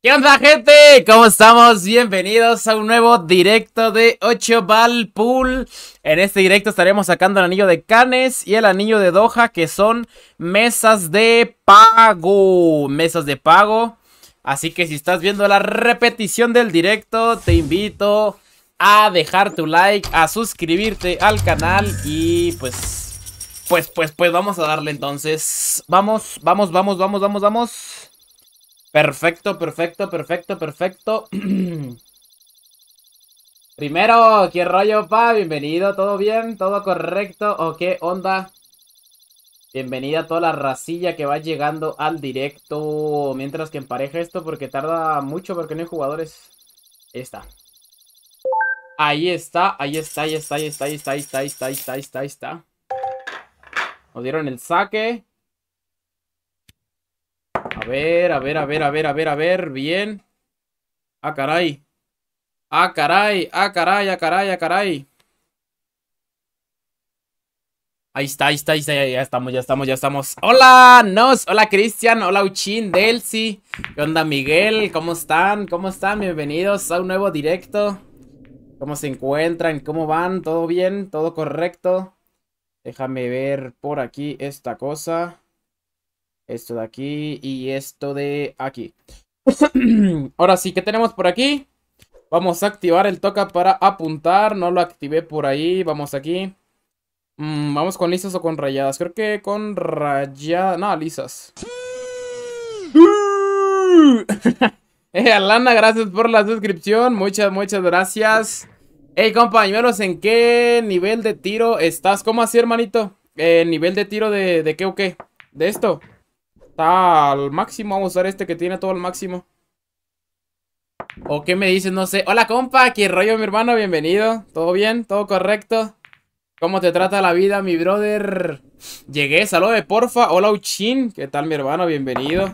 ¿Qué onda gente? ¿Cómo estamos? Bienvenidos a un nuevo directo de 8 Ball Pool. En este directo estaremos sacando el anillo de Canes y el anillo de Doha que son mesas de pago. Mesas de pago. Así que si estás viendo la repetición del directo, te invito a dejar tu like, a suscribirte al canal y pues... Pues, pues, pues vamos a darle entonces. Vamos, vamos, vamos, vamos, vamos, vamos. Perfecto, perfecto, perfecto, perfecto. Primero, ¿qué rollo, pa? Bienvenido, ¿todo bien? ¿Todo correcto? ¿O qué onda? Bienvenida a toda la racilla que va llegando al directo. Mientras que empareja esto, porque tarda mucho, porque no hay jugadores. Ahí está. Ahí está, ahí está, ahí está, ahí está, ahí está, ahí está, ahí está, ahí está, ahí está. Nos dieron el saque. A ver, a ver, a ver, a ver, a ver, a ver. Bien. Ah, caray. Ah, caray, ah, caray, ah, caray, ah, caray. Ahí está, ahí está, ahí está, ya, estamos, ya estamos, ya estamos. Hola, nos, hola Cristian, hola Uchin, ¡Delsi! ¿qué onda Miguel? ¿Cómo están? ¿Cómo están? Bienvenidos a un nuevo directo. ¿Cómo se encuentran? ¿Cómo van? ¿Todo bien? ¿Todo correcto? Déjame ver por aquí esta cosa. Esto de aquí y esto de aquí. Ahora sí, ¿qué tenemos por aquí? Vamos a activar el toca para apuntar. No lo activé por ahí. Vamos aquí. Mm, vamos con lisas o con rayadas. Creo que con rayadas. No, lisas. hey, eh, Alana, gracias por la suscripción. Muchas, muchas gracias. Hey, compañeros, ¿en qué nivel de tiro estás? ¿Cómo así, hermanito? Eh, ¿Nivel de tiro de, de qué o qué? ¿De esto? está al máximo. Vamos a usar este que tiene todo al máximo. ¿O qué me dices? No sé. Hola, compa. ¿Qué rollo, mi hermano? Bienvenido. ¿Todo bien? ¿Todo correcto? ¿Cómo te trata la vida, mi brother? Llegué. de porfa. Hola, Uchin. ¿Qué tal, mi hermano? Bienvenido.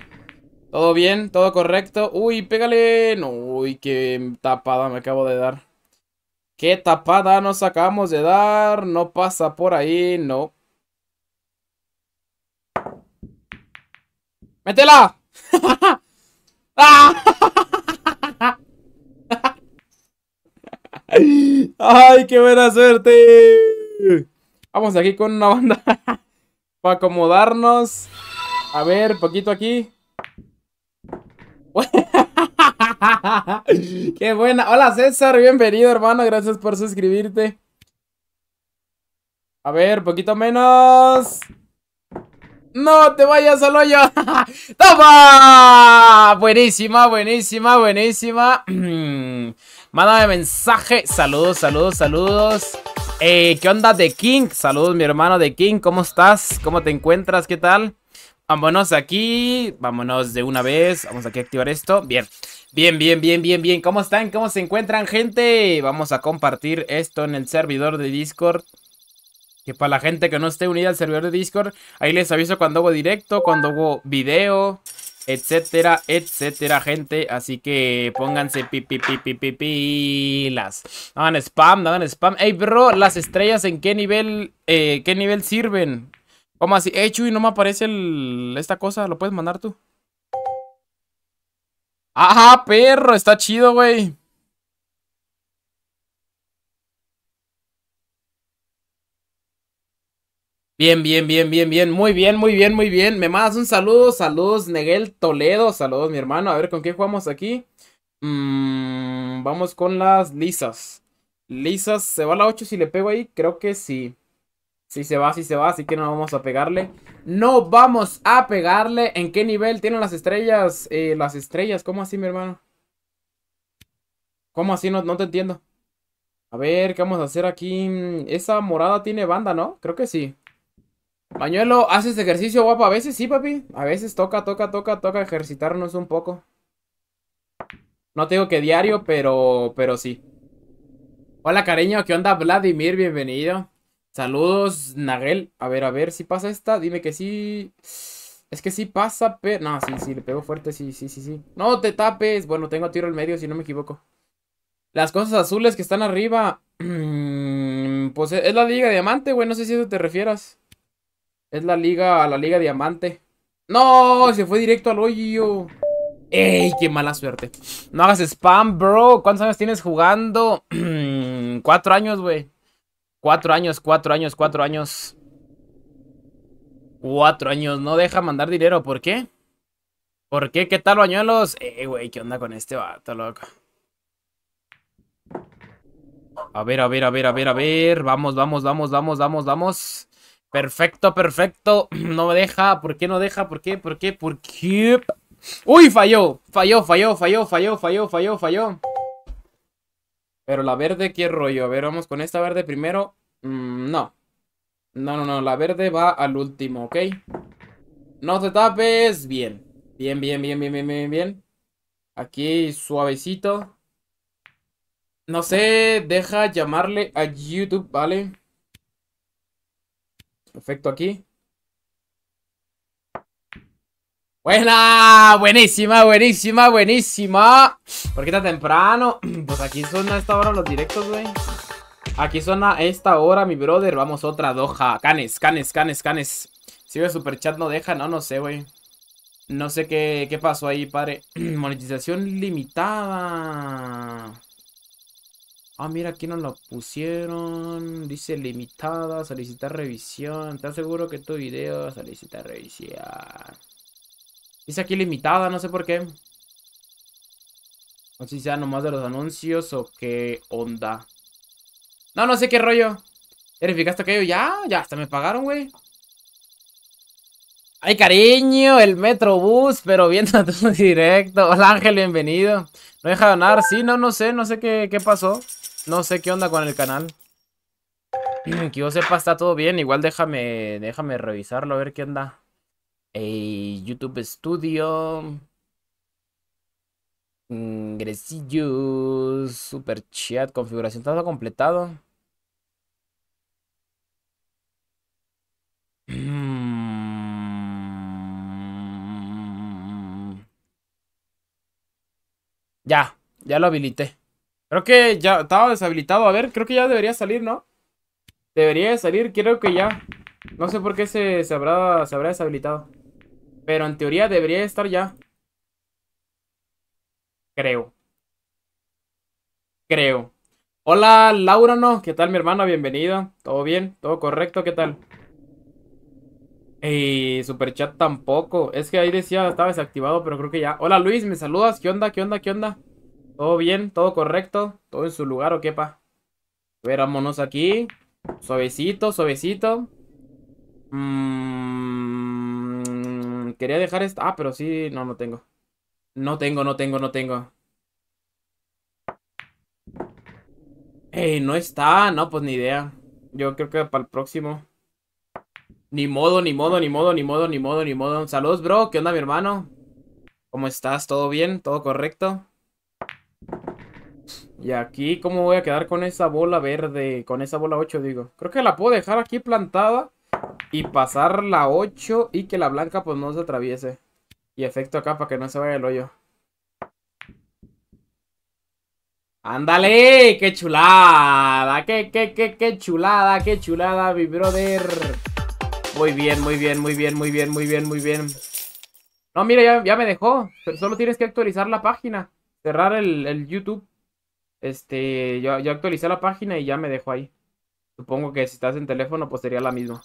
¿Todo bien? ¿Todo correcto? Uy, pégale. uy, qué tapada me acabo de dar. Qué tapada nos acabamos de dar. No pasa por ahí. No. ¡Métela! ¡Ah! ¡Ay, qué buena suerte! Vamos aquí con una banda para acomodarnos. A ver, poquito aquí. ¡Qué buena! Hola César, bienvenido hermano, gracias por suscribirte. A ver, poquito menos. No te vayas al hoyo. ¡Toma! Buenísima, buenísima, buenísima. Mándame mensaje. Saludos, saludos, saludos. Eh, ¿Qué onda de King? Saludos, mi hermano de King. ¿Cómo estás? ¿Cómo te encuentras? ¿Qué tal? Vámonos ah, aquí, vámonos de una vez, vamos aquí a activar esto, bien, bien, bien, bien, bien, bien, ¿cómo están? ¿Cómo se encuentran gente? Vamos a compartir esto en el servidor de Discord, que para la gente que no esté unida al servidor de Discord, ahí les aviso cuando hago directo, cuando hago video, etcétera, etcétera, gente. Así que pónganse pipi, pipi, pipi, pilas. No hagan spam, no spam. Ey, bro, las estrellas en qué nivel, eh, qué nivel sirven. ¿Cómo así? Ey, y no me aparece esta cosa. ¿Lo puedes mandar tú? Ajá, perro, está chido, güey. Bien, bien, bien, bien, bien, muy bien, muy bien, muy bien. Me mandas un saludo, saludos, Neguel Toledo, saludos, mi hermano. A ver con qué jugamos aquí. Mm, vamos con las lisas. Lisas, ¿se va la 8 si le pego ahí? Creo que sí. Sí se va, sí se va, así que no vamos a pegarle. No vamos a pegarle. ¿En qué nivel tienen las estrellas? Eh, las estrellas, ¿cómo así, mi hermano? ¿Cómo así? No, no te entiendo. A ver, ¿qué vamos a hacer aquí? Mm, esa morada tiene banda, ¿no? Creo que sí. Mañuelo, ¿haces ejercicio guapo? A veces sí, papi. A veces toca, toca, toca, toca ejercitarnos un poco. No tengo que diario, pero, pero sí. Hola, cariño. ¿Qué onda, Vladimir? Bienvenido. Saludos, Nagel. A ver, a ver, si pasa esta. Dime que sí. Es que sí pasa, pero... No, sí, sí, le pego fuerte, sí, sí, sí, sí. No te tapes. Bueno, tengo tiro al medio, si no me equivoco. Las cosas azules que están arriba. pues eh, es la liga de diamante, güey. No sé si eso te refieras. Es la liga, la liga diamante. ¡No! Se fue directo al hoyo. ¡Ey! ¡Qué mala suerte! No hagas spam, bro. ¿Cuántos años tienes jugando? cuatro años, güey. Cuatro años, cuatro años, cuatro años. Cuatro años. No deja mandar dinero. ¿Por qué? ¿Por qué? ¿Qué tal, bañuelos? ¡Ey, eh, güey, ¿qué onda con este vato, loco? A ver, a ver, a ver, a ver, a ver. Vamos, vamos, vamos, vamos, vamos, vamos. Perfecto, perfecto. No me deja. ¿Por qué no deja? ¿Por qué? ¿Por qué? ¿Por qué? ¡Uy! Falló. Falló, falló, falló, falló, falló, falló, falló. Pero la verde, ¿qué rollo? A ver, vamos con esta verde primero. Mm, no. No, no, no. La verde va al último, ¿ok? No te tapes. Bien. Bien, bien, bien, bien, bien, bien, bien. Aquí suavecito. No sé, deja llamarle a YouTube, ¿vale? Perfecto aquí. Buena, buenísima, buenísima, buenísima. ¿Por qué tan temprano? Pues aquí son a esta hora los directos, güey. Aquí suena a esta hora, mi brother. Vamos, otra doja. Canes, canes, canes, canes. Si super chat no deja, no, no sé, güey. No sé qué, qué pasó ahí, padre. Monetización limitada. Ah, mira, aquí nos la pusieron. Dice limitada, solicitar revisión. te aseguro que tu video solicita revisión? Dice aquí limitada, no sé por qué. No sé si sea nomás de los anuncios o qué onda. No, no sé qué rollo. ¿Verificaste aquello? Ya, ya, hasta me pagaron, güey. Ay, cariño, el Metrobús, pero viendo directo. Hola, Ángel, bienvenido. ¿No deja de ganar, Sí, no, no sé, no sé qué pasó. No sé qué onda con el canal. que yo sepa, está todo bien. Igual déjame, déjame revisarlo, a ver qué onda. YouTube Studio. Ingresillos. Super chat. Configuración. todo completado. Mm. Ya, ya lo habilité. Creo que ya estaba deshabilitado. A ver, creo que ya debería salir, ¿no? Debería salir, creo que ya. No sé por qué se, habrá, se habrá deshabilitado. Pero en teoría debería estar ya. Creo. Creo. Hola, Laura, ¿no? ¿Qué tal, mi hermana? Bienvenida. ¿Todo bien? ¿Todo correcto? ¿Qué tal? Y chat tampoco. Es que ahí decía, estaba desactivado, pero creo que ya. Hola, Luis, ¿me saludas? ¿Qué onda? ¿Qué onda? ¿Qué onda? ¿Todo bien? ¿Todo correcto? ¿Todo en su lugar o qué, pa? A ver, aquí. Suavecito, suavecito. Mm, quería dejar esta... Ah, pero sí, no, no tengo. No tengo, no tengo, no tengo. Ey, no está. No, pues ni idea. Yo creo que para el próximo. Ni modo, ni modo, ni modo, ni modo, ni modo, ni modo. Saludos, bro. ¿Qué onda, mi hermano? ¿Cómo estás? ¿Todo bien? ¿Todo correcto? Y aquí, ¿cómo voy a quedar con esa bola verde? Con esa bola 8, digo. Creo que la puedo dejar aquí plantada y pasar la 8 y que la blanca pues no se atraviese. Y efecto acá para que no se vaya el hoyo. ¡Ándale! ¡Qué chulada! ¡Qué, qué, qué, qué chulada! ¡Qué chulada, mi brother! Muy bien, muy bien, muy bien, muy bien, muy bien, muy bien. No, mira, ya, me dejó. solo tienes que actualizar la página. Cerrar el, el YouTube. Este, yo, yo actualicé la página y ya me dejo ahí. Supongo que si estás en teléfono, pues sería la misma.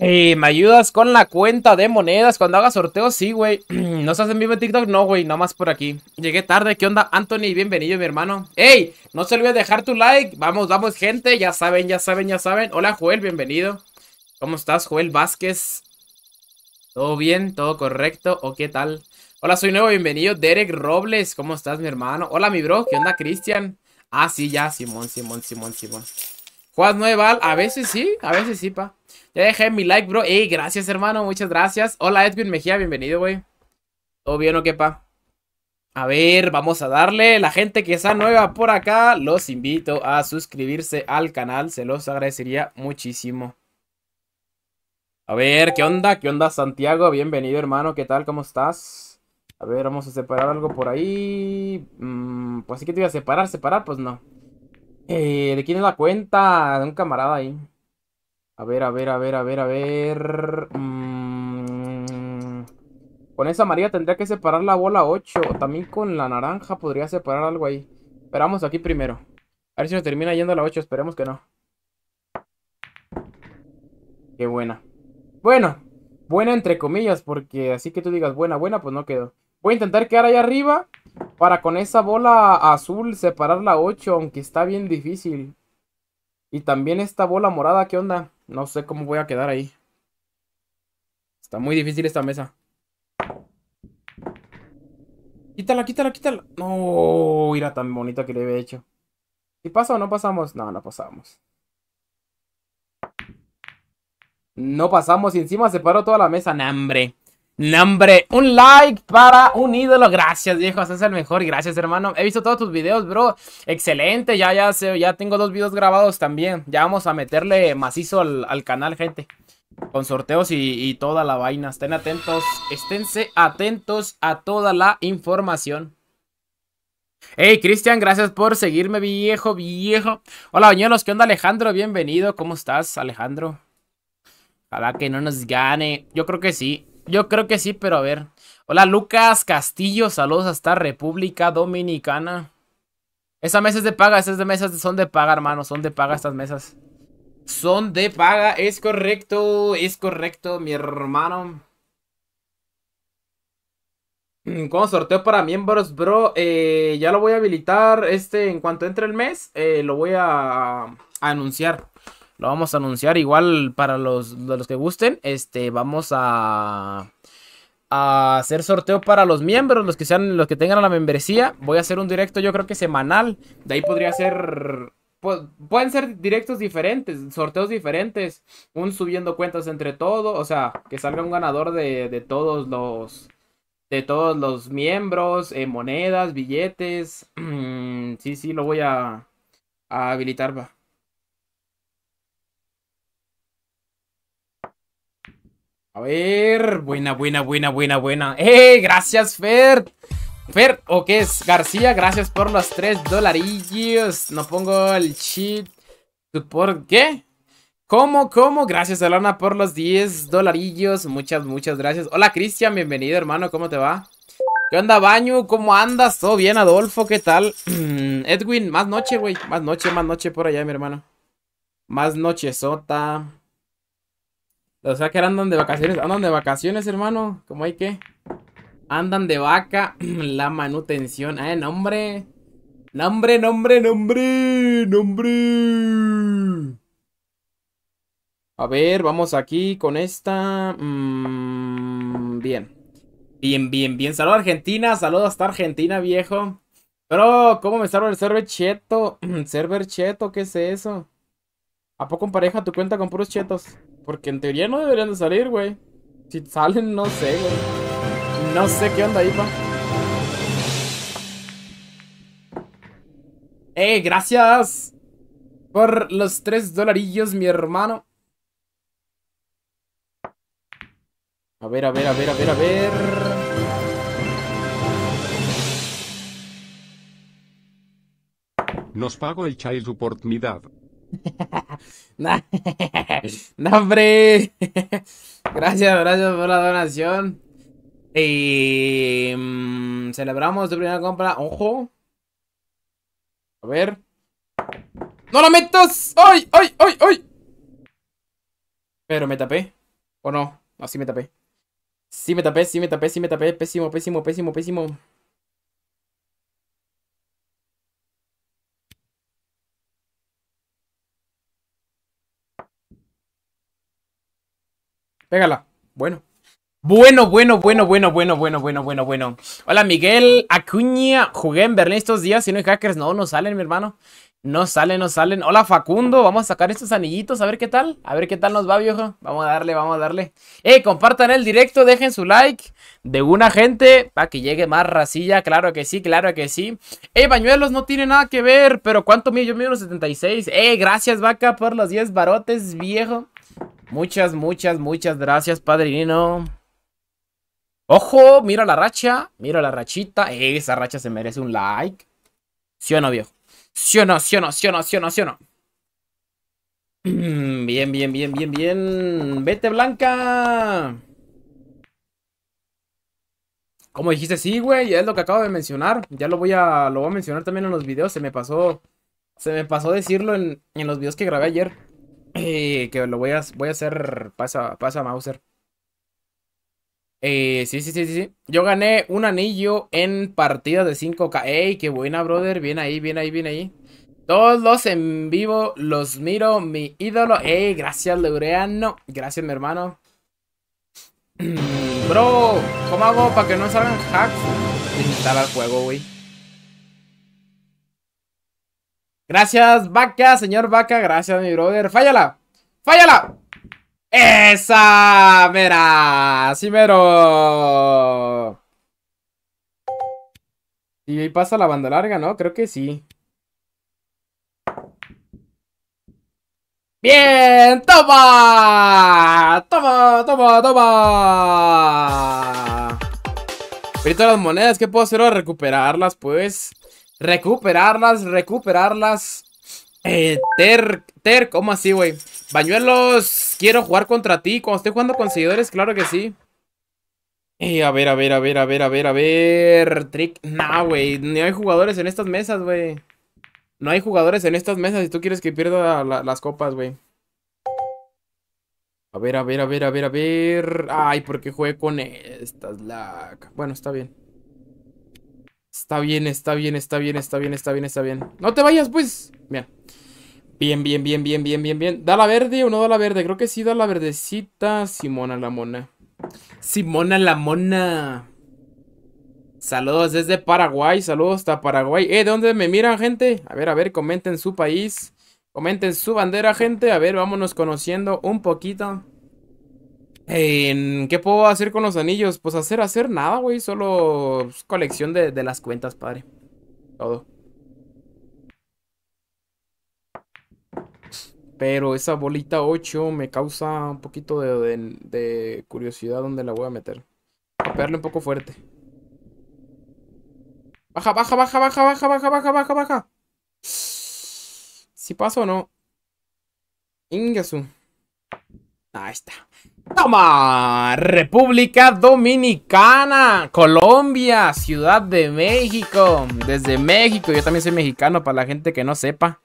Hey, ¿me ayudas con la cuenta de monedas cuando haga sorteos? Sí, güey. ¿No estás en vivo en TikTok? No, güey, nada más por aquí. Llegué tarde, ¿qué onda? Anthony, bienvenido, mi hermano. ¡Ey! No se olvide dejar tu like. Vamos, vamos, gente. Ya saben, ya saben, ya saben. Hola, Joel, bienvenido. ¿Cómo estás, Joel Vázquez? ¿Todo bien? ¿Todo correcto? ¿O qué tal? Hola, soy nuevo, bienvenido, Derek Robles. ¿Cómo estás, mi hermano? Hola, mi bro. ¿Qué onda, Cristian? Ah, sí, ya, Simón, Simón, Simón, Simón. ¿Juegas nueva? A veces sí, a veces sí, pa. Ya dejé mi like, bro. Ey, gracias, hermano. Muchas gracias. Hola, Edwin Mejía. Bienvenido, güey. ¿Todo bien o qué, pa? A ver, vamos a darle. La gente que está nueva por acá, los invito a suscribirse al canal. Se los agradecería muchísimo. A ver, ¿qué onda? ¿Qué onda, Santiago? Bienvenido, hermano. ¿Qué tal? ¿Cómo estás? A ver, vamos a separar algo por ahí. Mm, pues sí que te voy a separar, separar, pues no. Eh, ¿De quién es la cuenta? De un camarada ahí. A ver, a ver, a ver, a ver, a ver. Mm, con esa María tendría que separar la bola 8. también con la naranja podría separar algo ahí. Esperamos aquí primero. A ver si nos termina yendo la 8. Esperemos que no. Qué buena. Bueno, buena entre comillas, porque así que tú digas buena, buena, pues no quedó. Voy a intentar quedar ahí arriba para con esa bola azul separar la 8, aunque está bien difícil. Y también esta bola morada, ¿qué onda? No sé cómo voy a quedar ahí. Está muy difícil esta mesa. Quítala, quítala, quítala. No, era tan bonita que le había hecho. ¿Y pasa o no pasamos? No, no pasamos. No pasamos y encima se paró toda la mesa. ¡Nambre! Nombre, un like para un ídolo. Gracias, viejo. Es el mejor. Gracias, hermano. He visto todos tus videos, bro. Excelente. Ya, ya, ya tengo dos videos grabados también. Ya vamos a meterle macizo al, canal, gente. Con sorteos y, toda la vaina. Estén atentos. Esténse atentos a toda la información. Hey, Cristian, gracias por seguirme, viejo, viejo. Hola, bañuelos. ¿Qué onda, Alejandro? Bienvenido. ¿Cómo estás, Alejandro? Para que no nos gane. Yo creo que sí. Yo creo que sí, pero a ver. Hola Lucas Castillo, saludos hasta República Dominicana. Esa mesa es de paga, esas mesas son de paga, hermano, son de paga estas mesas. Son de paga, es correcto, es correcto, mi hermano. Mm, Como sorteo para miembros, bro, eh, ya lo voy a habilitar este en cuanto entre el mes, eh, lo voy a anunciar. Lo vamos a anunciar igual para los, los que gusten. Este, vamos a a hacer sorteo para los miembros, los que sean, los que tengan la membresía. Voy a hacer un directo, yo creo que semanal. De ahí podría ser. Pueden ser directos diferentes, sorteos diferentes. Un subiendo cuentas entre todos. O sea, que salga un ganador de, todos los. De todos los miembros. Eh, monedas, billetes. sí, sí, lo voy a, a habilitar. A ver, buena, buena, buena, buena, buena. ¡Eh! Gracias, Fer. Fer, ¿o qué es? García, gracias por los tres dolarillos. No pongo el chip. ¿Por qué? ¿Cómo, cómo? Gracias, Alana, por los 10 dolarillos. Muchas, muchas gracias. Hola, Cristian. Bienvenido, hermano. ¿Cómo te va? ¿Qué onda, Baño? ¿Cómo andas? ¿Todo bien, Adolfo? ¿Qué tal? Edwin, más noche, güey. Más noche, más noche por allá, mi hermano. Más noche, Sota. O sea que andan de vacaciones, andan de vacaciones, hermano. ¿Cómo hay que? Andan de vaca, la manutención. Eh, ah, nombre. Nombre, nombre, nombre, nombre. A ver, vamos aquí con esta. Mm, bien. Bien, bien, bien. Saludos Argentina, saludos hasta Argentina, viejo. Pero, ¿cómo me salvo el server cheto? ¿Server cheto? ¿Qué es eso? ¿A poco en pareja tu cuenta con puros chetos? Porque en teoría no deberían salir, güey. Si salen, no sé, güey. No sé qué onda ahí, pa. ¡Eh, gracias! Por los tres dolarillos, mi hermano. A ver, a ver, a ver, a ver, a ver. Nos pago el child support mi dad. no, gracias, gracias por la donación. Y mm, celebramos tu primera compra. Ojo. A ver. ¡No la metas! ¡Ay, ay, ay, Pero me tapé. ¿O no? Así me tapé. Sí me tapé, sí me tapé, sí me tapé. Pésimo, pésimo, pésimo, pésimo. Pégala. Bueno. Bueno, bueno, bueno, bueno, bueno, bueno, bueno, bueno, bueno. Hola, Miguel Acuña. Jugué en Berlín estos días si no hay hackers. No, no salen, mi hermano. No salen, no salen. Hola, Facundo. Vamos a sacar estos anillitos. A ver qué tal. A ver qué tal nos va, viejo. Vamos a darle, vamos a darle. Eh, compartan el directo. Dejen su like. De una gente. Para que llegue más racilla. Claro que sí, claro que sí. Eh, Bañuelos no tiene nada que ver. Pero ¿cuánto mío? Yo mido unos 76. Eh, gracias, vaca, por los 10 barotes, viejo. Muchas, muchas, muchas gracias, padrino. ¡Ojo! Mira la racha. Mira la rachita. Esa racha se merece un like. ¿Sí o no, viejo? ¿Sí o no? ¿Sí o no? ¿Sí o no? ¿Sí o no? Bien, bien, bien, bien, bien. ¡Vete, Blanca! Como dijiste, sí, güey. Es lo que acabo de mencionar. Ya lo voy a, lo voy a mencionar también en los videos. Se me pasó... Se me pasó decirlo en, en los videos que grabé ayer. Eh, que lo voy a, voy a hacer pasa, pasa Mauser. Eh, sí, sí, sí, sí. Yo gané un anillo en partida de 5K. ¡Ey, qué buena, brother! Bien ahí, bien ahí, bien ahí. Todos los en vivo los miro, mi ídolo. ¡Ey, gracias, Leureano! Gracias, mi hermano. Bro, ¿cómo hago para que no salgan hacks? Instalar el juego, güey. Gracias, vaca, señor vaca. Gracias, mi brother. Fállala. Fállala. Esa, mera. Sí, mero. Y pasa la banda larga, ¿no? Creo que sí. Bien, toma, toma, toma, toma. Ahorita las monedas, ¿qué puedo hacer para recuperarlas, pues? Recuperarlas, recuperarlas. Eh, Ter, Ter, ¿cómo así, güey? Bañuelos, quiero jugar contra ti. Cuando estoy jugando con seguidores, claro que sí. Eh, a ver, a ver, a ver, a ver, a ver, a ver. Trick. Nah, güey. No hay jugadores en estas mesas, güey. No hay jugadores en estas mesas si tú quieres que pierda las copas, güey. A ver, a ver, a ver, a ver, a ver. Ay, ¿por qué jugué con estas la Bueno, está bien. Está bien, está bien, está bien, está bien, está bien, está bien. No te vayas, pues. Bien. Bien, bien, bien, bien, bien, bien, bien. ¿Da la verde o no da la verde? Creo que sí da la verdecita. Simona la mona. Simona la mona. Saludos desde Paraguay. Saludos hasta Paraguay. Eh, dónde me miran, gente? A ver, a ver, comenten su país. Comenten su bandera, gente. A ver, vámonos conociendo un poquito. ¿Qué puedo hacer con los anillos? Pues hacer, hacer nada, güey. Solo pues, colección de, las cuentas, padre. Todo. Pero esa bolita 8 me causa un poquito de, curiosidad dónde la voy a meter. pegarle un poco fuerte. Baja, baja, baja, baja, baja, baja, baja, baja, baja. Si paso o no. Ingasu. Ahí está. Toma, República Dominicana, Colombia, Ciudad de México, desde México, yo también soy mexicano para la gente que no sepa.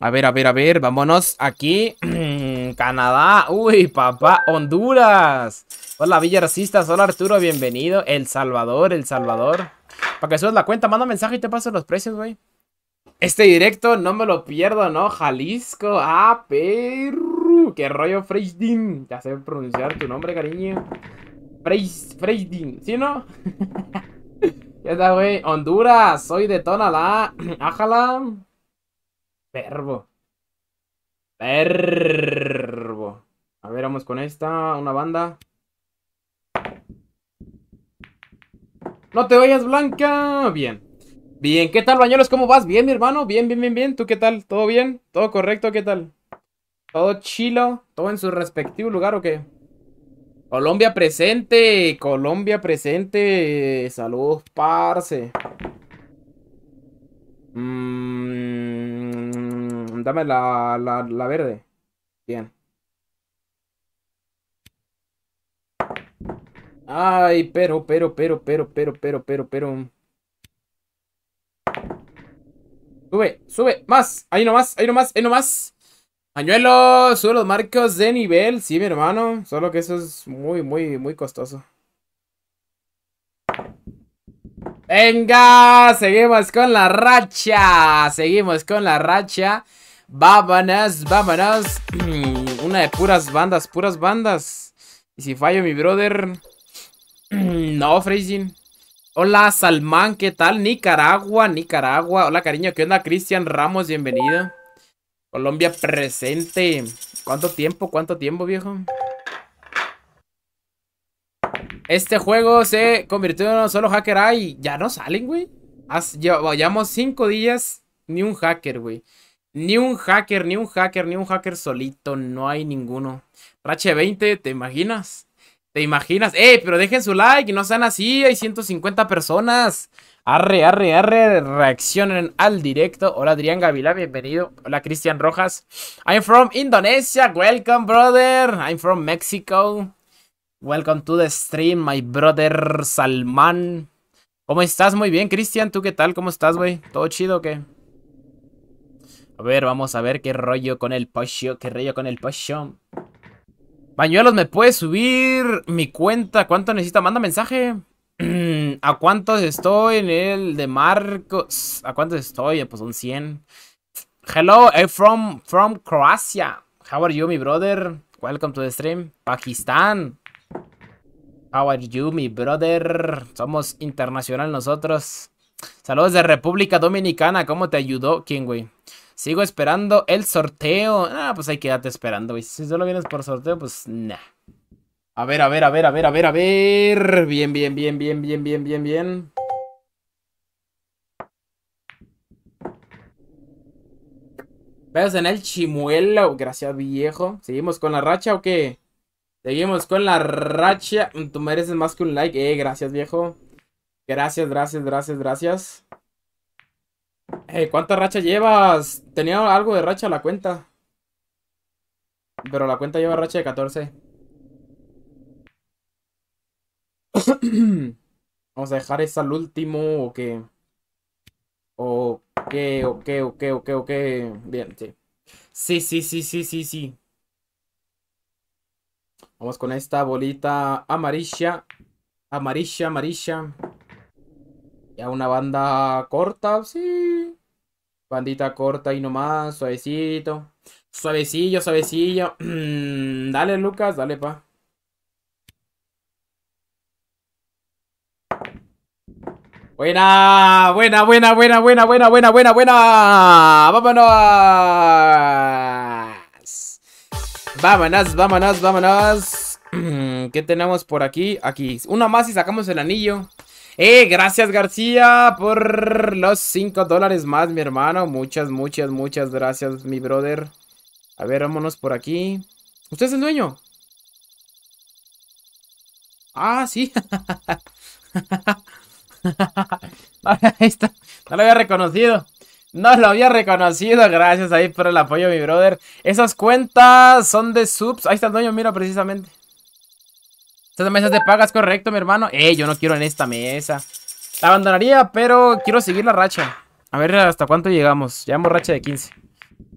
A ver, a ver, a ver, vámonos aquí, Canadá, uy, papá, Honduras. Hola, Villa Racistas, hola Arturo, bienvenido, El Salvador, El Salvador. Para que subas la cuenta, manda mensaje y te paso los precios, güey. Este directo no me lo pierdo, ¿no? Jalisco, ah, perro. Uh, qué rollo, Freisdin. Ya sé pronunciar tu nombre, cariño. Freisdin, ¿sí no? ¿Qué tal, güey? Honduras, soy de Tonalá. Ajala. Verbo. Verbo. A ver, vamos con esta, una banda. No te vayas, Blanca. Bien. Bien, ¿qué tal, bañuelos? ¿Cómo vas? Bien, mi hermano. Bien, bien, bien, bien. ¿Tú qué tal? ¿Todo bien? ¿Todo correcto? ¿Qué tal? Todo chilo, todo en su respectivo lugar o qué? Colombia presente, Colombia presente. Saludos, parce. Mm, dame la, la verde. Bien. Ay, pero, pero, pero, pero, pero, pero, pero, pero. Sube, sube, más. Ahí nomás, ahí nomás, ahí nomás. ¡Añuelo! sube los marcos de nivel, sí, mi hermano. Solo que eso es muy, muy, muy costoso. Venga, seguimos con la racha. Seguimos con la racha. Vámonos, vámonos. Una de puras bandas, puras bandas. Y si fallo, mi brother. No, Freezing. Hola, Salman, ¿qué tal? Nicaragua, Nicaragua. Hola, cariño, ¿qué onda? Cristian Ramos, bienvenido. Colombia presente. ¿Cuánto tiempo? ¿Cuánto tiempo, viejo? Este juego se convirtió en un solo hacker. Ay, ya no salen, güey. Llevamos cinco días. Ni un hacker, güey. Ni un hacker, ni un hacker, ni un hacker solito. No hay ninguno. Rache 20, ¿te imaginas? ¿Te imaginas? Eh, Pero dejen su like, y no sean así. Hay 150 personas. Arre, arre, arre, reaccionen al directo. Hola Adrián Gavila, bienvenido. Hola Cristian Rojas. I'm from Indonesia, welcome brother. I'm from Mexico. Welcome to the stream, my brother Salman. ¿Cómo estás? Muy bien, Cristian. ¿Tú qué tal? ¿Cómo estás, güey? ¿Todo chido o qué? A ver, vamos a ver qué rollo con el pocho, qué rollo con el pocho. Bañuelos, ¿me puedes subir mi cuenta? ¿Cuánto necesita? Manda mensaje. ¿A cuántos estoy en el de Marcos? ¿A cuántos estoy? Pues son 100. Hello, I'm from, from Croatia. How are you, my brother? Welcome to the stream. Pakistán. How are you, my brother? Somos internacional nosotros. Saludos de República Dominicana. ¿Cómo te ayudó? ¿Quién, güey? Sigo esperando el sorteo. Ah, pues ahí quédate esperando, güey. Si solo vienes por sorteo, pues nah. A ver, a ver, a ver, a ver, a ver, a ver. Bien, bien, bien, bien, bien, bien, bien, bien. Veas en el chimuelo. Gracias, viejo. ¿Seguimos con la racha o qué? Seguimos con la racha. Mm, tú mereces más que un like. Eh, gracias, viejo. Gracias, gracias, gracias, gracias. Eh, ¿cuánta racha llevas? Tenía algo de racha la cuenta. Pero la cuenta lleva racha de 14. Vamos a dejar esa al último o qué. O que, o qué, o que, o que Bien, sí. Sí, sí, sí, sí, sí, sí. Vamos con esta bolita amarilla. Amarilla, amarilla. Ya una banda corta, sí. Bandita corta y nomás, suavecito. Suavecillo, suavecillo. dale, Lucas, dale, pa. Buena, buena, buena, buena, buena, buena, buena, buena, buena. Vámonos. Vámonos, vámonos, vámonos. ¿Qué tenemos por aquí? Aquí. Una más y sacamos el anillo. Eh, gracias García por los 5 dólares más, mi hermano. Muchas, muchas, muchas gracias, mi brother. A ver, vámonos por aquí. ¿Usted es el dueño? Ah, sí. no, no lo había reconocido. No lo había reconocido. Gracias ahí por el apoyo, mi brother. Esas cuentas son de subs. Ahí está el dueño, mira, precisamente. Estas mesas de pagas, correcto, mi hermano. Eh, yo no quiero en esta mesa. La abandonaría, pero quiero seguir la racha. A ver hasta cuánto llegamos. hemos racha de 15.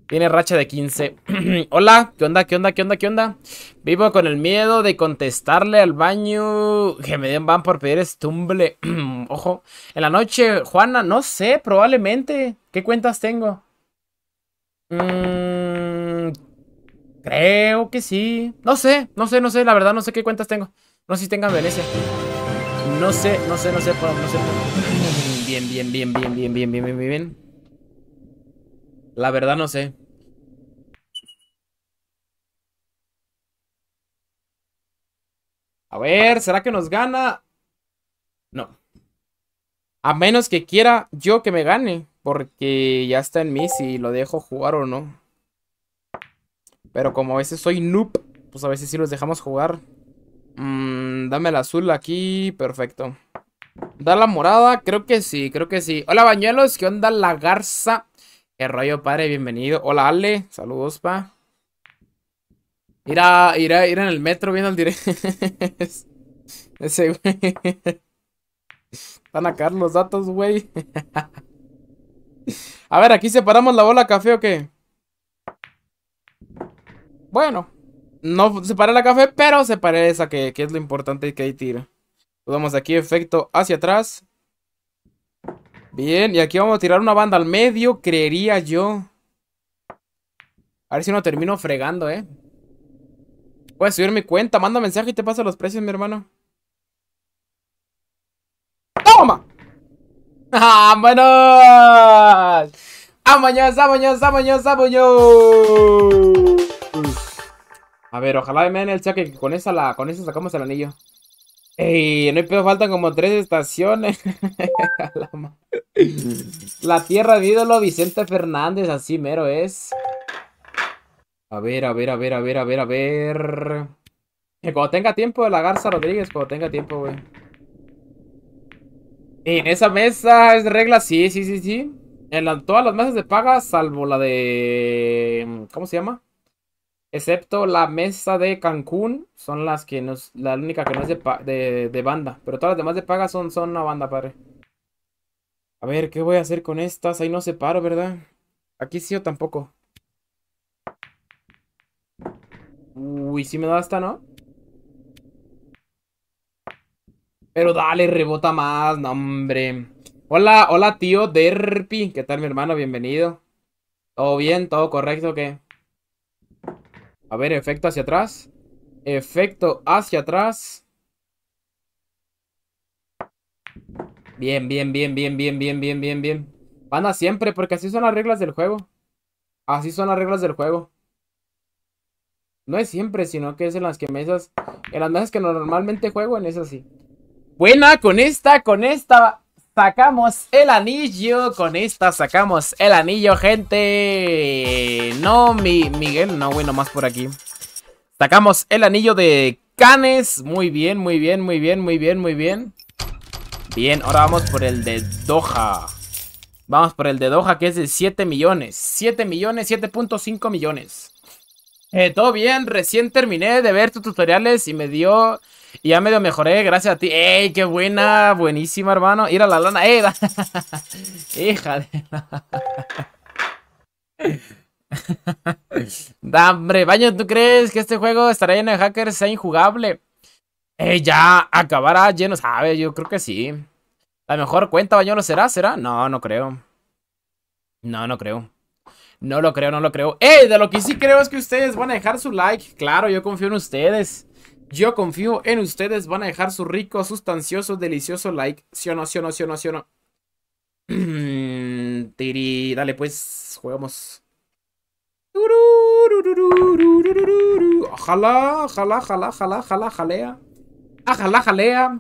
Tiene racha de 15. Hola, ¿qué onda? ¿Qué onda? ¿Qué onda? ¿Qué onda? Vivo con el miedo de contestarle al baño que me den van por pedir estumble. Ojo. En la noche, Juana, no sé, probablemente. ¿Qué cuentas tengo? Mm, creo que sí. No sé, no sé, no sé. La verdad, no sé qué cuentas tengo. No sé si tengan Venecia. No sé, no sé, no sé. No sé. Bien, bien, bien, bien, bien, bien, bien, bien, bien. La verdad no sé. A ver, ¿será que nos gana? No. A menos que quiera yo que me gane. Porque ya está en mí si lo dejo jugar o no. Pero como a veces soy noob, pues a veces sí los dejamos jugar. Mm, dame el azul aquí. Perfecto. ¿Da la morada? Creo que sí, creo que sí. Hola, Bañuelos. ¿Qué onda la garza? Qué rollo, padre, bienvenido. Hola, Ale. Saludos, pa. Irá, irá, irá en el metro viendo el directo. Ese güey. Van a caer los datos, güey. A ver, ¿aquí separamos la bola café o qué? Bueno, no separé la café, pero separé esa que, es lo importante y que ahí tira. Vamos aquí, efecto hacia atrás. Bien, y aquí vamos a tirar una banda al medio, creería yo. A ver si no termino fregando, ¿eh? Puedes subir mi cuenta, manda mensaje y te paso los precios, mi hermano. ¡Toma! ¡Vámonos! ¡Vámonos, vámonos, vámonos, vámonos! A ver, ojalá me den el cheque, que con esa, la, con esa sacamos el anillo. Ey, no hay pedo, faltan como tres estaciones. la, tierra de ídolo Vicente Fernández, así mero es. A ver, a ver, a ver, a ver, a ver, a ver. Que eh, cuando tenga tiempo, la Garza Rodríguez, cuando tenga tiempo, güey. En esa mesa es regla, sí, sí, sí, sí. En todas las mesas de paga, salvo la de... ¿Cómo se llama? Excepto la mesa de Cancún, son las que nos, la única que no es de, de, banda. Pero todas las demás de paga son, son una banda, padre. A ver, ¿qué voy a hacer con estas? Ahí no se paro, ¿verdad? Aquí sí o tampoco. Uy, sí me da esta, ¿no? Pero dale, rebota más, no, hombre. Hola, hola, tío Derpy. ¿Qué tal, mi hermano? Bienvenido. ¿Todo bien? ¿Todo correcto? ¿Qué? A ver, efecto hacia atrás. Efecto hacia atrás. Bien, bien, bien, bien, bien, bien, bien, bien, bien. Van a siempre, porque así son las reglas del juego. Así son las reglas del juego. No es siempre, sino que es en las que mesas. En las mesas que normalmente juego, en esas sí. Buena, con esta, con esta. Sacamos el anillo, con esta sacamos el anillo, gente. No, mi Miguel, no, bueno, más por aquí. Sacamos el anillo de Canes. Muy bien, muy bien, muy bien, muy bien, muy bien. Bien, ahora vamos por el de Doha. Vamos por el de Doha, que es de 7 millones. 7 millones, 7.5 millones. Eh, todo bien, recién terminé de ver tus tutoriales y me dio y ya medio mejoré, gracias a ti. ¡Ey, qué buena! Buenísima, hermano. Ir a la lana. ¡Ey! ¡Hija de la hombre, baño, ¿tú crees que este juego estará lleno de hackers? Sea injugable. ¡Ey, eh, ya, acabará lleno, sabe, yo creo que sí. La mejor cuenta, baño lo ¿será? ¿Será? No, no creo. No, no creo. No lo creo, no lo creo. ¡Ey! De lo que sí creo es que ustedes van a dejar su like. Claro, yo confío en ustedes. Yo confío en ustedes, van a dejar su rico, sustancioso, delicioso like. ¿Sí o no, sí o no, sí o no, Tiri, dale pues, jugamos. Ojalá, ojalá, ojalá, ojalá, ojalá, jalea. Ojalá, jalea.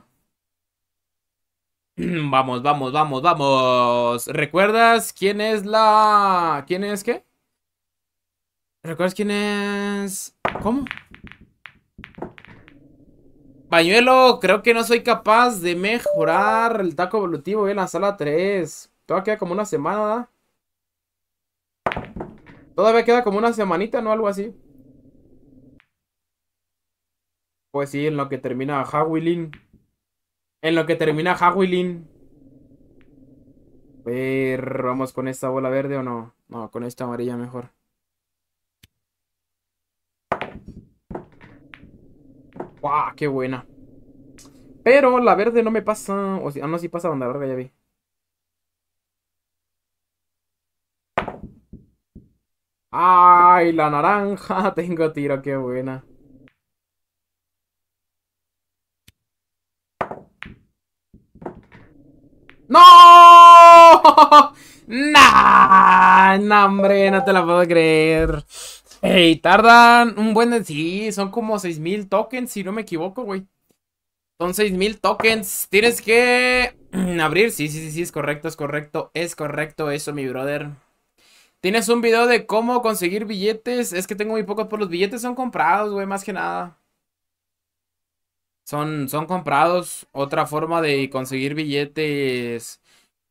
Vamos, vamos, vamos, vamos. ¿Recuerdas quién es la... ¿Quién es qué? ¿Recuerdas quién es... ¿Cómo? Pañuelo, creo que no soy capaz de mejorar el taco evolutivo en eh, la sala 3. Todavía queda como una semana. Todavía queda como una semanita, ¿no? Algo así. Pues sí, en lo que termina Hawilin. En lo que termina Hawilin. A ver, vamos con esta bola verde o no. No, con esta amarilla mejor. ¡Wow! ¡Qué buena! Pero la verde no me pasa. O ah, no, sí pasa banda larga, ya vi. ¡Ay, la naranja! Tengo tiro, qué buena. ¡No! ¡Nah! ¡No, hombre! No te la puedo creer. Ey, tardan un buen. Sí, son como 6000 tokens, si no me equivoco, güey. Son 6000 tokens. Tienes que abrir. Sí, sí, sí, sí, es correcto, es correcto. Es correcto eso, mi brother. ¿Tienes un video de cómo conseguir billetes? Es que tengo muy pocos, por pues los billetes son comprados, güey, más que nada. Son, son comprados. Otra forma de conseguir billetes,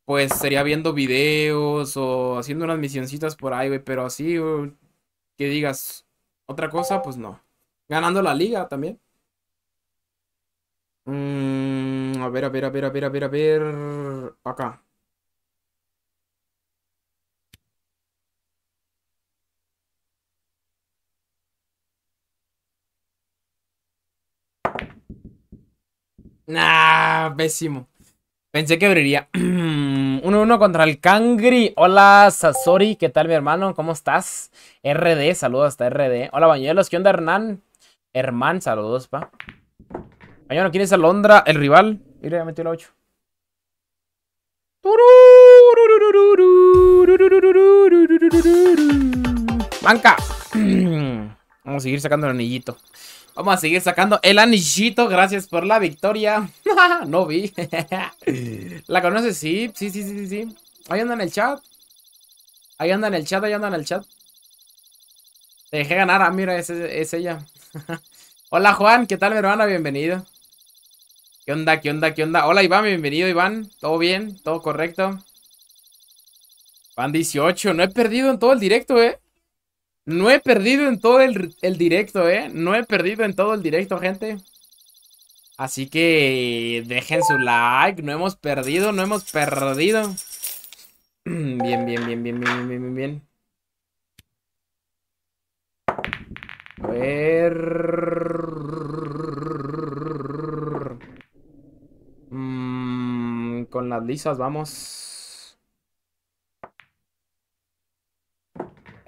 pues sería viendo videos o haciendo unas misioncitas por ahí, güey. Pero así, que digas otra cosa, pues no. Ganando la liga también. Mm, a ver, a ver, a ver, a ver, a ver, a ver. Acá. Nah, pésimo. Pensé que abriría 1-1 contra el Kangri. Hola, Sasori. ¿Qué tal, mi hermano? ¿Cómo estás? RD, saludos hasta RD. Hola, Bañuelos. ¿Qué onda, Hernán? Hermán, saludos, pa. Mañana, ¿quién es Alondra? El rival. Mira, ya metió la 8. Manca. Vamos a seguir sacando el anillito. Vamos a seguir sacando el anillito. Gracias por la victoria. no vi. ¿La conoces? Sí, sí, sí, sí, sí. Ahí anda en el chat. Ahí anda en el chat, ahí anda en el chat. Te dejé ganar. Ah, mira, es, es ella. Hola, Juan. ¿Qué tal, mi hermana? Bienvenido. ¿Qué onda? ¿Qué onda? ¿Qué onda? Hola, Iván. Bienvenido, Iván. ¿Todo bien? ¿Todo correcto? Van 18. No he perdido en todo el directo, eh. No he perdido en todo el, directo, ¿eh? No he perdido en todo el directo, gente. Así que dejen su like. No hemos perdido, no hemos perdido. Bien, bien, bien, bien, bien, bien, bien, bien. A ver... Mm, con las lisas, vamos.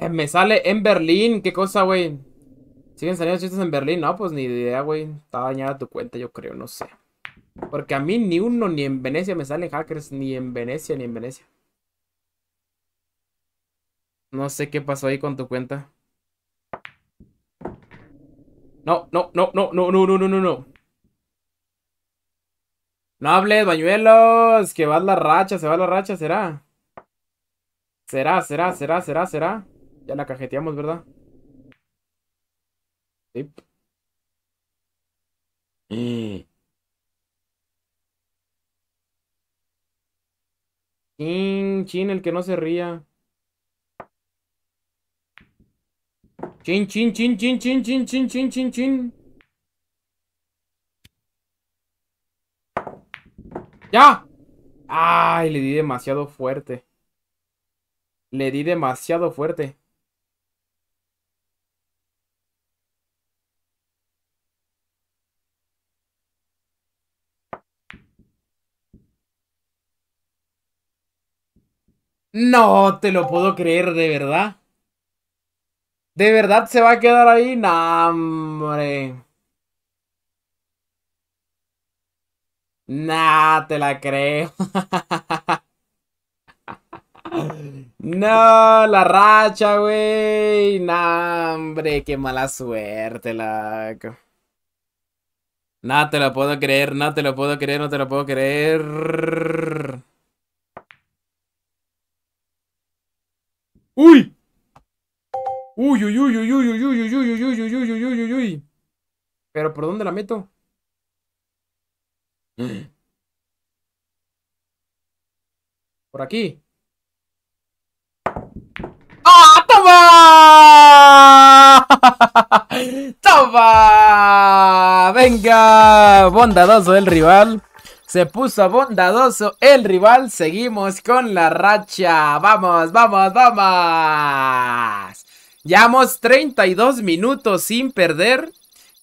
Eh, me sale en Berlín, qué cosa, güey. Siguen saliendo chistes en Berlín, no, pues ni idea, güey. Está dañada tu cuenta, yo creo, no sé. Porque a mí ni uno ni en Venecia me salen hackers, ni en Venecia, ni en Venecia. No sé qué pasó ahí con tu cuenta. No, no, no, no, no, no, no, no, no, no. No hables, bañuelos, que va la racha, se va la racha, será. Será, será, será, será, será. Ya la cajeteamos, ¿verdad? Sí. Chin, chin, el que no se ría. Chin, chin, chin, chin, chin, chin, chin, chin, chin, chin. ¡Ya! ¡Ay! Le di demasiado fuerte. Le di demasiado fuerte. No te lo puedo creer, de verdad. ¿De verdad se va a quedar ahí? No, hombre. te la creo. No, la racha, güey. No, hombre, qué mala suerte, la... No te lo puedo creer, no te lo puedo creer, no te lo puedo creer. ¡Uy! ¡Uy, uy, uy, uy, uy, uy, uy, uy, uy, uy, uy, uy, uy, uy, uy, uy! ¿Pero por dónde la meto? Por aquí. ¡Ah, toma! ¡Toma! Venga, bondadoso el rival se puso bondadoso el rival. Seguimos con la racha. Vamos, vamos, vamos. Llevamos 32 minutos sin perder.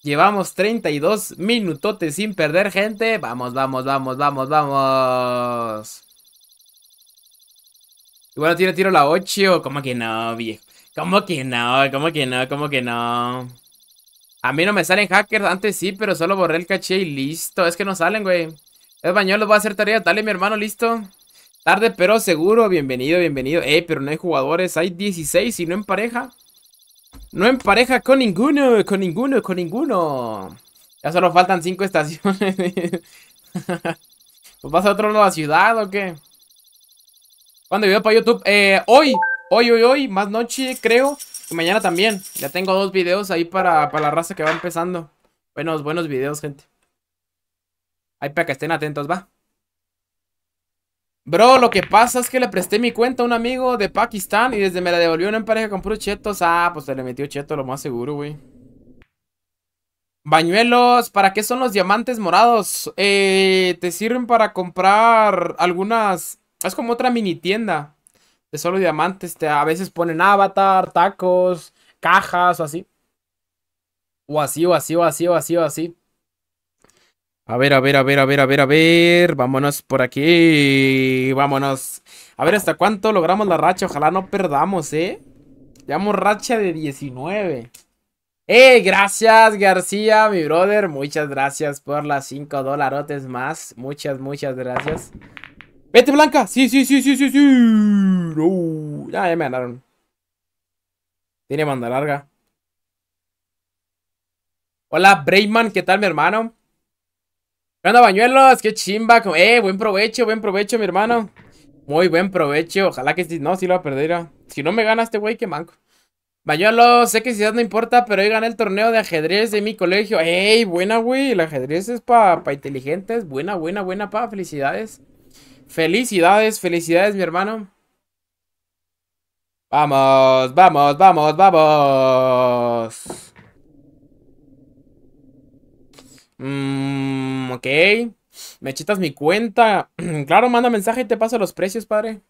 Llevamos 32 minutotes sin perder, gente. Vamos, vamos, vamos, vamos, vamos. Igual bueno, tiene tiro la 8. ¿Cómo que no, viejo? ¿Cómo que no? ¿Cómo que no? ¿Cómo que no? A mí no me salen hackers. Antes sí, pero solo borré el caché y listo. Es que no salen, güey. Baño, lo voy a hacer tarea. Dale, mi hermano, listo. Tarde, pero seguro. Bienvenido, bienvenido. Eh, pero no hay jugadores. Hay 16 y no en pareja. No en pareja con ninguno, con ninguno, con ninguno. Ya solo faltan 5 estaciones. ¿Pues vas a otro lado ciudad o qué? ¿Cuándo video para YouTube? Eh, hoy, hoy, hoy, hoy, más noche, creo. Y mañana también. Ya tengo dos videos ahí para, para la raza que va empezando. Buenos, buenos videos, gente. Ay para que estén atentos, va. Bro, lo que pasa es que le presté mi cuenta a un amigo de Pakistán y desde me la devolvió una pareja con puros chetos. Ah, pues se le metió cheto, lo más seguro, güey. Bañuelos, ¿para qué son los diamantes morados? Eh, te sirven para comprar algunas... Es como otra mini tienda de solo diamantes. Te, a veces ponen avatar, tacos, cajas o así. O así, o así, o así, o así, o así. A ver, a ver, a ver, a ver, a ver, a ver. Vámonos por aquí. Vámonos. A ver hasta cuánto logramos la racha. Ojalá no perdamos, ¿eh? Llevamos racha de 19. ¡Eh! Gracias, García, mi brother. Muchas gracias por las 5 dolarotes más. Muchas, muchas gracias. ¡Vete, Blanca! ¡Sí, sí, sí, sí, sí, sí! ¡Oh! ya, ya me ganaron. Tiene banda larga. Hola, Brayman. ¿Qué tal, mi hermano? ¿Qué onda, bañuelos? ¡Qué chimba! ¡Eh, buen provecho, buen provecho, mi hermano! Muy buen provecho. Ojalá que si no, si lo va a perder. Si no me gana este güey, qué manco. Bañuelos, sé que si no importa, pero hoy gané el torneo de ajedrez de mi colegio. ¡Ey, buena, güey! El ajedrez es para pa inteligentes. Buena, buena, buena, pa. Felicidades. Felicidades, felicidades, mi hermano. Vamos, vamos, vamos, vamos. Mmm, ok. ¿Me chitas mi cuenta? claro, manda mensaje y te paso los precios, padre.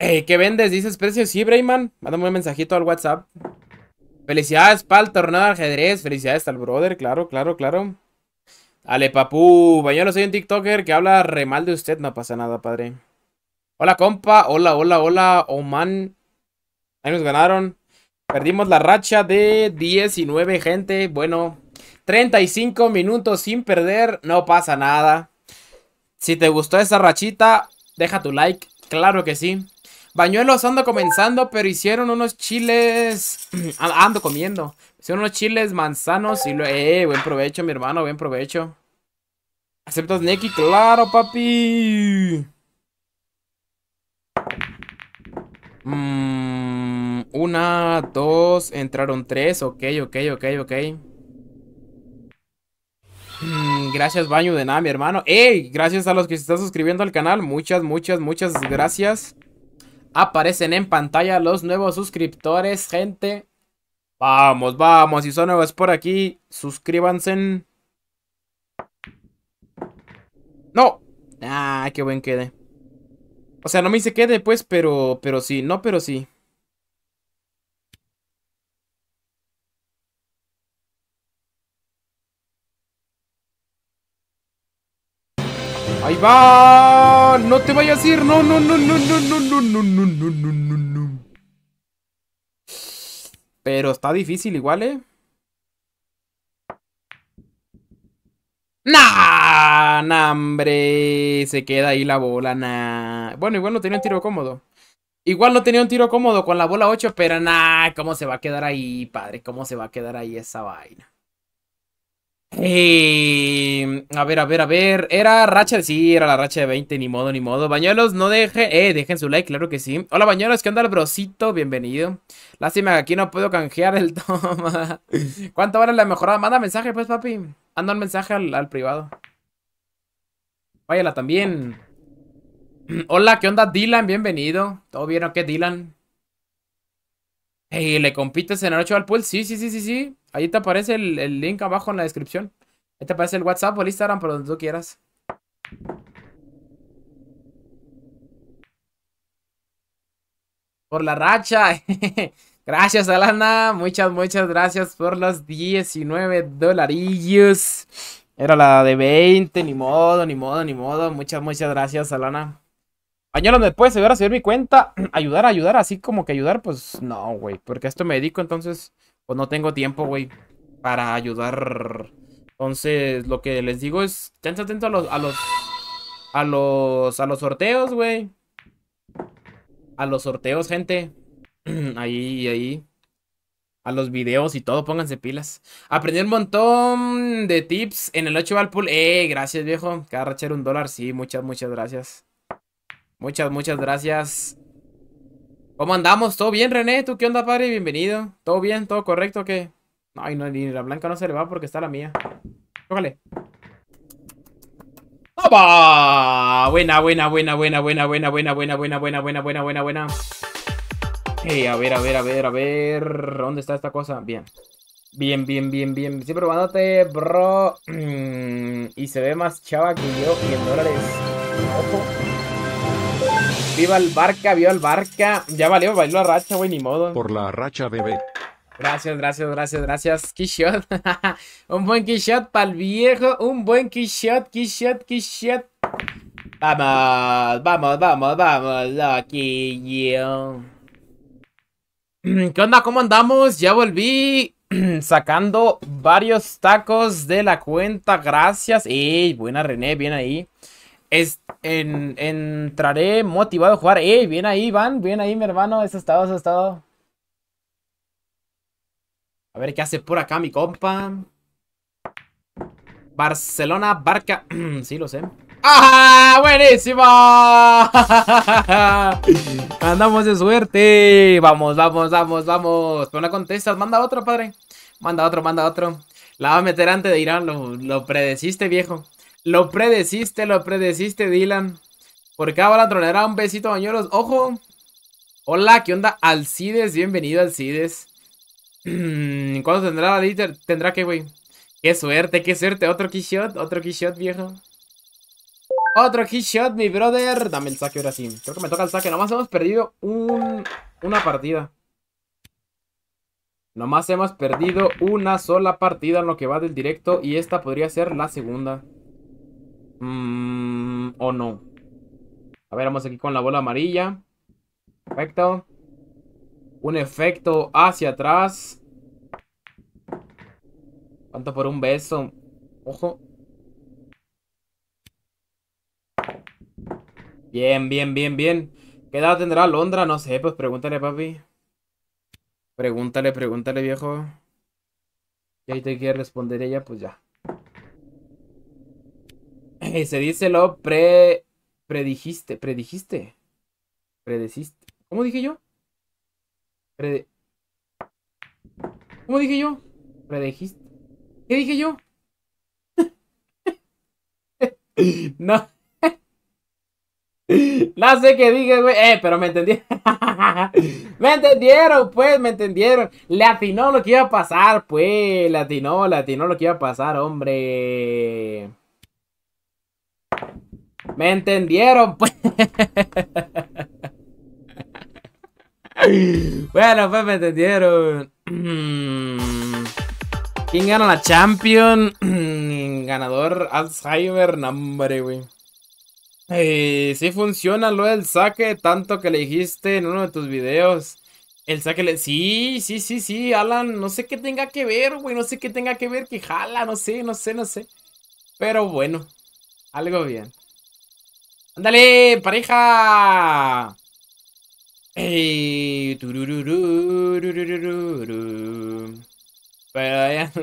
Hey, ¿qué vendes? ¿Dices precios? Sí, Brayman. Mándame un mensajito al WhatsApp. Felicidades, pal, tornado de ajedrez. Felicidades al brother, claro, claro, claro. Ale, papú. no soy un TikToker que habla re mal de usted. No pasa nada, padre. Hola, compa. Hola, hola, hola, Oman. man Ahí nos ganaron. Perdimos la racha de 19, gente. Bueno, 35 minutos sin perder, no pasa nada. Si te gustó esa rachita, deja tu like, claro que sí. Bañuelos ando comenzando, pero hicieron unos chiles... ando comiendo. Hicieron unos chiles manzanos y Eh, buen provecho, mi hermano, buen provecho. ¿Aceptas Neki? ¡Claro, papi! Mm, una, dos, entraron tres. Ok, ok, ok, ok. Mm, gracias, Baño de nada, mi hermano. ¡Ey! Gracias a los que se están suscribiendo al canal. Muchas, muchas, muchas gracias. Aparecen en pantalla los nuevos suscriptores, gente. Vamos, vamos. Si son nuevos por aquí, suscríbanse. ¡No! Ah, qué buen quede. O sea, no me hice quede, pues, pero, pero sí. No, pero sí. ¡Ahí va! ¡No te vayas a ir! ¡No, no, no, no, no, no, no, no, no, no, no, no, no! Pero está difícil igual, ¿eh? ¡Nah! ¡Nah, hombre! Se queda ahí la bola, nah. Bueno, igual no tenía un tiro cómodo. Igual no tenía un tiro cómodo con la bola 8, pero nah, ¿cómo se va a quedar ahí, padre? ¿Cómo se va a quedar ahí esa vaina? Eh, a ver, a ver, a ver. Era racha Sí, era la racha de 20. Ni modo, ni modo. Bañuelos, no deje... Eh, dejen su like, claro que sí. Hola, Bañuelos. ¿Qué onda, el brosito? Bienvenido. Lástima que aquí no puedo canjear el toma. ¿Cuánto vale la mejorada? Manda mensaje, pues, papi. Anda un mensaje al, privado. Váyala también. Hola, ¿qué onda, Dylan? Bienvenido. ¿Todo bien o qué, Dylan? Hey, ¿le compites en el 8 al pool? Sí, sí, sí, sí, sí. Ahí te aparece el, el, link abajo en la descripción. Ahí te aparece el WhatsApp o el Instagram, por donde tú quieras. Por la racha. gracias, Alana. Muchas, muchas gracias por los 19 dolarillos. Era la de 20, ni modo, ni modo, ni modo. Muchas, muchas gracias, Alana mañana después se a hacer mi cuenta, ayudar, ayudar, así como que ayudar, pues no, güey. Porque a esto me dedico, entonces, pues no tengo tiempo, güey, para ayudar. Entonces, lo que les digo es, estén atentos a los, a los, a los, a los sorteos, güey. A los sorteos, gente. ahí, ahí a los videos y todo, pónganse pilas. Aprendí un montón de tips en el 8 Valpool. Eh, gracias, viejo. Cada rachero un dólar. Sí, muchas, muchas gracias. Muchas, muchas gracias. ¿Cómo andamos? ¿Todo bien, René? ¿Tú qué onda, padre? Bienvenido. ¿Todo bien? ¿Todo correcto? ¿Qué? Ay, no, ni la blanca no se le va porque está la mía. Tócale. ¡Opa! Buena, buena, buena, buena, buena, buena, buena, buena, buena, buena, buena, buena, buena, buena. a ver, a ver, a ver, a ver. ¿Dónde está esta cosa? Bien. Bien, bien, bien, bien. Siempre probándote, bro. y se ve más chava que yo. Y en dólares. Ojo. Viva el Barca, viva el Barca. Ya valió, bailo la racha, güey, ni modo. Por la racha, bebé. Gracias, gracias, gracias, gracias. un buen quishot para el viejo. Un buen quishot, quishot, quishot. Vamos, vamos, vamos, vamos, Lucky ¿Qué onda? ¿Cómo andamos? Ya volví sacando varios tacos de la cuenta. Gracias. ¡Ey! Buena René, bien ahí es, en, entraré motivado a jugar. ¡Ey! Bien ahí, van, Bien ahí, mi hermano. Eso estado, eso estado. A ver qué hace por acá, mi compa. Barcelona, Barca. sí, lo sé. ¡Ah! ¡Buenísimo! Andamos de suerte. Vamos, vamos, vamos, vamos. Pero no contestas. Manda otro, padre. Manda otro, manda otro. La va a meter antes de Irán. lo predeciste, viejo. Lo predeciste, lo predeciste, Dylan. Por cada la tronera, un besito, bañuelos. Ojo. Hola, ¿qué onda? Alcides, bienvenido, Alcides. ¿Cuándo tendrá la líder? ¿Tendrá que, güey? Qué suerte, qué suerte. Otro keyshot, otro keyshot, viejo. Otro keyshot, mi brother. Dame el saque ahora sí. Creo que me toca el saque. Nomás hemos perdido una partida. Nomás hemos perdido una sola partida en lo que va del directo. Y esta podría ser la segunda. Mm, o no. A ver, vamos aquí con la bola amarilla. Perfecto. Un efecto hacia atrás. Cuanto por un beso? Ojo. Bien, bien, bien, bien. ¿Qué edad tendrá Londra? No sé, pues pregúntale, papi. Pregúntale, pregúntale, viejo. Y ahí te quiere responder ella, pues ya. Eh, se dice lo pre. Predijiste, predijiste. Predeciste. ¿Cómo dije yo? ¿Cómo dije yo? Predijiste. ¿Qué dije yo? no. No sé qué dije, güey. Eh, pero me entendieron. me entendieron, pues, me entendieron. Le atinó lo que iba a pasar, pues. Le atinó, le atinó lo que iba a pasar, hombre. ¿Me entendieron? Pues? bueno, pues me entendieron. ¿Quién gana la Champion? Ganador Alzheimer, nombre, güey. Eh, sí funciona lo del saque, tanto que le dijiste en uno de tus videos. El saque le... Sí, sí, sí, sí, Alan, no sé qué tenga que ver, güey, no sé qué tenga que ver, que jala, no sé, no sé, no sé. Pero bueno, algo bien. ¡Ándale, pareja! Ey, Pero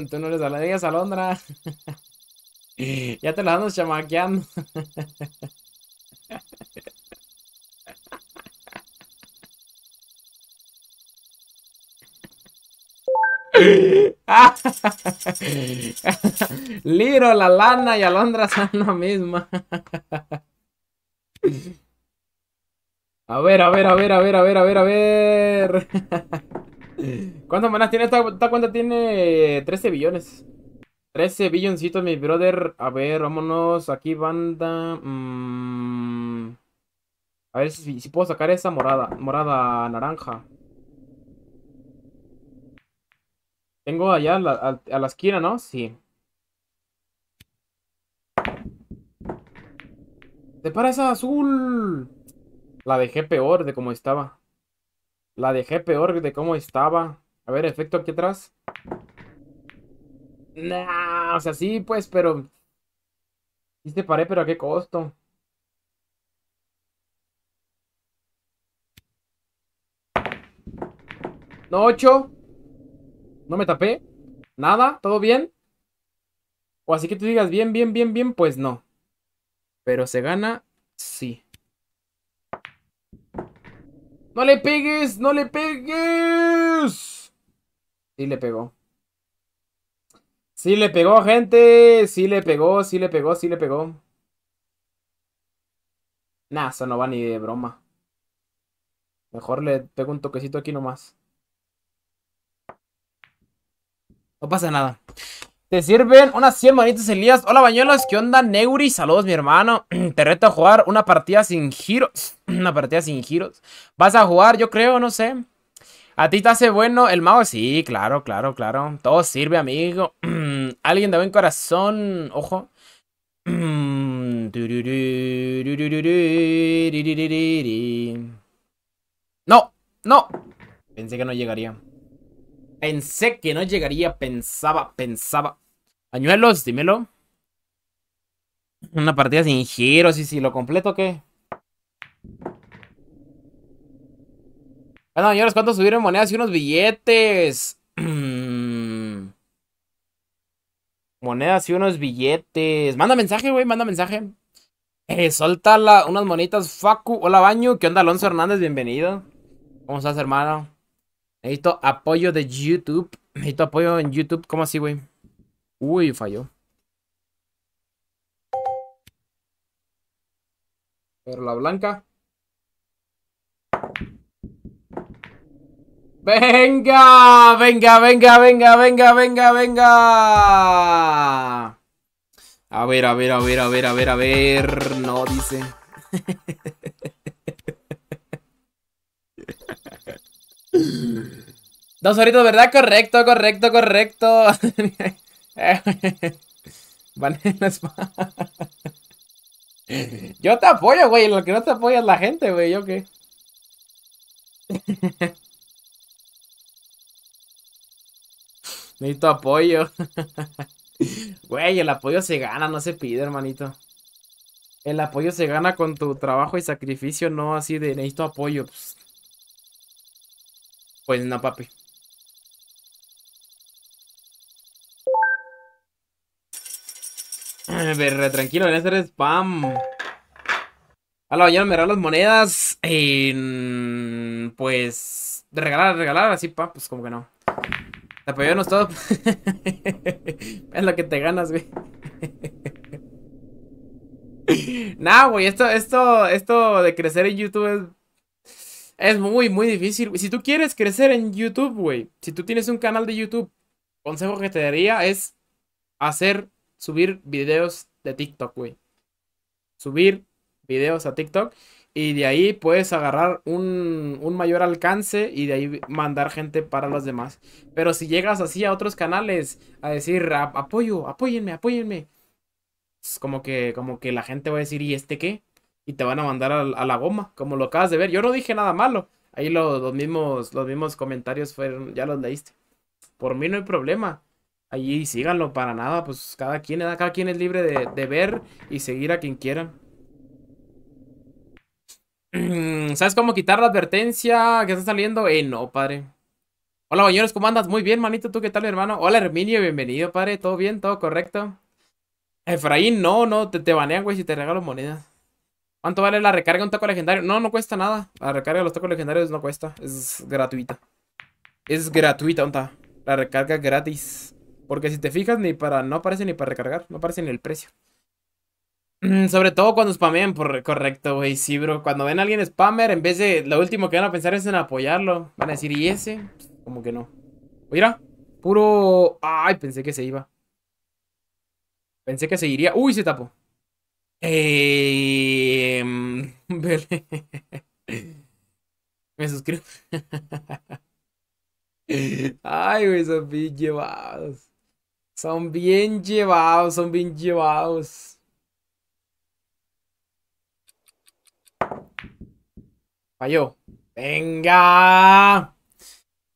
tú no les a Londra. ya te las andas chamaqueando. Liro, la lana y Alondra son la misma. A ver, a ver, a ver, a ver, a ver, a ver, a ver. ¿Cuántas manas tiene esta, cuenta? Tiene 13 billones. 13 billoncitos, mi brother. A ver, vámonos. Aquí, banda. Mm. A ver si, puedo sacar esa morada. Morada naranja. Tengo allá a, la esquina, ¿no? Sí. ¡Separa esa azul! La dejé peor de cómo estaba. La dejé peor de cómo estaba. A ver, efecto aquí atrás. Nah, o sea, sí, pues, pero... Y te paré, pero ¿a qué costo? No, ocho. No me tapé. Nada, ¿todo bien? O así que tú digas bien, bien, bien, bien, pues no. Pero se gana, sí. ¡No le pegues! ¡No le pegues! Sí le pegó. Sí le pegó, gente. Sí le pegó, sí le pegó, sí le pegó. Nah, eso no va ni de broma. Mejor le pego un toquecito aquí nomás. No pasa nada sirven unas 100 manitas, Elías. Hola, bañuelos. ¿Qué onda, Neuri? Saludos, mi hermano. Te reto a jugar una partida sin giros. una partida sin giros. ¿Vas a jugar? Yo creo, no sé. ¿A ti te hace bueno el mago? Sí, claro, claro, claro. Todo sirve, amigo. Alguien de buen corazón. Ojo. No, no. Pensé que no llegaría. Pensé que no llegaría, pensaba, pensaba, Añuelos, dímelo. Una partida sin giros y si lo completo, ¿qué? Bueno, señores, ¿cuánto subieron monedas y unos billetes? monedas y unos billetes. Manda mensaje, güey, manda mensaje. Eh, unas monitas, Facu. Hola, baño. ¿Qué onda, Alonso Hernández? Bienvenido. ¿Cómo estás, hermano? Necesito apoyo de YouTube. Necesito apoyo en YouTube. ¿Cómo así, güey? Uy, falló. Pero la blanca. Venga, venga, venga, venga, venga, venga, venga. A ver, a ver, a ver, a ver, a ver, a ver. No, dice. Dos horitos, ¿verdad? Correcto, correcto, correcto. no Yo te apoyo, güey. lo que no te apoya es la gente, güey. ¿Yo qué? Necesito apoyo. Güey, el apoyo se gana, no se pide, hermanito. El apoyo se gana con tu trabajo y sacrificio, no así de necesito apoyo. pues no, papi. ver, tranquilo, en hacer spam. A la mañana me regalan las monedas. pues. regalar, regalar, así, pa, pues como que no. Te no es todo. es lo que te ganas, güey. nah, güey, esto, esto, esto de crecer en YouTube es. Es muy, muy difícil. Si tú quieres crecer en YouTube, güey. Si tú tienes un canal de YouTube, consejo que te daría es hacer subir videos de TikTok, güey. Subir videos a TikTok y de ahí puedes agarrar un, mayor alcance y de ahí mandar gente para los demás. Pero si llegas así a otros canales a decir apoyo, apóyenme, apóyenme, es pues como que, como que la gente va a decir, ¿y este qué? Y te van a mandar a, la goma, como lo acabas de ver. Yo no dije nada malo. Ahí los, mismos, los mismos comentarios fueron, ya los leíste. Por mí no hay problema allí síganlo para nada, pues cada quien, cada quien es libre de, ver y seguir a quien quieran ¿Sabes cómo quitar la advertencia que está saliendo? Eh, no, padre. Hola, bañeros, ¿cómo andas? Muy bien, manito, ¿tú qué tal, hermano? Hola, Herminio, bienvenido, padre. ¿Todo bien? ¿Todo correcto? Efraín, no, no, te, te banean, güey, si te regalo monedas. ¿Cuánto vale la recarga de un taco legendario? No, no cuesta nada. La recarga de los tacos legendarios no cuesta. Es gratuita. Es gratuita, onda. La recarga gratis. Porque si te fijas, ni para. No aparece ni para recargar. No aparece ni el precio. Mm, sobre todo cuando spamean, por, correcto, güey. Sí, bro. Cuando ven a alguien spammer, en vez de. Lo último que van a pensar es en apoyarlo. Van a decir, ¿y ese? Pues, como que no. Mira, puro. Ay, pensé que se iba. Pensé que se iría. Uy, se tapó. Eh... Mm, Me suscribo. Ay, güey, son llevados. Son bien llevados, son bien llevados. Falló. Venga.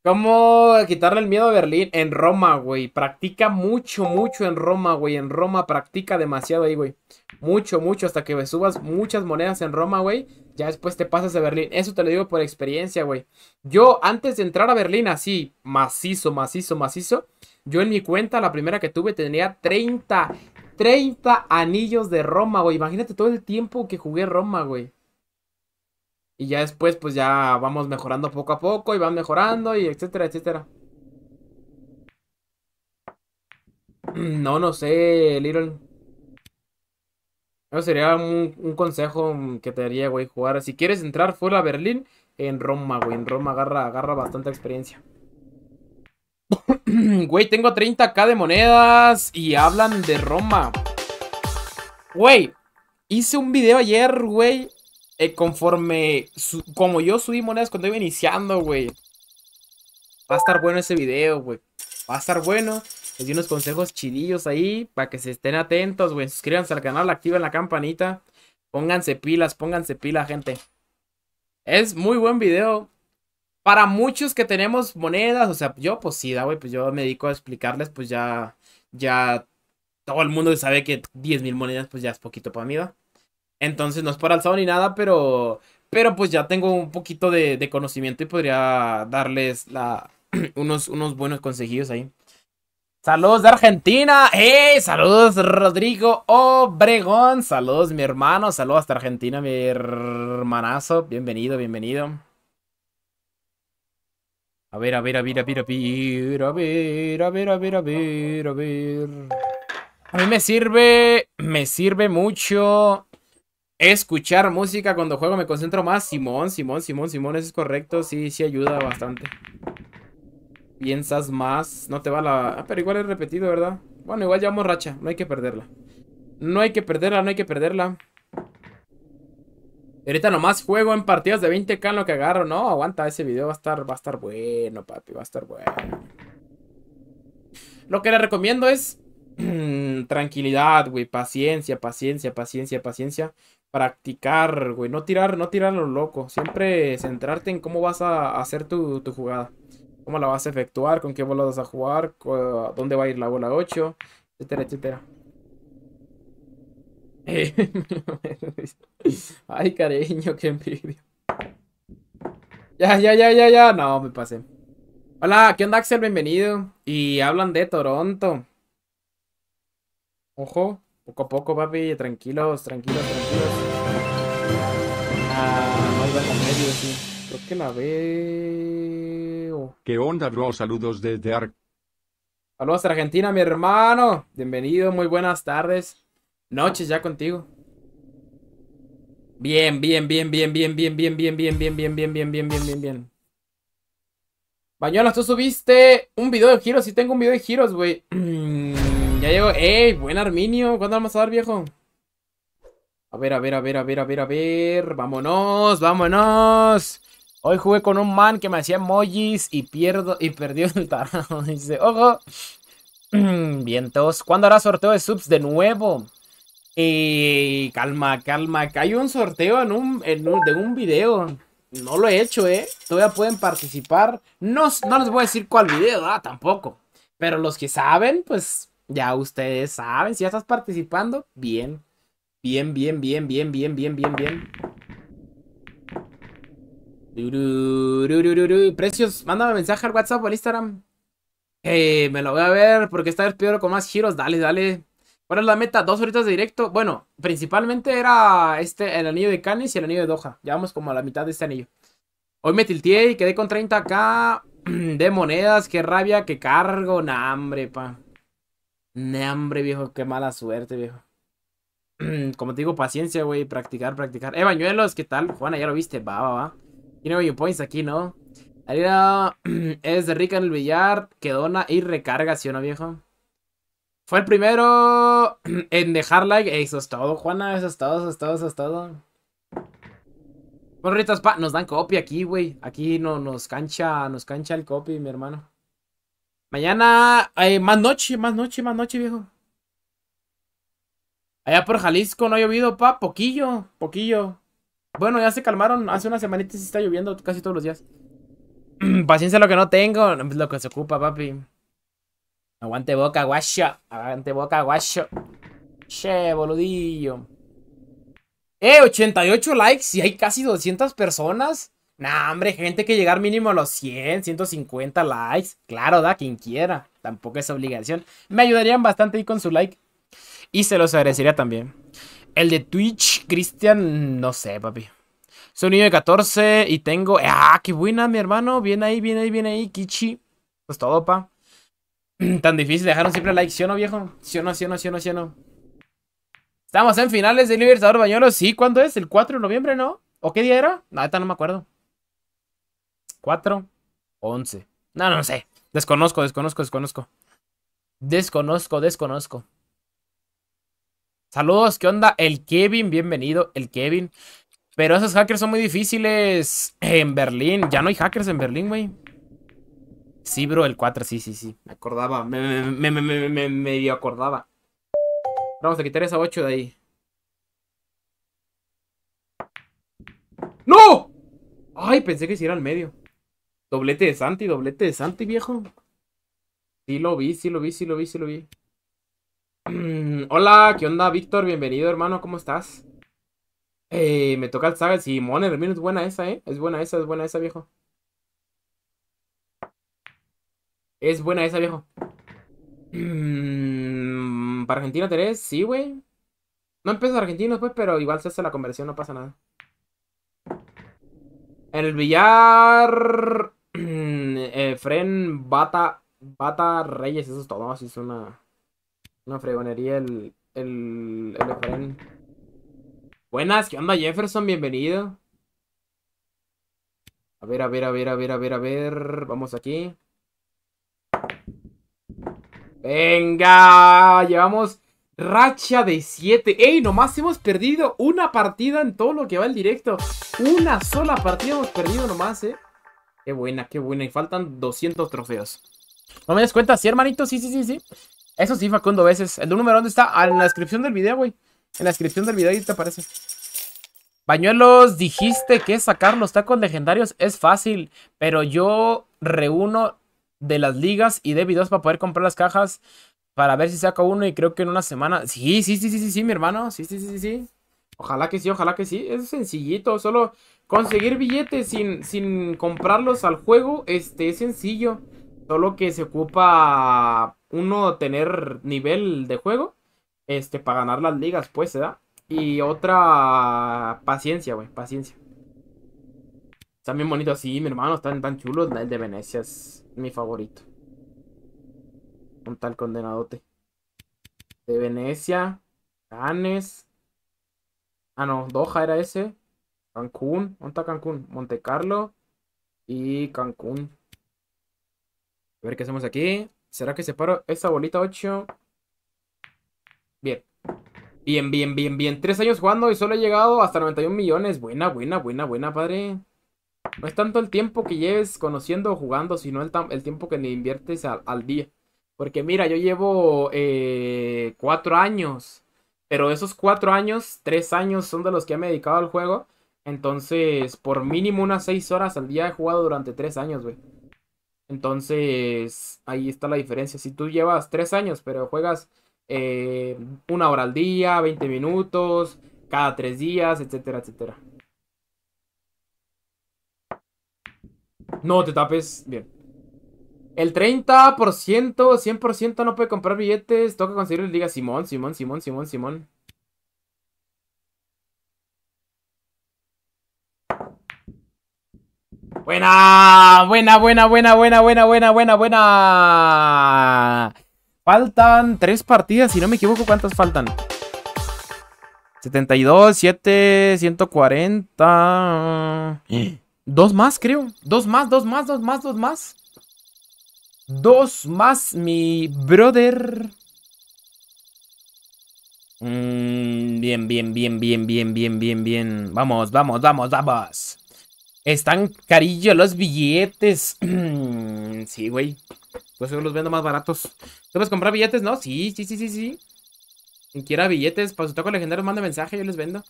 ¿Cómo quitarle el miedo a Berlín? En Roma, güey. Practica mucho, mucho en Roma, güey. En Roma practica demasiado ahí, güey. Mucho, mucho. Hasta que subas muchas monedas en Roma, güey. Ya después te pasas a Berlín. Eso te lo digo por experiencia, güey. Yo antes de entrar a Berlín así, macizo, macizo, macizo. Yo en mi cuenta, la primera que tuve, tenía 30, 30 anillos de Roma, güey. Imagínate todo el tiempo que jugué Roma, güey. Y ya después, pues ya vamos mejorando poco a poco y van mejorando y etcétera, etcétera. No, no sé, Little. Eso sería un, consejo que te daría, güey, jugar. Si quieres entrar fuera a Berlín, en Roma, güey. En Roma agarra, agarra bastante experiencia. Güey, tengo 30k de monedas y hablan de Roma. Güey, hice un video ayer, güey. Eh, conforme, como yo subí monedas cuando iba iniciando, güey. Va a estar bueno ese video, güey. Va a estar bueno. Les di unos consejos chidillos ahí para que se estén atentos, güey. Suscríbanse al canal, activen la campanita. Pónganse pilas, pónganse pilas gente. Es muy buen video para muchos que tenemos monedas, o sea, yo pues sí, da, güey, pues yo me dedico a explicarles, pues ya, ya todo el mundo sabe que mil monedas pues ya es poquito para mí, ¿va? Entonces no es para alzado ni nada, pero, pero pues ya tengo un poquito de, conocimiento y podría darles la, unos, unos buenos consejillos ahí. Saludos de Argentina. ¡Hey! Saludos Rodrigo Obregón. Saludos mi hermano. Saludos hasta Argentina, mi hermanazo. Bienvenido, bienvenido. A ver, a ver, a ver, a ver, a ver, a ver, a ver, a ver, a ver, a ver. A mí me sirve, me sirve mucho escuchar música cuando juego, me concentro más. Simón, Simón, Simón, Simón, eso es correcto, sí, sí ayuda bastante. Piensas más, no te va la... Ah, pero igual es repetido, ¿verdad? Bueno, igual ya racha, no hay que perderla. No hay que perderla, no hay que perderla. Ahorita nomás juego en partidos de 20k lo que agarro. No, aguanta, ese video va a estar, va a estar bueno, papi, va a estar bueno. Lo que le recomiendo es tranquilidad, güey, paciencia, paciencia, paciencia, paciencia. Practicar, güey, no tirar, no tirar lo loco. Siempre centrarte en cómo vas a hacer tu, tu jugada. Cómo la vas a efectuar, con qué bola vas a jugar, dónde va a ir la bola 8, etcétera, etcétera. ay, cariño, qué envidia. Ya, ya, ya, ya, ya. No, me pasé. Hola, ¿qué onda, Axel? Bienvenido. Y hablan de Toronto. Ojo, poco a poco, papi. Tranquilos, tranquilos, tranquilos. Ah, no medio, Creo que la veo. ¿Qué onda, bro? Saludos desde Ar... Saludos de Argentina, mi hermano. Bienvenido, muy buenas tardes. Noches ya contigo. Bien, bien, bien, bien, bien, bien, bien, bien, bien, bien, bien, bien, bien, bien, bien, bien, bien. Bañolas, tú subiste un video de giros. Sí tengo un video de giros, güey. ya llegó. ¡Ey! Buen Arminio. ¿Cuándo vamos a dar, viejo? A ver, a ver, a ver, a ver, a ver, a ver. Vámonos, vámonos. Hoy jugué con un man que me hacía emojis y pierdo y perdió el tarado. Dice, ojo. Vientos. ¿Cuándo hará sorteo de subs de nuevo? Eh, calma, calma, que hay un sorteo en un, de un video. No lo he hecho, ¿eh? Todavía pueden participar. No, no les voy a decir cuál video, ah, tampoco. Pero los que saben, pues ya ustedes saben. Si ya estás participando, bien. Bien, bien, bien, bien, bien, bien, bien, bien. Precios, mándame mensaje al WhatsApp o al Instagram. Eh, me lo voy a ver porque está el peor con más giros. Dale, dale. ¿Cuál es la meta? Dos horitas de directo. Bueno, principalmente era este, el anillo de Canis y el anillo de Doha. Llevamos como a la mitad de este anillo. Hoy me tilteé y quedé con 30k de monedas. Qué rabia, qué cargo. na hambre, pa. Nah, hambre, viejo. Qué mala suerte, viejo. Como te digo, paciencia, güey. Practicar, practicar. Eh, Bañuelos, ¿qué tal? Juana, ya lo viste. Va, va, va. Tiene no points aquí, ¿no? Alira es de rica en el billar. Que dona y recarga, ¿sí o no, viejo? Fue el primero en dejar like. Eso es todo, Juana. Eso es todo, eso es todo, eso es todo. pa, nos dan copy aquí, güey. Aquí no, nos cancha, nos cancha el copy, mi hermano. Mañana, eh, más noche, más noche, más noche, viejo. Allá por Jalisco no ha llovido, pa, poquillo, poquillo. Bueno, ya se calmaron, hace una semanita sí está lloviendo casi todos los días. Paciencia lo que no tengo, lo que se ocupa, papi. Aguante boca, guacho. Aguante boca, guacho. Che, boludillo. Eh, 88 likes y hay casi 200 personas. Nah, hombre, gente que llegar mínimo a los 100, 150 likes. Claro, da quien quiera. Tampoco es obligación. Me ayudarían bastante ahí con su like. Y se los agradecería también. El de Twitch, Cristian, no sé, papi. Soy un niño de 14 y tengo... ¡Ah, qué buena, mi hermano! Bien ahí, viene ahí, viene ahí, Kichi. Pues todo, pa. Tan difícil, dejaron siempre like, ¿sí o no, viejo? ¿Sí o no, sí o no, sí o no, sí o no? Estamos en finales de Libertador Bañuelos, sí, ¿cuándo es? ¿El 4 de noviembre, no? ¿O qué día era? Nada, no, me acuerdo. 4 11. No, no sé. Desconozco, desconozco, desconozco. Desconozco, desconozco. Saludos, ¿qué onda? El Kevin, bienvenido, el Kevin. Pero esos hackers son muy difíciles en Berlín. Ya no hay hackers en Berlín, güey. Sí, bro, el 4, sí, sí, sí. Me acordaba, me, me, me, me, me acordaba. Vamos a quitar esa 8 de ahí. ¡No! Ay, pensé que si era el medio. Doblete de Santi, doblete de Santi, viejo. Sí lo vi, sí lo vi, sí lo vi, sí lo vi. Hola, ¿qué onda, Víctor? Bienvenido, hermano, ¿cómo estás? Eh, me toca el saga. Simón, sí, es buena esa, ¿eh? Es buena esa, es buena esa, viejo. Es buena esa, viejo. Mm, para Argentina Terés? sí, güey. No empieza argentino después pues, pero igual se hace la conversión, no pasa nada. el billar. Mm, eh, Fren Bata. Bata Reyes, eso es todo. es una. Una fregonería el. El. El Fren. Buenas, ¿qué onda, Jefferson? Bienvenido. A ver, a ver, a ver, a ver, a ver, a ver. Vamos aquí. Venga, llevamos racha de 7. ¡Ey! Nomás hemos perdido una partida en todo lo que va el directo. Una sola partida hemos perdido nomás, ¿eh? Qué buena, qué buena. Y faltan 200 trofeos. ¿No me das cuenta? Sí, hermanito. Sí, sí, sí, sí. Eso sí, Facundo, veces. El número, ¿dónde está? Ah, en la descripción del video, güey. En la descripción del video ahí te aparece. Bañuelos, dijiste que sacar los tacos legendarios es fácil, pero yo reúno de las ligas y de videos para poder comprar las cajas para ver si saca uno y creo que en una semana. Sí, sí, sí, sí, sí, sí, mi hermano. Sí, sí, sí, sí, sí. Ojalá que sí, ojalá que sí. Es sencillito, solo conseguir billetes sin, sin comprarlos al juego, este, es sencillo. Solo que se ocupa uno tener nivel de juego, este, para ganar las ligas, pues, ¿se da? Y otra paciencia, güey, paciencia. Están bien bonitos así, mi hermano, están tan chulos. El de Venecia es mi favorito. Un tal condenadote. De Venecia, Cannes. Ah, no, Doha era ese. Cancún, ¿dónde está Cancún? Montecarlo. y Cancún. A ver qué hacemos aquí. ¿Será que separo esa bolita 8? Bien. Bien, bien, bien, bien. Tres años jugando y solo he llegado hasta 91 millones. Buena, buena, buena, buena, padre. No es tanto el tiempo que lleves conociendo o jugando, sino el, tiempo que le inviertes al, día. Porque mira, yo llevo eh, cuatro años, pero esos cuatro años, tres años son de los que me he dedicado al juego. Entonces, por mínimo unas seis horas al día he jugado durante tres años, güey. Entonces, ahí está la diferencia. Si tú llevas tres años, pero juegas eh, una hora al día, 20 minutos, cada tres días, etcétera, etcétera. No te tapes. Bien. El 30%, 100% no puede comprar billetes. Toca conseguir Liga Simón, Simón, Simón, Simón, Simón. Buena, buena, buena, buena, buena, buena, buena, buena, buena. Faltan tres partidas, si no me equivoco, ¿cuántas faltan? 72, 7, 140. Dos más, creo. Dos más, dos más, dos más, dos más. Dos más, mi brother. Mm, bien, bien, bien, bien, bien, bien, bien, bien. Vamos, vamos, vamos, vamos. Están carillos los billetes. sí, güey. Pues yo los vendo más baratos. ¿Tú puedes comprar billetes? No, sí, sí, sí, sí, sí. Quien quiera billetes para su toca legendario, manda mensaje, yo les vendo.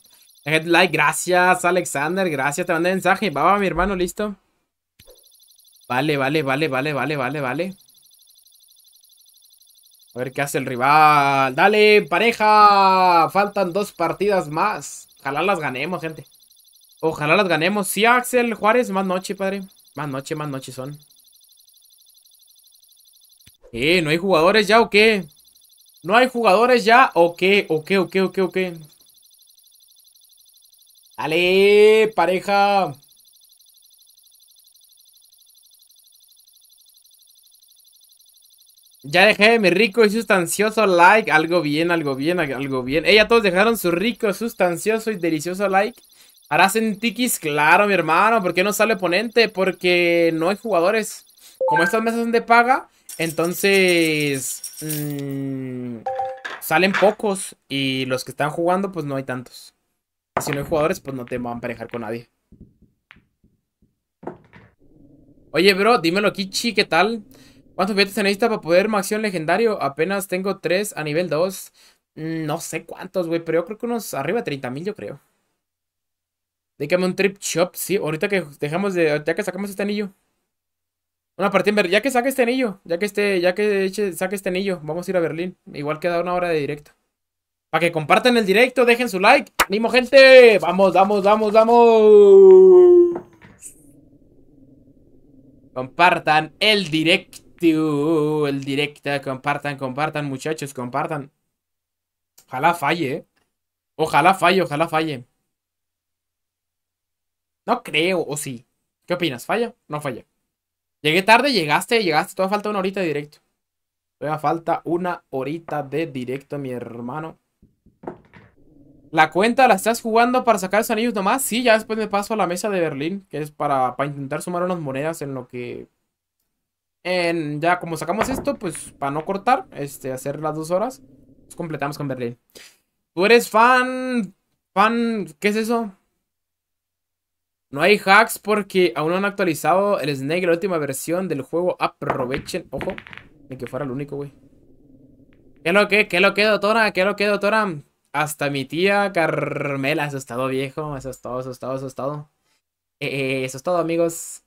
Headlight, gracias, Alexander, gracias. Te mandé mensaje. Va, mi hermano, listo. Vale, vale, vale, vale, vale, vale, vale. A ver qué hace el rival. ¡Dale, pareja! Faltan dos partidas más. Ojalá las ganemos, gente. Ojalá las ganemos. Sí, Axel Juárez, más noche, padre. Más noche, más noche son. ¿Eh? ¿No hay jugadores ya o qué? ¿No hay jugadores ya o qué? ¿O qué, o qué, o qué, o qué? ¡Ale, pareja. Ya dejé mi rico y sustancioso like. Algo bien, algo bien, algo bien. Ella todos dejaron su rico, sustancioso y delicioso like. Harás en tiquis, claro, mi hermano. ¿Por qué no sale oponente? Porque no hay jugadores. Como estas mesas son de paga, entonces mm, salen pocos. Y los que están jugando, pues no hay tantos. Si no hay jugadores, pues no te van a emparejar con nadie. Oye, bro, dímelo, Kichi, ¿qué tal? ¿Cuántos billetes se para poder acción legendario? Apenas tengo tres a nivel 2. Mm, no sé cuántos, güey, pero yo creo que unos arriba de 30 mil, yo creo. Déjame un trip shop, sí. Ahorita que dejamos de. Ya que sacamos este anillo. Una partida en Ya que saque este anillo. Ya que este. Ya que eche, saque este anillo. Vamos a ir a Berlín. Igual queda una hora de directo. Para que compartan el directo, dejen su like. ¡Animo, gente! ¡Vamos, vamos, vamos, vamos! Compartan el directo. El directo. Compartan, compartan, muchachos, compartan. Ojalá falle, eh. Ojalá falle, ojalá falle. No creo, o sí. ¿Qué opinas? ¿Falla? No falla. Llegué tarde, llegaste, llegaste. Todavía falta una horita de directo. Todavía falta una horita de directo, mi hermano. ¿La cuenta la estás jugando para sacar esos anillos nomás? Sí, ya después me paso a la mesa de Berlín, que es para, intentar sumar unas monedas en lo que... En, ya como sacamos esto, pues para no cortar, este, hacer las dos horas, pues, completamos con Berlín. ¿Tú eres fan? ¿Fan? ¿Qué es eso? No hay hacks porque aún no han actualizado el Snake, la última versión del juego. Aprovechen, ojo, de que fuera el único, güey. ¿Qué lo que, qué es lo que, doctora? ¿Qué lo que, doctora? Hasta mi tía Carmela, eso es todo viejo, eso es todo, eso es todo, eso es eh, eh, eso es todo amigos.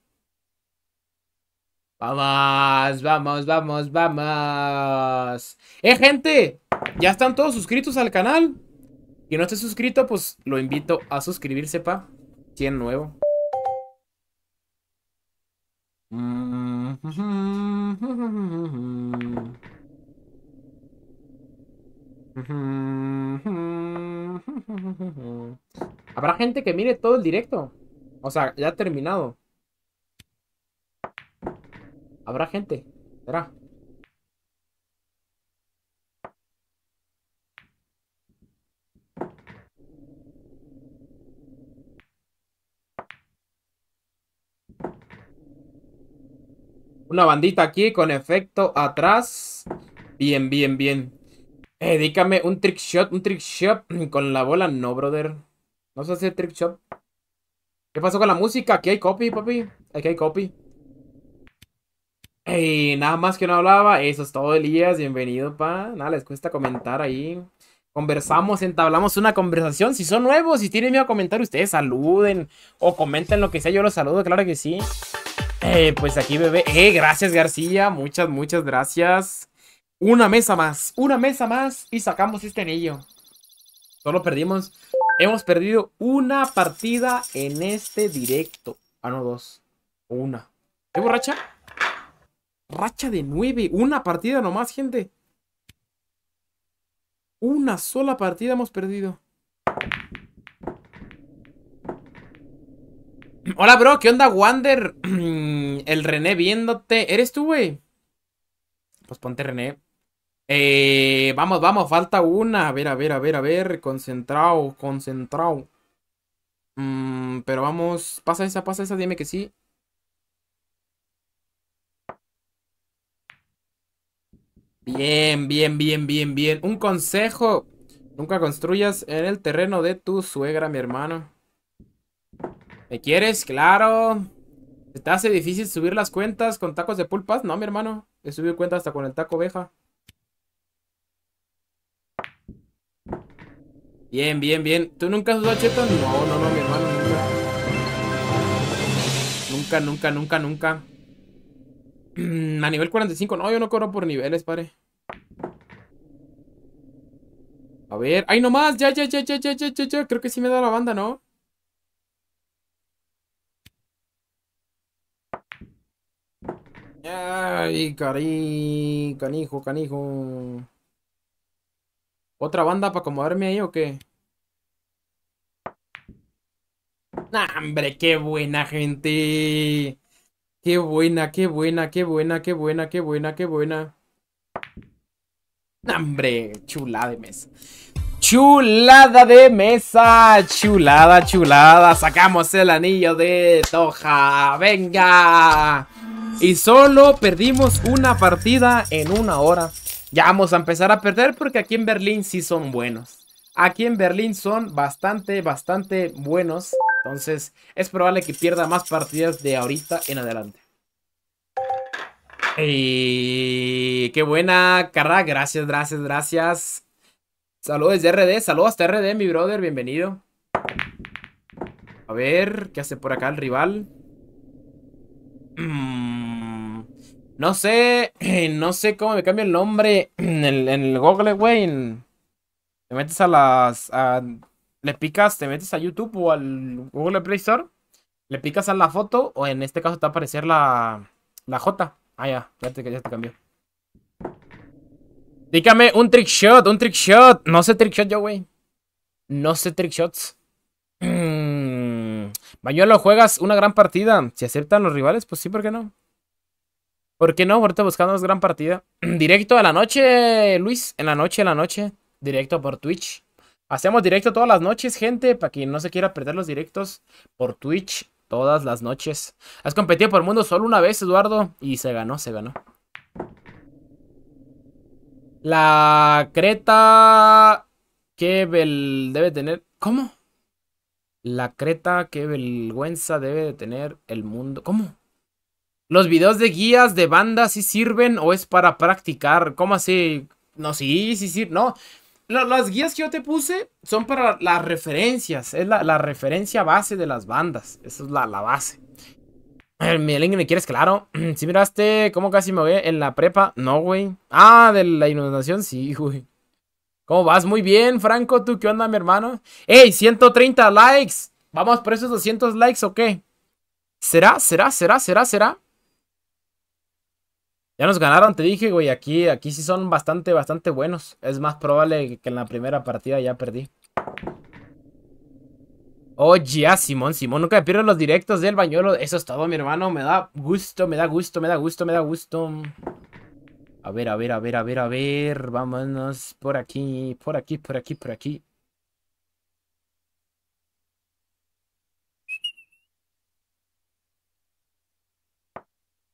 Vamos, vamos, vamos, vamos. ¡Eh, gente! Ya están todos suscritos al canal. Y no esté suscrito, pues lo invito a suscribirse, pa. 100 nuevo. Mm, mm, mm, Habrá gente que mire todo el directo. O sea, ya ha terminado. Habrá gente. Será. Una bandita aquí con efecto atrás. Bien, bien, bien. Eh, dígame, un trick shot, un trick shot con la bola, no, brother. No a hacer trick shot. ¿Qué pasó con la música? Aquí hay copy, papi. Aquí hay copy. nada más que no hablaba. Eso es todo, Elías. Bienvenido, pa. Nada, les cuesta comentar ahí. Conversamos, entablamos una conversación. Si son nuevos, si tienen miedo a comentar, ustedes saluden o comenten lo que sea. Yo los saludo, claro que sí. Eh, pues aquí, bebé. Eh, gracias, García. Muchas, muchas gracias. Una mesa más, una mesa más y sacamos este anillo. Solo perdimos, hemos perdido una partida en este directo. Ah, no, dos. Una. ¿Qué borracha? Racha de nueve. Una partida nomás, gente. Una sola partida hemos perdido. Hola, bro. ¿Qué onda, Wander? El René viéndote. ¿Eres tú, güey? Pues ponte, René. Eh, vamos, vamos, falta una. A ver, a ver, a ver, a ver. Concentrado, concentrado. Mm, pero vamos, pasa esa, pasa esa, dime que sí. Bien, bien, bien, bien, bien. Un consejo. Nunca construyas en el terreno de tu suegra, mi hermano. ¿Me quieres? Claro. ¿Te hace difícil subir las cuentas con tacos de pulpas? No, mi hermano. He subido cuentas hasta con el taco oveja. Bien, bien, bien. ¿Tú nunca has usado No, no, no, mi hermano, nunca. Nunca, nunca, nunca, nunca. A nivel 45, no, yo no cobro por niveles, padre. A ver, ¡ay, nomás! Ya, ya, ya, ya, ya, ya, ya, ya. Creo que sí me da la banda, ¿no? Ay, cari, canijo, canijo. ¿Otra banda para acomodarme ahí o qué? hombre, qué buena gente. Qué buena, qué buena, qué buena, qué buena, qué buena, qué buena. hombre, chulada de mesa. Chulada de mesa, chulada, chulada. Sacamos el anillo de Toja. Venga. Y solo perdimos una partida en una hora. Ya vamos a empezar a perder porque aquí en Berlín sí son buenos. Aquí en Berlín son bastante, bastante buenos. Entonces es probable que pierda más partidas de ahorita en adelante. Y qué buena, cara. Gracias, gracias, gracias. Saludos de RD. Saludos hasta RD, mi brother. Bienvenido. A ver, ¿qué hace por acá el rival? Mmm No sé, eh, no sé cómo me cambio el nombre en el, Google, güey. te metes a las... le picas, te metes a YouTube o al Google Play Store. Le picas a la foto o en este caso te va a aparecer la, la J. Ah, ya, espérate que ya te cambió. Dígame un trick shot, un trick shot. No sé trick shot yo, güey. No sé trick shots. lo juegas una gran partida. Si aceptan los rivales, pues sí, ¿por qué no? ¿Por qué no? Ahorita buscando gran partida. Directo a la noche, Luis. En la noche, en la noche. Directo por Twitch. Hacemos directo todas las noches, gente. Para quien no se quiera perder los directos por Twitch todas las noches. Has competido por el mundo solo una vez, Eduardo. Y se ganó, se ganó. La creta que Bel debe tener. ¿Cómo? La creta qué vergüenza debe de tener el mundo. ¿Cómo? ¿Los videos de guías de bandas sí sirven o es para practicar? ¿Cómo así? No, sí, sí, sí, no. Las, guías que yo te puse son para las referencias. Es la, referencia base de las bandas. Esa es la, la base. Eh, mi link me quieres, claro. Si miraste cómo casi me voy en la prepa, no, güey. Ah, de la inundación, sí, güey. ¿Cómo vas? Muy bien, Franco. ¿Tú qué onda, mi hermano? ¡Ey, 130 likes! ¿Vamos por esos 200 likes o qué? ¿Será? ¿Será? ¿Será? ¿Será? ¿Será? Ya nos ganaron, te dije, güey. Aquí, aquí sí son bastante, bastante buenos. Es más probable que en la primera partida ya perdí. Oye, oh, ya, Simón, Simón, nunca pierdo los directos del bañuelo. Eso es todo, mi hermano. Me da gusto, me da gusto, me da gusto, me da gusto. A ver, a ver, a ver, a ver, a ver. Vámonos por aquí, por aquí, por aquí, por aquí.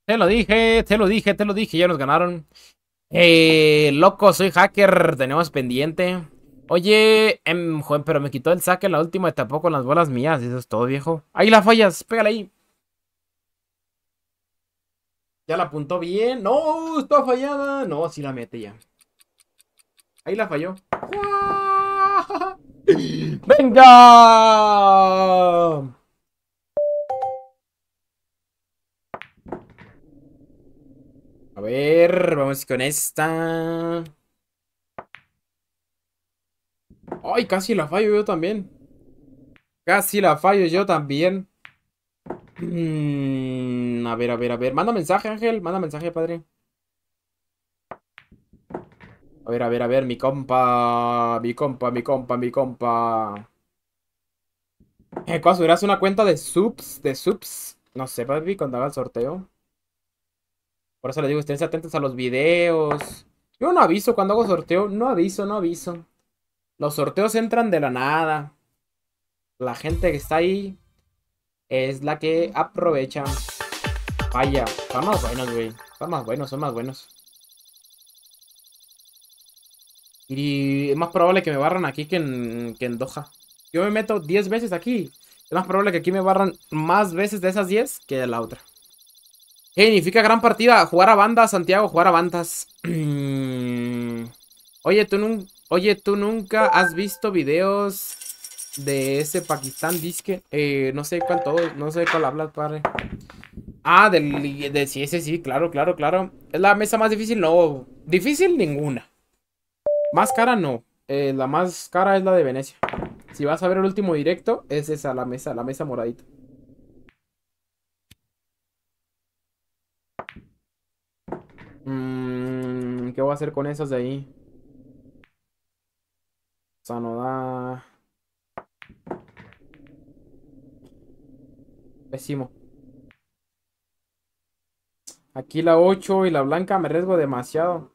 Te lo dije, te lo dije, te lo dije, ya nos ganaron. Eh, loco, soy hacker, tenemos pendiente. Oye, em, pero me quitó el saque en la última etapa con las bolas mías, eso es todo, viejo. Ahí la fallas, pégale ahí. Ya la apuntó bien. No, está fallada. No, sí la mete ya. Ahí la falló. ¡Venga! A ver, vamos con esta. Ay, casi la fallo yo también. Casi la fallo yo también. Mm, a ver, a ver, a ver. Manda mensaje, Ángel. Manda mensaje, padre. A ver, a ver, a ver. Mi compa. Mi compa, mi compa, mi compa. Eh, ¿Cuándo subirás una cuenta de subs? De subs. No sé, papi, cuando haga el sorteo. Por eso les digo, estén atentos a los videos. Yo no aviso cuando hago sorteo, no aviso, no aviso. Los sorteos entran de la nada. La gente que está ahí es la que aprovecha. Vaya, son más buenos, güey. Son más buenos, son más buenos. Y es más probable que me barran aquí que en, que en Doha. Yo me meto 10 veces aquí. Es más probable que aquí me barran más veces de esas 10 que de la otra. Genifica eh, significa gran partida? Jugar a bandas, Santiago, jugar a bandas. Oye, tú, Oye, tú nunca has visto videos de ese Pakistán disque. Eh, no sé cuál todo, no sé cuál hablas, padre. Ah, del, de sí, ese sí, claro, claro, claro. ¿Es la mesa más difícil? No. Difícil ninguna. Más cara no. Eh, la más cara es la de Venecia. Si vas a ver el último directo, es esa, la mesa, la mesa moradita. Mm, ¿qué voy a hacer con esas de ahí? da. Pésimo. Aquí la 8 y la blanca me arriesgo demasiado.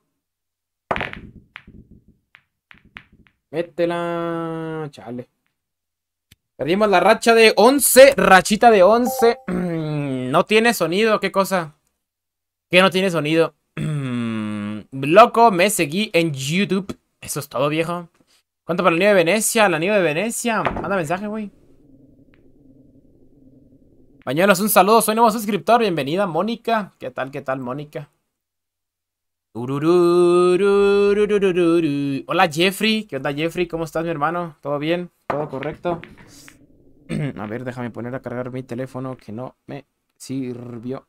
Métela. Chale. Perdimos la racha de 11. Rachita de 11. no tiene sonido. ¿Qué cosa? ¿Qué no tiene sonido. Loco, me seguí en YouTube. Eso es todo, viejo. ¿Cuánto para la nieve de Venecia? La nieve de Venecia. Manda mensaje, güey. es un saludo. Soy nuevo suscriptor. Bienvenida, Mónica. ¿Qué tal, qué tal, Mónica? Hola, Jeffrey. ¿Qué onda, Jeffrey? ¿Cómo estás, mi hermano? ¿Todo bien? ¿Todo correcto? A ver, déjame poner a cargar mi teléfono que no me sirvió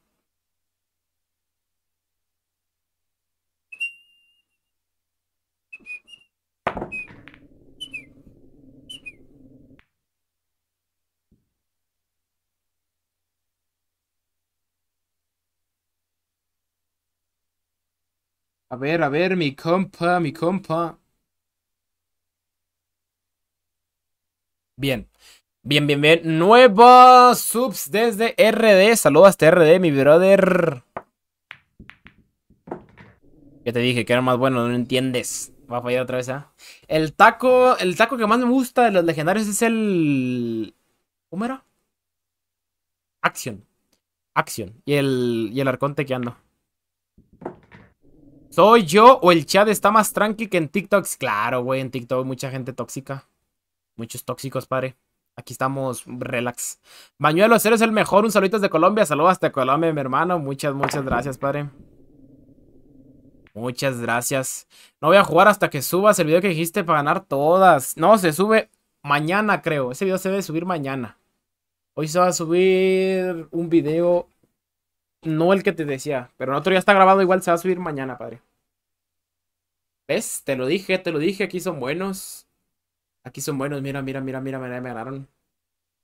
A ver, a ver, mi compa, mi compa. Bien. Bien, bien, bien. Nuevos subs desde RD. Saludos este RD, mi brother. Ya te dije que era más bueno, no entiendes. Va a fallar otra vez, ¿ah? ¿eh? El taco, el taco que más me gusta de los legendarios es el... ¿Cómo era? Acción. Action. Y el, y el arconte que ando. ¿Soy yo o el chat está más tranqui que en TikToks? Claro, güey, en TikTok mucha gente tóxica. Muchos tóxicos, padre. Aquí estamos, relax. Bañuelo Cero es el mejor. Un saludito de Colombia. Saludos hasta Colombia, mi hermano. Muchas, muchas gracias, padre. Muchas gracias. No voy a jugar hasta que subas el video que dijiste para ganar todas. No, se sube mañana, creo. Ese video se debe subir mañana. Hoy se va a subir un video no el que te decía, pero el otro ya está grabado, igual se va a subir mañana, padre. ¿Ves? Te lo dije, te lo dije, aquí son buenos. Aquí son buenos, mira, mira, mira, mira, me ganaron.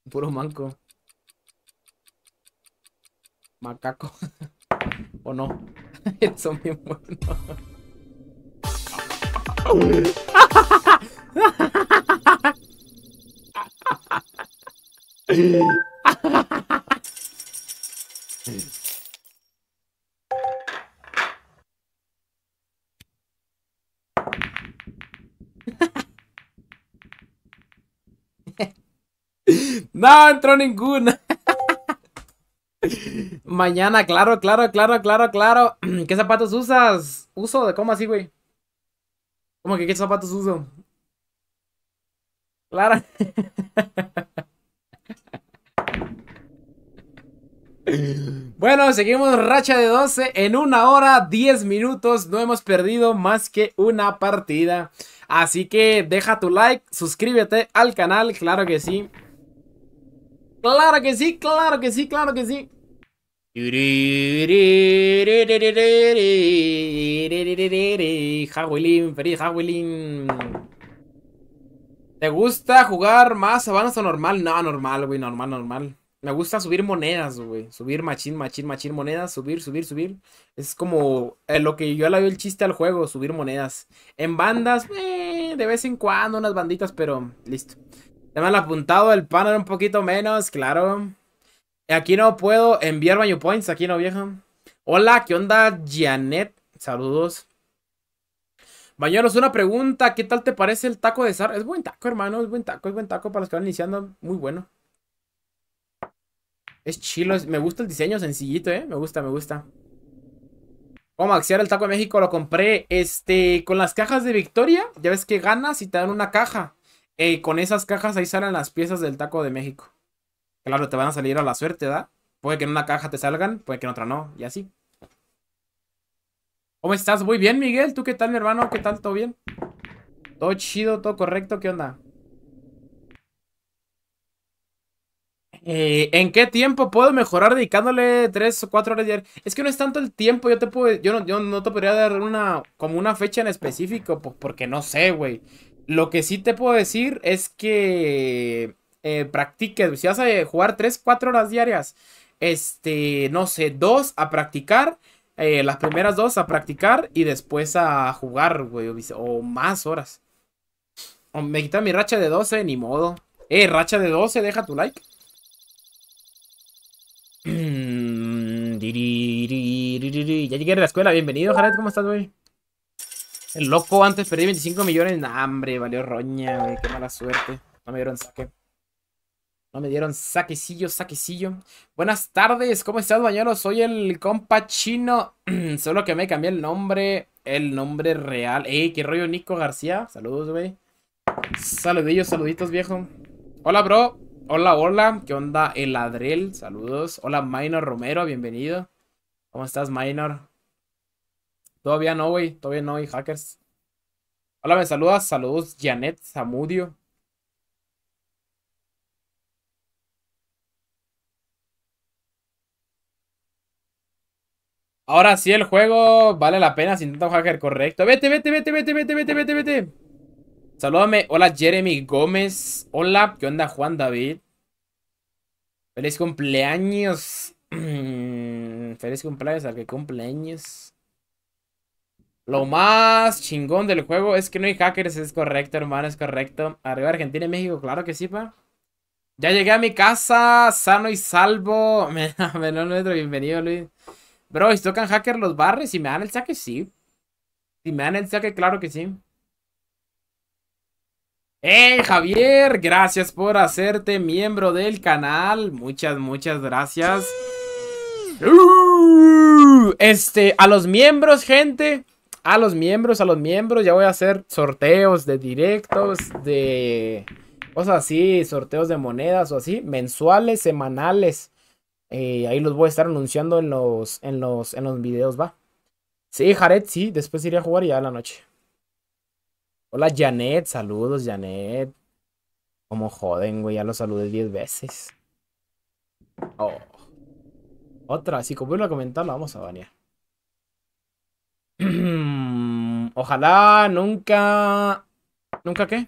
Puro manco. Macaco. ¿O no? son bien buenos. No entró ninguna. Mañana, claro, claro, claro, claro, claro. ¿Qué zapatos usas? Uso de cómo así, güey. ¿Cómo que qué zapatos uso? Claro. Bueno, seguimos racha de 12 en una hora, 10 minutos. No hemos perdido más que una partida. Así que deja tu like, suscríbete al canal, claro que sí. Claro que sí, claro que sí, claro que sí. Jaguilín, feliz ¿Te gusta jugar más avanzado o normal? No, normal, güey, normal, normal. Me gusta subir monedas, güey. Subir machín, machín, machín monedas. Subir, subir, subir. Es como eh, lo que yo le doy el chiste al juego, subir monedas. En bandas, eh, de vez en cuando unas banditas, pero listo me han apuntado, el pan era un poquito menos, claro. Aquí no puedo enviar baño points, aquí no, vieja. Hola, ¿qué onda, Janet? Saludos. Bañeros, una pregunta. ¿Qué tal te parece el taco de Sar? Es buen taco, hermano. Es buen taco, es buen taco para los que van iniciando. Muy bueno. Es chilo. Me gusta el diseño sencillito, ¿eh? Me gusta, me gusta. cómo a el taco de México. Lo compré este, con las cajas de Victoria. Ya ves que ganas y te dan una caja con esas cajas ahí salen las piezas del taco de México. Claro, te van a salir a la suerte, ¿da? Puede que en una caja te salgan, puede que en otra no, y así. ¿Cómo estás? Muy bien, Miguel. ¿Tú qué tal, mi hermano? ¿Qué tal? ¿Todo bien? ¿Todo chido? ¿Todo correcto? ¿Qué onda? Eh, ¿En qué tiempo puedo mejorar dedicándole 3 o 4 horas ayer? Es que no es tanto el tiempo, yo te puedo, yo no, no te podría dar una, como una fecha en específico, porque no sé, güey. Lo que sí te puedo decir es que eh, practiques. Si vas a jugar 3, 4 horas diarias, este, no sé, 2 a practicar. Eh, las primeras dos a practicar y después a jugar, güey. O más horas. me quita mi racha de 12, ni modo. Eh, racha de 12, deja tu like. ya llegué a la escuela, bienvenido, Jared, ¿cómo estás, güey? El loco antes perdí 25 millones. de hombre, valió roña, güey. Qué mala suerte. No me dieron saque. No me dieron saquecillo, saquecillo. Buenas tardes, ¿cómo estás, bañeros? Soy el compa chino. Solo que me cambié el nombre. El nombre real. Ey, qué rollo, Nico García. Saludos, güey. Saludillos, saluditos, viejo. Hola, bro. Hola, hola. ¿Qué onda, el Adrel? Saludos. Hola, Minor Romero, bienvenido. ¿Cómo estás, Minor? Todavía no, güey. Todavía no hay hackers. Hola, me saludas. Saludos, Janet Zamudio. Ahora sí, el juego vale la pena si intenta un hacker correcto. Vete, vete, vete, vete, vete, vete, vete, vete. Saludame. Hola, Jeremy Gómez. Hola, ¿qué onda, Juan David? Feliz cumpleaños. Feliz cumpleaños al que cumpleaños. Lo más chingón del juego es que no hay hackers, es correcto, hermano, es correcto. Arriba Argentina y México, claro que sí, pa. Ya llegué a mi casa, sano y salvo. Menos nuestro, bienvenido, Luis. Bro, si tocan hacker los barres, si me dan el saque, sí. Si me dan el saque, claro que sí. Eh, Javier! Gracias por hacerte miembro del canal. Muchas, muchas gracias. este, a los miembros, gente a los miembros, a los miembros. Ya voy a hacer sorteos de directos, de cosas así, sorteos de monedas o así, mensuales, semanales. Eh, ahí los voy a estar anunciando en los, en los, en los videos, va. Sí, Jared, sí, después iré a jugar ya a la noche. Hola, Janet, saludos, Janet. Como joden, güey, ya los saludé 10 veces. Oh. Otra, si como a comentar, la vamos a banear. Ojalá nunca... ¿Nunca qué?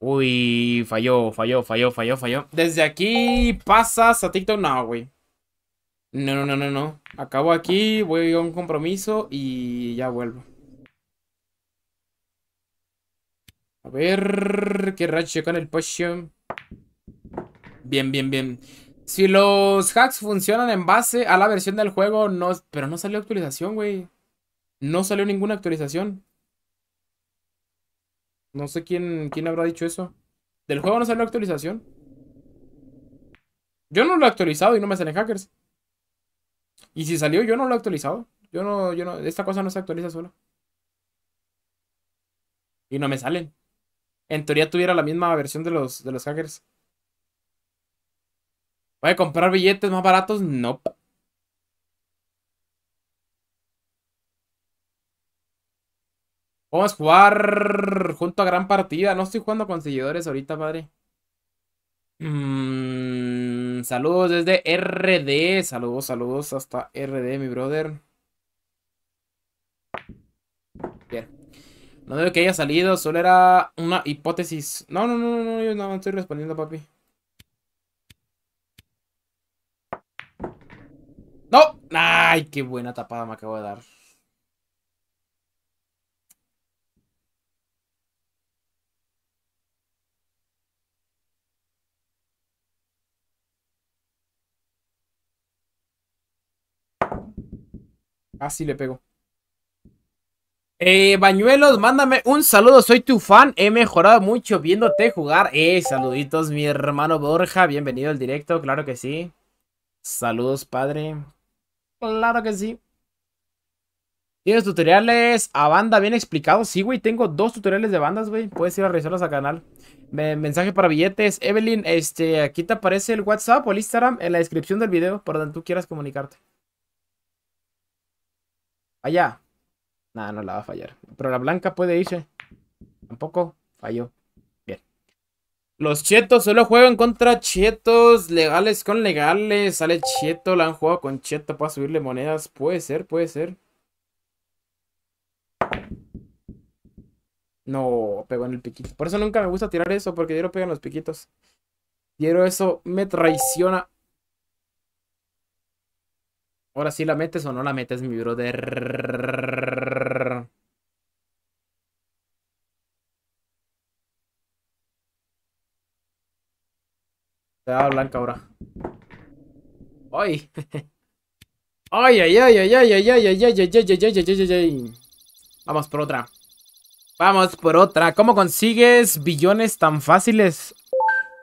Uy, falló, falló, falló, falló, falló. Desde aquí pasas a TikTok. No, güey. No, no, no, no, no. Acabo aquí, voy a un compromiso y ya vuelvo. A ver, qué racho con el potion. Bien, bien, bien. Si los hacks funcionan en base a la versión del juego, no. Pero no salió actualización, güey. No salió ninguna actualización. No sé quién, quién habrá dicho eso. Del juego no salió actualización. Yo no lo he actualizado y no me salen hackers. Y si salió, yo no lo he actualizado. Yo no, yo no. Esta cosa no se actualiza sola. Y no me salen. En teoría tuviera la misma versión de los, de los hackers. ¿Voy a comprar billetes más baratos? No. Vamos a jugar junto a gran partida. No estoy jugando con seguidores ahorita, padre. Mm, saludos desde RD. Saludos, saludos hasta RD, mi brother. Bien. No veo que haya salido, solo era una hipótesis. No, no, no, no, yo no estoy respondiendo, papi. ¡No! ¡Ay, qué buena tapada me acabo de dar! Así ah, sí le pego. Eh, Bañuelos, mándame un saludo, soy tu fan, he mejorado mucho viéndote jugar. Eh, saluditos, mi hermano Borja, bienvenido al directo, claro que sí. Saludos, padre, Claro que sí. ¿Tienes tutoriales a banda bien explicados? Sí, güey, tengo dos tutoriales de bandas, güey. Puedes ir a revisarlos al canal. mensaje para billetes. Evelyn, este, aquí te aparece el WhatsApp o el Instagram en la descripción del video para donde tú quieras comunicarte. Allá. Nada, no la va a fallar. Pero la blanca puede irse. Tampoco falló. Los chetos solo juegan contra chetos, legales con legales, sale cheto, la han jugado con cheto para subirle monedas, puede ser, puede ser. No, pegó en el piquito. Por eso nunca me gusta tirar eso, porque pegar en los piquitos. quiero eso me traiciona. Ahora sí la metes o no la metes, mi brother. Te a blanca ahora. ¡Ay! ¡Ay, ay, ay, ay, ay, ay, ay, ay, ay, ay, ay, ay, ay, ay, ay! Vamos por otra. Vamos por otra. ¿Cómo consigues billones tan fáciles?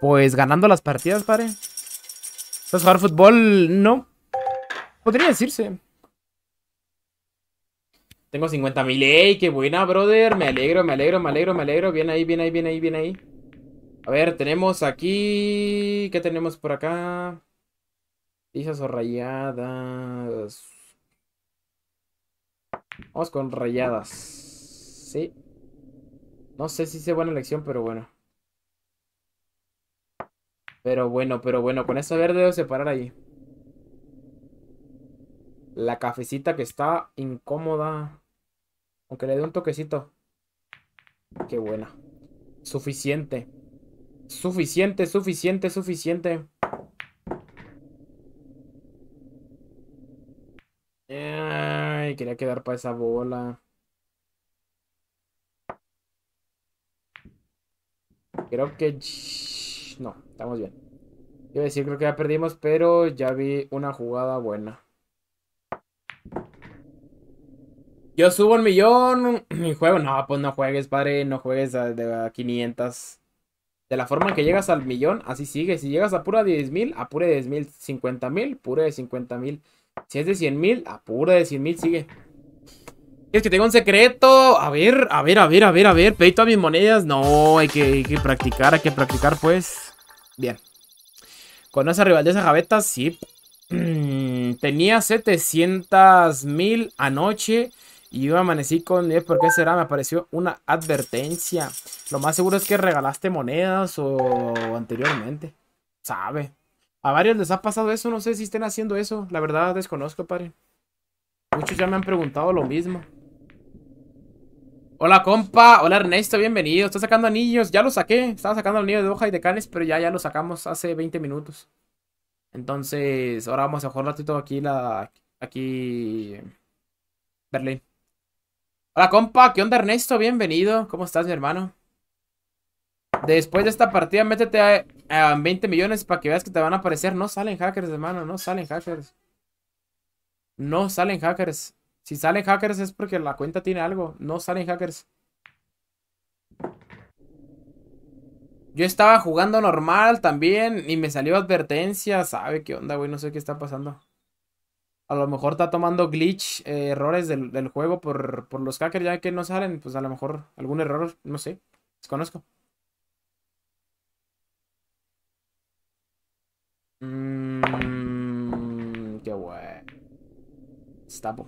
Pues ganando las partidas, pare. ¿Sabes jugar fútbol? No. Podría decirse. Tengo 50 mil. ¡Ey, qué buena, brother! Me alegro, me alegro, me alegro, me alegro. Bien ahí, bien ahí, bien ahí, bien ahí. A ver, tenemos aquí... ¿Qué tenemos por acá? Pisas o rayadas. Vamos con rayadas. Sí. No sé si sea buena elección, pero bueno. Pero bueno, pero bueno. Con esa verde debo separar ahí. La cafecita que está incómoda. Aunque le dé un toquecito. Qué buena. Suficiente. Suficiente, suficiente, suficiente. Ay, quería quedar para esa bola. Creo que... No, estamos bien. Quiero decir, creo que ya perdimos, pero ya vi una jugada buena. Yo subo un millón Mi juego. No, pues no juegues, padre. No juegues a, de, a 500 de la forma en que llegas al millón, así sigue. Si llegas a pura 10.000 mil, a de 10 mil. 50 mil, pura de 50 mil. Si es de 100 mil, a de 100 mil, sigue. Es que tengo un secreto? A ver, a ver, a ver, a ver, a ver. Pedí todas mis monedas. No, hay que, practicar, hay que practicar, pues. Bien. ¿Con esa rival de gaveta? Sí. Tenía 700.000 anoche. Y yo amanecí con 10, porque qué será? Me apareció una advertencia. Lo más seguro es que regalaste monedas o anteriormente. Sabe. A varios les ha pasado eso, no sé si estén haciendo eso. La verdad desconozco, padre. Muchos ya me han preguntado lo mismo. Hola, compa. Hola, Ernesto. Bienvenido. Está sacando anillos. Ya lo saqué. Estaba sacando anillos de hoja y de canes, pero ya, ya lo sacamos hace 20 minutos. Entonces, ahora vamos a jugar ratito aquí la... Aquí... Berlín. Hola, compa. ¿Qué onda, Ernesto? Bienvenido. ¿Cómo estás, mi hermano? Después de esta partida, métete a, 20 millones para que veas que te van a aparecer. No salen hackers, hermano. No salen hackers. No salen hackers. Si salen hackers es porque la cuenta tiene algo. No salen hackers. Yo estaba jugando normal también y me salió advertencia. ¿Sabe qué onda, güey? No sé qué está pasando a lo mejor está tomando glitch, eh, errores del, juego por, los hackers, ya que no salen, pues a lo mejor algún error, no sé, desconozco. Mmm, qué bueno. Estapo.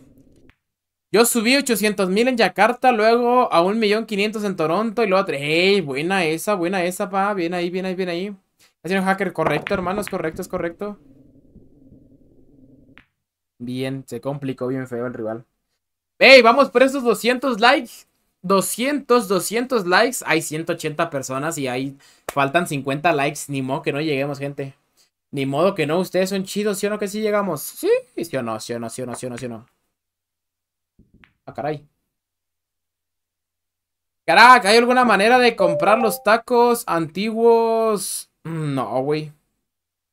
Yo subí 800 mil en Jakarta, luego a 1.500.000 en Toronto y luego a ¡Ey! Buena esa, buena esa, pa. Bien ahí, bien ahí, bien ahí. Ha sido un hacker correcto, hermano, es correcto, es correcto. Bien, se complicó bien feo el rival. ¡Ey! Vamos por esos 200 likes. 200, 200 likes. Hay 180 personas y ahí faltan 50 likes. Ni modo que no lleguemos, gente. Ni modo que no. Ustedes son chidos, ¿sí o no que sí llegamos? Sí, sí o no, sí o no, sí o no, sí o no, Ah, caray. Caraca, ¿hay alguna manera de comprar los tacos antiguos? Mm, no, güey.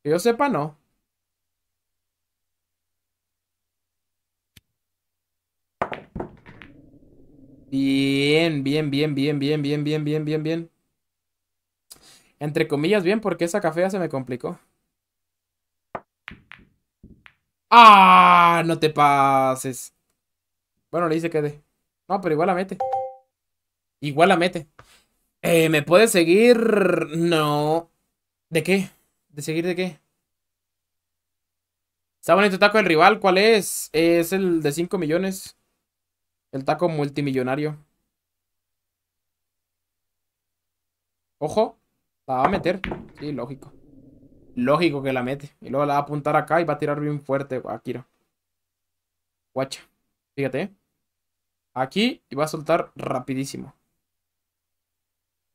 Que yo sepa, no. Bien, bien, bien, bien, bien, bien, bien, bien, bien, bien. Entre comillas, bien, porque esa cafea se me complicó. ¡Ah! No te pases. Bueno, le hice que de. No, pero igual la mete. Igual la mete. Eh, ¿Me puedes seguir? No. ¿De qué? ¿De seguir de qué? Está bonito taco del rival. ¿Cuál es? Es el de 5 millones. El taco multimillonario. Ojo, la va a meter. Sí, lógico. Lógico que la mete. Y luego la va a apuntar acá y va a tirar bien fuerte a Guacha. Fíjate. ¿eh? Aquí y va a soltar rapidísimo.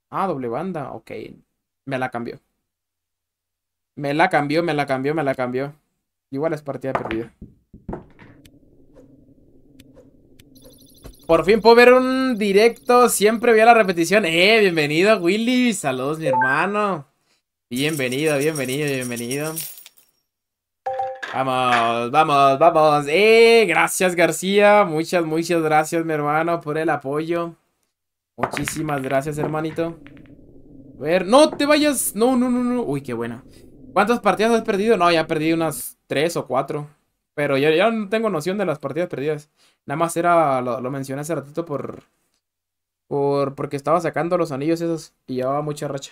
Ah, doble banda. Ok. Me la cambió. Me la cambió, me la cambió, me la cambió. Igual es partida perdida. Por fin puedo ver un directo. Siempre veo la repetición. Eh, bienvenido, Willy. Saludos, mi hermano. Bienvenido, bienvenido, bienvenido. Vamos, vamos, vamos. Eh, gracias, García. Muchas, muchas gracias, mi hermano, por el apoyo. Muchísimas gracias, hermanito. A ver, no te vayas. No, no, no, no. Uy, qué buena. ¿Cuántas partidas has perdido? No, ya perdido unas tres o cuatro. Pero yo ya no tengo noción de las partidas perdidas. Nada más era, lo, mencioné hace ratito por, por, porque estaba sacando los anillos esos y llevaba mucha racha.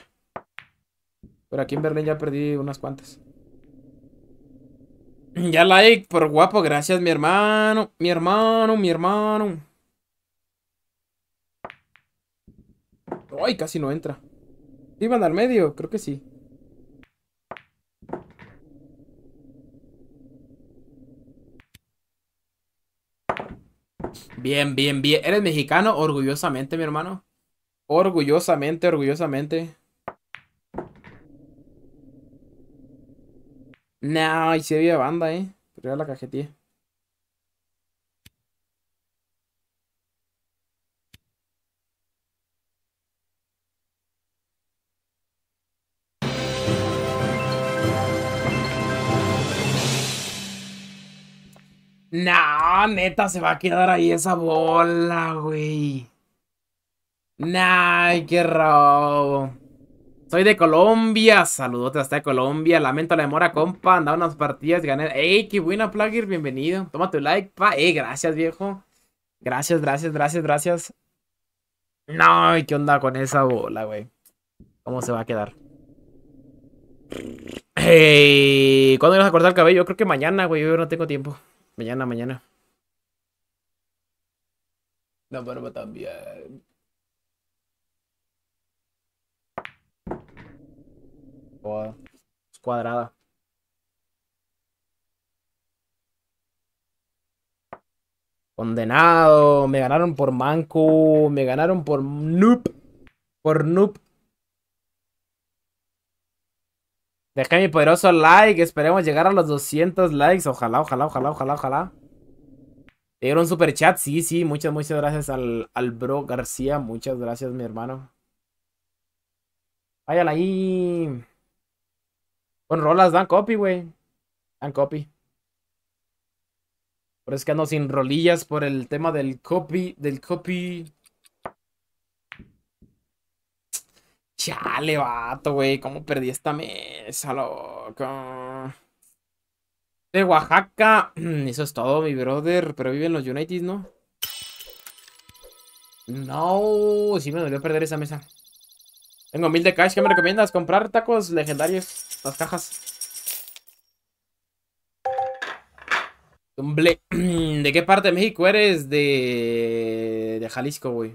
Pero aquí en Berlín ya perdí unas cuantas. Ya like por guapo, gracias mi hermano, mi hermano, mi hermano. Ay, casi no entra. ¿Iban al medio? Creo que sí. Bien, bien, bien. ¿Eres mexicano? Orgullosamente, mi hermano. Orgullosamente, orgullosamente. No, y si había banda, eh. Pero era la cajetilla. No, neta, se va a quedar ahí esa bola, güey. Nah, qué rabo Soy de Colombia, saludote hasta Colombia. Lamento la demora, compa. Anda unas partidas, y gané. ¡Ey, qué buena, Plugger! Bienvenido. Toma tu like, pa. ¡Ey, gracias, viejo! Gracias, gracias, gracias, gracias. No, ¿qué onda con esa bola, güey? ¿Cómo se va a quedar? Ey, ¿Cuándo ibas a cortar el cabello? Yo creo que mañana, güey. Yo no tengo tiempo. Mañana, mañana. La barba también. es cuadrada. Condenado. Me ganaron por Manco. Me ganaron por Noob. Por Noob. Deja mi poderoso like. Esperemos llegar a los 200 likes. Ojalá, ojalá, ojalá, ojalá, ojalá. Te dieron un super chat. Sí, sí. Muchas, muchas gracias al, bro García. Muchas gracias, mi hermano. Váyala ahí. Con rolas dan copy, güey. Dan copy. Por eso que ando sin rolillas por el tema del copy. Del copy. Chale, vato, güey. ¿Cómo perdí esta mesa, loco? De Oaxaca. Eso es todo, mi brother. Pero vive en los United, ¿no? No, sí me dolió perder esa mesa. Tengo mil de cash. ¿Qué me recomiendas? Comprar tacos legendarios. Las cajas. ¿De qué parte de México eres? De, de Jalisco, güey.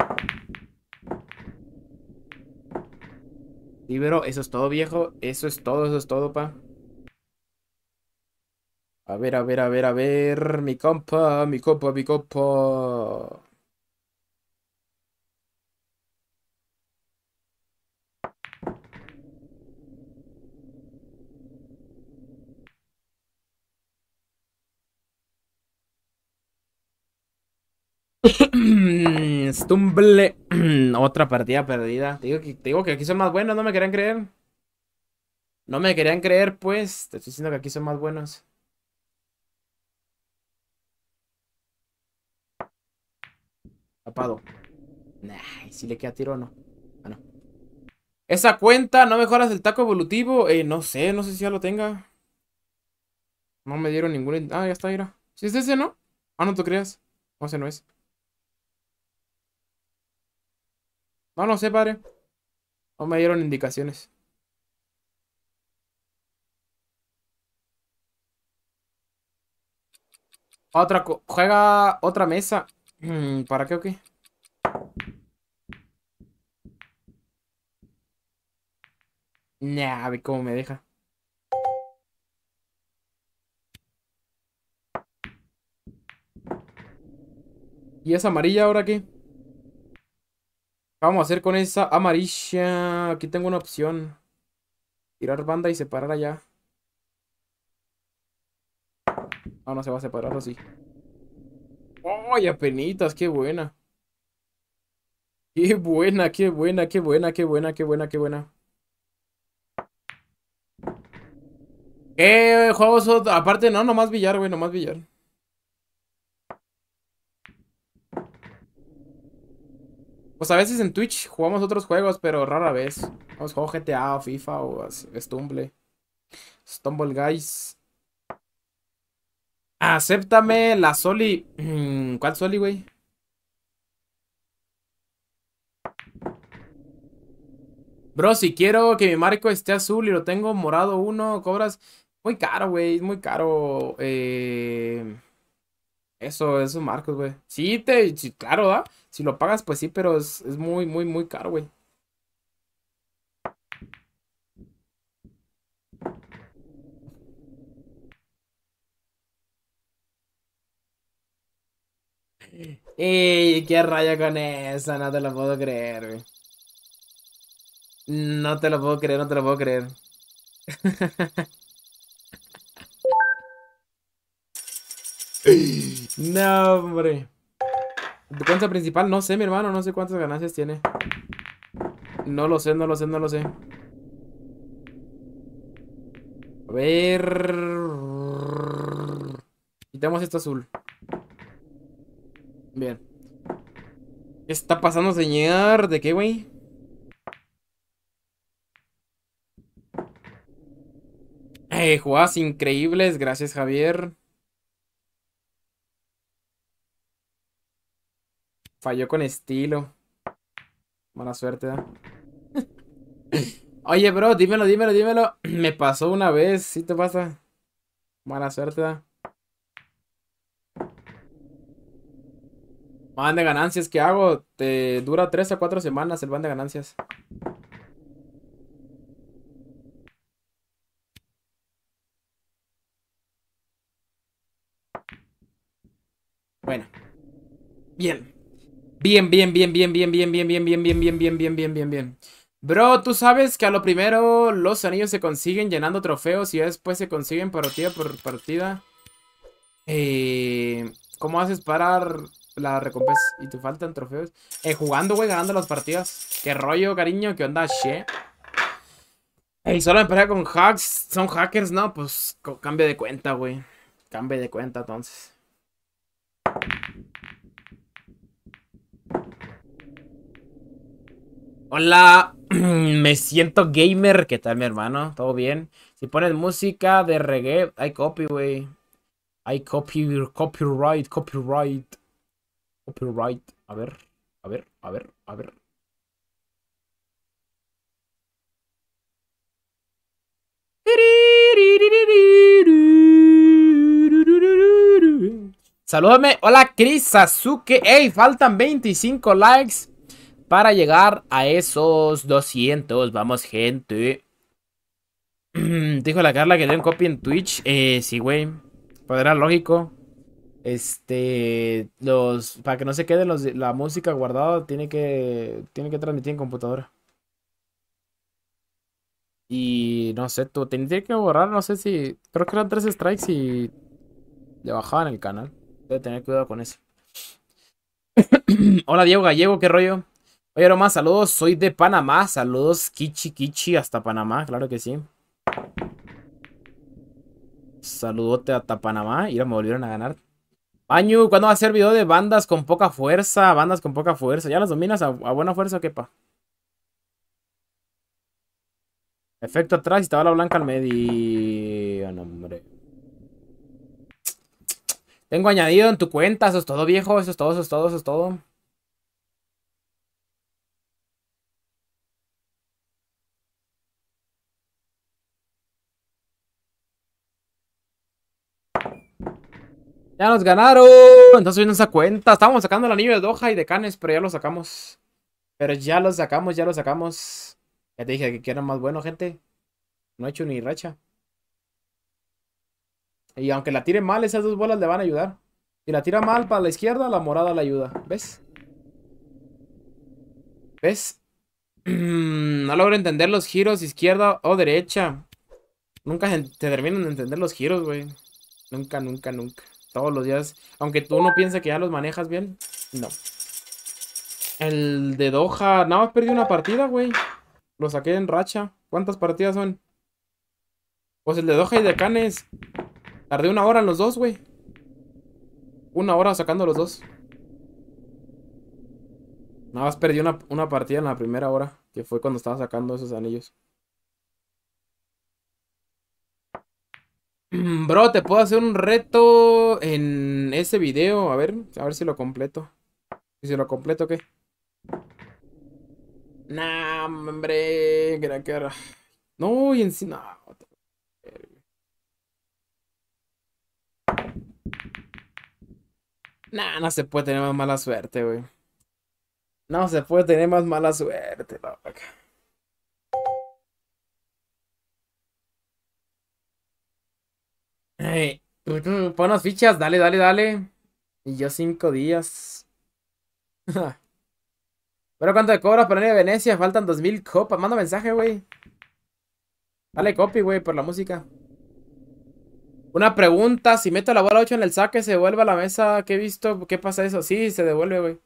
Eso es todo, viejo. Eso es todo, eso es todo, pa. A ver, a ver, a ver, a ver. Mi compa, mi compa, mi compa. Tumble Otra partida perdida. Te digo, que, te que aquí son más buenos, no me querían creer. No me querían creer, pues. Te estoy diciendo que aquí son más buenos. Tapado. si le queda tiro o no. Ah, no. Esa cuenta, ¿no mejoras el taco evolutivo? Eh, no sé, no sé si ya lo tenga. No me dieron ningún... Ah, ya está, mira. Si es ese, ¿no? Ah, no te creas. O sea, no es. No lo sé, padre. No me dieron indicaciones. Otra juega otra mesa. Mm, ¿Para qué o qué? Nah, a ver cómo me deja. ¿Y esa amarilla ahora qué? Vamos a hacer con esa amarilla. Aquí tengo una opción. Tirar banda y separar allá. Ah, no se va a separar así. ¡Ay, penitas ¡Qué buena! ¡Qué buena, qué buena, qué buena, qué buena, qué buena, qué buena! ¡Eh, juegos! Aparte, no, no más billar, güey, nomás billar. Pues a veces en Twitch jugamos otros juegos, pero rara vez. Vamos juego GTA o FIFA o Stumble. Stumble Guys. Acéptame la Soli. Mm, ¿Cuál Soli, güey? Bro, si quiero que mi marco esté azul y lo tengo morado uno, cobras. Muy caro, güey. Es muy caro. Eh. Eso, eso, Marcos, güey. Sí, te, claro, ¿da? Si lo pagas, pues sí, pero es, muy, muy, muy caro, güey. Ey, eh, qué raya con esa, no te lo puedo creer, güey. No te lo puedo creer, no te lo puedo creer. No, hombre. Cuenta principal, no sé, mi hermano, no sé cuántas ganancias tiene. No lo sé, no lo sé, no lo sé. A ver. Quitamos esto azul. Bien. ¿Qué está pasando, señor? ¿De qué, güey? Eh, jugadas increíbles, gracias, Javier. Falló con estilo. Mala suerte, ¿eh? Oye, bro, dímelo, dímelo, dímelo. Me pasó una vez, si te pasa? Mala suerte, ¿eh? Van de ganancias ¿Qué hago, te dura 3 a 4 semanas el van de ganancias. Bueno. Bien. Bien, bien, bien, bien, bien, bien, bien, bien, bien, bien, bien, bien, bien, bien, bien, bien. Bro, tú sabes que a lo primero los anillos se consiguen llenando trofeos y después se consiguen partida por partida. ¿Cómo haces parar la recompensa? ¿Y te faltan trofeos? Eh, jugando, güey, ganando las partidas. ¿Qué rollo, cariño? ¿Qué onda, che? Y solo me con hacks. ¿Son hackers? No, pues cambio de cuenta, güey. Cambio de cuenta, entonces. Hola, me siento gamer. ¿Qué tal, mi hermano? ¿Todo bien? Si pones música de reggae, hay copy, güey. Hay copy, copyright, copyright. Copyright. A ver, a ver, a ver, a ver. Salúdame. Hola, Chris Sasuke. Ey, faltan 25 likes para llegar a esos 200. Vamos, gente. Dijo la Carla que un copy en Twitch. Eh, sí, güey. Podrá pues lógico. Este, los, para que no se quede los, la música guardada, tiene que, tiene que transmitir en computadora. Y no sé, tú tendría que borrar, no sé si, creo que eran tres strikes y le bajaban el canal. Debe tener cuidado con eso. Hola Diego Gallego, ¿qué rollo? Oye, Roma, saludos. Soy de Panamá. Saludos, Kichi Kichi, hasta Panamá, claro que sí. Saludote hasta Panamá. Y me volvieron a ganar. Añu, ¿cuándo va a ser video de bandas con poca fuerza? Bandas con poca fuerza. ¿Ya las dominas a, buena fuerza o qué pa? Efecto atrás y estaba la blanca al medio. hombre. Tengo añadido en tu cuenta. Eso es todo, viejo. Eso es todo, eso es todo, eso es todo. Ya nos ganaron. Entonces nos esa cuenta. Estábamos sacando el anillo de Doha y de Canes, pero ya lo sacamos. Pero ya lo sacamos, ya lo sacamos. Ya te dije que quieran más bueno, gente. No he hecho ni racha. Y aunque la tire mal, esas dos bolas le van a ayudar. Si la tira mal para la izquierda, la morada la ayuda. ¿Ves? ¿Ves? no logro entender los giros izquierda o derecha. Nunca te terminan de entender los giros, güey. Nunca, nunca, nunca. Todos los días. Aunque tú no pienses que ya los manejas bien, no. El de Doha. Nada más perdí una partida, güey. Lo saqué en racha. ¿Cuántas partidas son? Pues el de Doha y de Canes. Tardé una hora en los dos, güey. Una hora sacando los dos. Nada más perdí una, una partida en la primera hora. Que fue cuando estaba sacando esos anillos. Mm, bro, te puedo hacer un reto en ese video. A ver, a ver si lo completo. ¿Y si lo completo qué? Nah, hombre, era No, y encima. Nah, no se puede tener más mala suerte, güey. No se puede tener más mala suerte, loca. pon las fichas, dale, dale, dale. Y yo cinco días. Pero cuánto te cobras por ir a Venecia, faltan dos mil copas. Manda mensaje, güey. Dale copy, güey, por la música. Una pregunta, si meto la bola 8 en el saque, ¿se devuelve a la mesa? ¿Qué he visto? ¿Qué pasa eso? Sí, se devuelve, güey.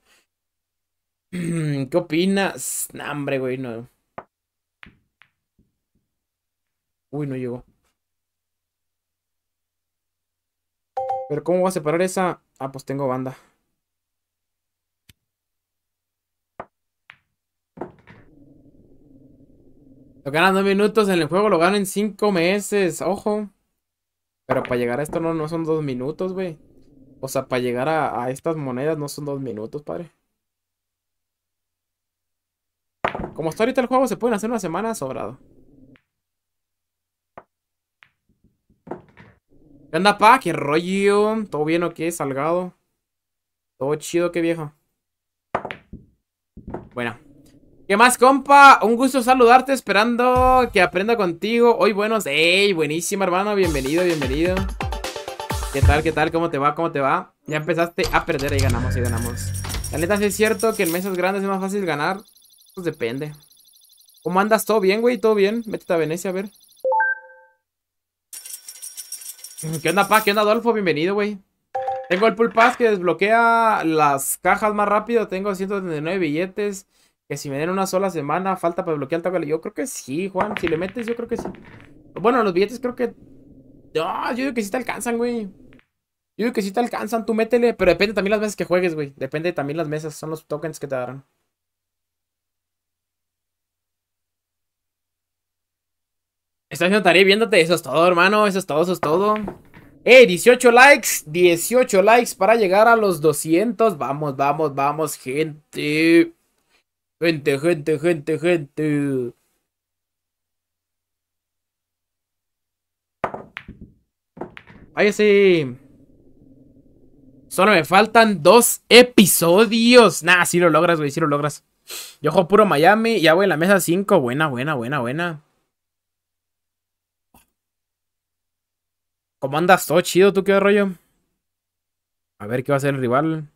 ¿Qué opinas? Nah, hombre, güey, no. Uy, no llegó. Pero ¿cómo voy a separar esa? Ah, pues tengo banda. Lo ganan dos minutos en el juego, lo ganan cinco meses, ojo. Pero para llegar a esto no, no son dos minutos, güey. O sea, para llegar a, a, estas monedas no son dos minutos, padre. Como está ahorita el juego, se pueden hacer una semana sobrado. ¿Qué onda, pa? ¿Qué rollo? ¿Todo bien o qué? Salgado. Todo chido, qué viejo. Bueno. ¿Qué más, compa? Un gusto saludarte, esperando que aprenda contigo. Hoy buenos. ¡Ey! Buenísima, hermano. Bienvenido, bienvenido. ¿Qué tal, qué tal? ¿Cómo te va? ¿Cómo te va? Ya empezaste a perder y ganamos, y ganamos. La neta, sí es cierto que en mesas grandes es más fácil ganar. Pues depende. ¿Cómo andas? ¿Todo bien, güey? ¿Todo bien? Métete a Venecia a ver. ¿Qué onda, pa? ¿Qué onda, Adolfo? Bienvenido, güey. Tengo el Pool Pass que desbloquea las cajas más rápido. Tengo 139 billetes. Que si me den una sola semana, falta para desbloquear el taco. Yo creo que sí, Juan. Si le metes, yo creo que sí. Bueno, los billetes creo que... No, ah, yo digo que sí te alcanzan, güey. Yo digo que sí te alcanzan, tú métele. Pero depende también las veces que juegues, güey. Depende también las mesas. Son los tokens que te darán. Está haciendo tarea viéndote. Eso es todo, hermano. Eso es todo, eso es todo. Eh, 18 likes, 18 likes para llegar a los 200. Vamos, vamos, vamos, gente. Gente, gente, gente, gente. ahí sí, Solo me faltan dos episodios. Nah, si lo logras, güey, si lo logras. Yo juego puro Miami. Ya voy en la mesa 5. Buena, buena, buena, buena. ¿Cómo andas? ¿Todo chido? ¿Tú qué rollo? A ver qué va a hacer el rival.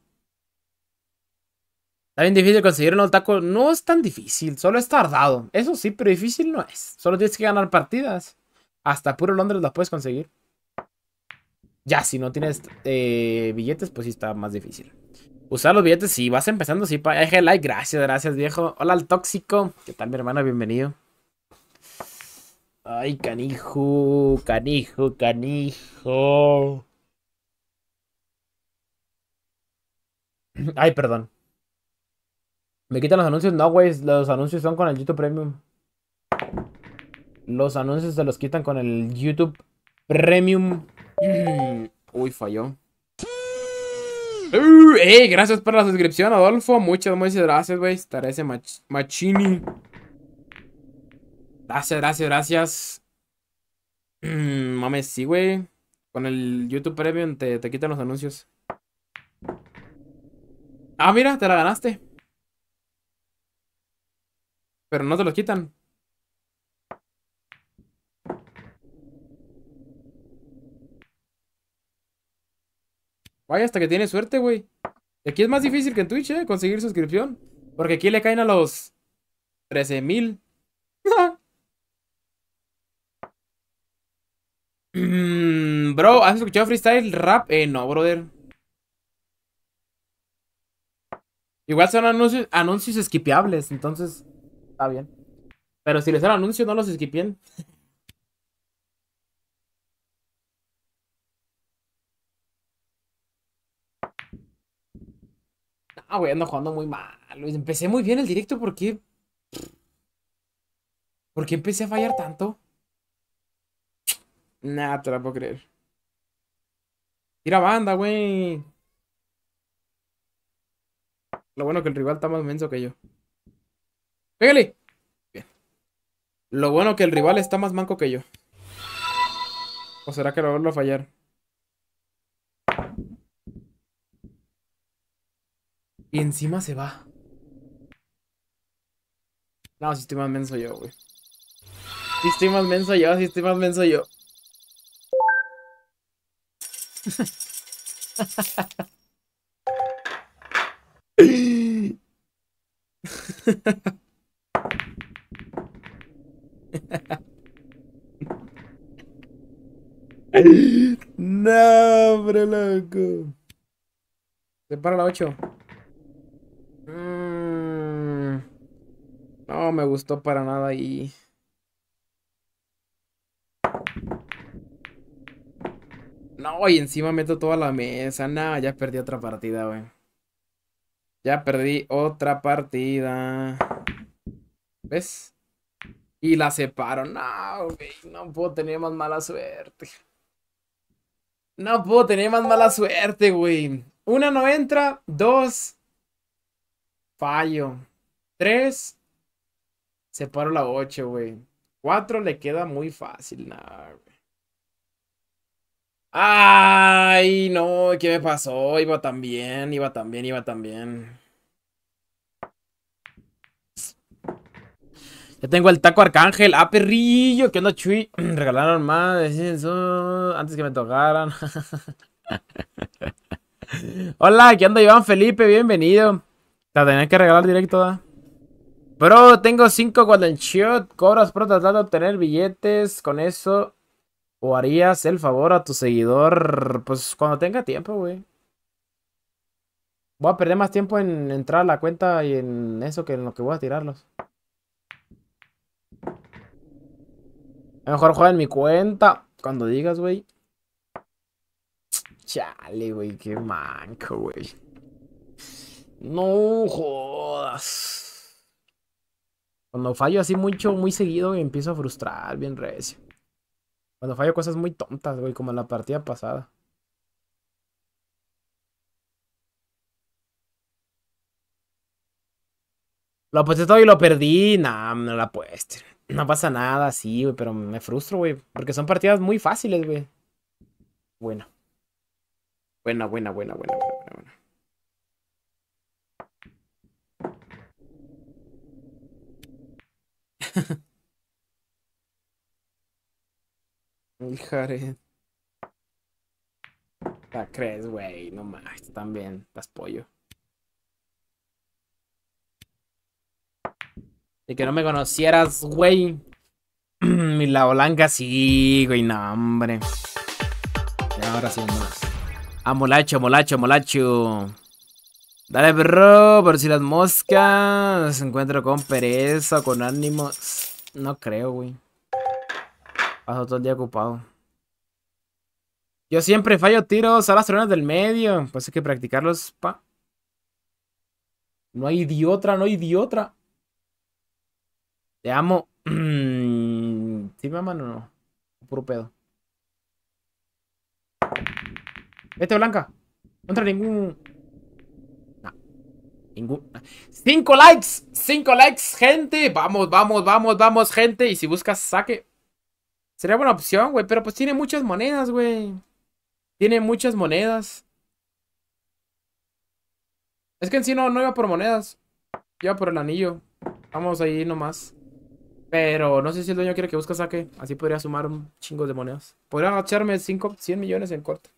Está bien difícil conseguir un taco. No es tan difícil, solo es tardado. Eso sí, pero difícil no es. Solo tienes que ganar partidas. Hasta puro Londres las puedes conseguir. Ya, si no tienes eh, billetes, pues sí está más difícil. Usar los billetes, si sí, vas empezando, sí. Deja like, gracias, gracias, viejo. Hola, al tóxico. ¿Qué tal, mi hermano? Bienvenido. Ay, canijo, canijo, canijo. Ay, perdón. ¿Me quitan los anuncios? No, güey, los anuncios son con el YouTube Premium. Los anuncios se los quitan con el YouTube Premium. Uy, falló. Uh, Ey, eh, gracias por la suscripción, Adolfo. Muchas, muchas gracias, güey. Estaré ese machini. Gracias, gracias, gracias. Mm, mames, sí, güey. Con el YouTube Premium te, te quitan los anuncios. Ah, mira, te la ganaste. Pero no te los quitan. Vaya, hasta que tiene suerte, güey. Aquí es más difícil que en Twitch, ¿eh? Conseguir suscripción. Porque aquí le caen a los 13.000. ¿Pero ¿has escuchado freestyle rap? Eh, no, brother. Igual son anuncios, anuncios esquipeables, entonces está bien. Pero si les dan anuncios, no los esquipien. Ah, güey, ando jugando muy mal. Empecé muy bien el directo, ¿por qué? ¿Por qué empecé a fallar tanto? nada te la puedo creer. ¡Mira banda, güey. Lo bueno que el rival está más menso que yo. ¡Pégale! Bien. Lo bueno que el rival está más manco que yo. ¿O será que lo vuelvo a fallar? Y encima se va. No, si estoy más menso yo, güey. Si estoy más menso yo, si estoy más menso yo no, hombre, loco. Se para la 8. Mm. No me gustó para nada y... No, y encima meto toda la mesa. No, ya perdí otra partida, güey. Ya perdí otra partida. ¿Ves? Y la separo. No, güey. No puedo tener más mala suerte. No puedo tener más mala suerte, güey. Una no entra. Dos. Fallo. Tres. Separo la ocho, güey. Cuatro le queda muy fácil. nada güey. Ay, no, ¿qué me pasó? Iba tan bien, iba tan bien, iba tan bien. Ya tengo el taco arcángel. ¡Ah, perrillo! ¿Qué onda, chui? Regalaron más. antes que me tocaran. Hola, ¿qué onda, Iván Felipe? Bienvenido. La tenías que regalar directo, ¿da? Bro, tengo 5 golden shot. Cobras pro Tratar de obtener billetes. Con eso o harías el favor a tu seguidor, pues cuando tenga tiempo, güey. Voy a perder más tiempo en entrar a la cuenta y en eso que en lo que voy a tirarlos. mejor juega en mi cuenta. Cuando digas, güey. Chale, güey, qué manco, güey. No jodas. Cuando fallo así mucho, muy seguido, empiezo a frustrar bien recio. Cuando fallo cosas muy tontas, güey, como en la partida pasada. Lo aposté todo y lo perdí. Nah, no la apuesté. No pasa nada, sí, güey, pero me frustro, güey. Porque son partidas muy fáciles, güey. Bueno. Buena, buena, buena, buena, buena, buena. buena. El crees, güey. No más. También. Estás pollo. Y que no me conocieras, güey. Mi la blanca, sí, güey. No, hombre. Y ahora sí, Ah, molacho, molacho, molacho. Dale, bro, por si las moscas. Encuentro con pereza, con ánimos. No creo, güey todo el día ocupado. Yo siempre fallo tiros a las tronas del medio. Pues hay que practicarlos, pa. No hay idiotra, no hay idiotra. Te amo. ¿Sí me o no? Puro pedo. Vete, Blanca. No entra ningún... Ningún... Cinco likes. Cinco likes, gente. Vamos, vamos, vamos, vamos, gente. Y si buscas, saque. Sería buena opción, güey. Pero pues tiene muchas monedas, güey. Tiene muchas monedas. Es que en sí no, no iba por monedas. Iba por el anillo. Vamos ahí nomás. Pero no sé si el dueño quiere que busque saque. Así podría sumar un chingo de monedas. Podría agacharme 100 millones en corte.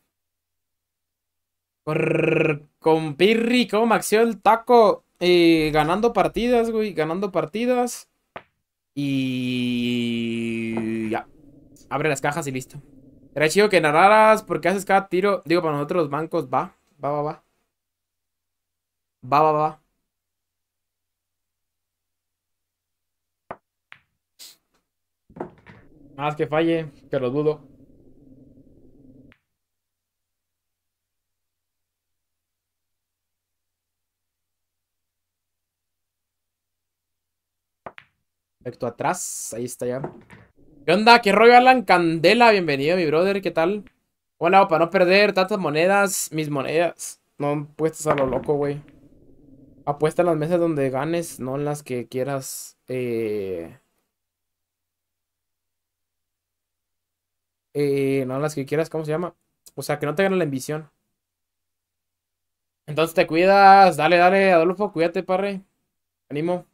con Pirri, como maxió el taco. Eh, ganando partidas, güey. Ganando partidas. Y... Ya abre las cajas y listo. Era chido que narraras porque haces cada tiro. Digo, para nosotros los bancos, va, va, va, va. Va, va, va. Más que falle, que lo dudo. Recto atrás, ahí está ya. ¿Qué onda? ¿Qué rollo, Alan Candela? Bienvenido, mi brother, ¿qué tal? Hola, para no perder tantas monedas, mis monedas. No apuestas a lo loco, güey. Apuesta en las mesas donde ganes, no en las que quieras. Eh... Eh, no las que quieras, ¿cómo se llama? O sea, que no te gane la ambición. Entonces te cuidas, dale, dale, Adolfo, cuídate, parre. Animo.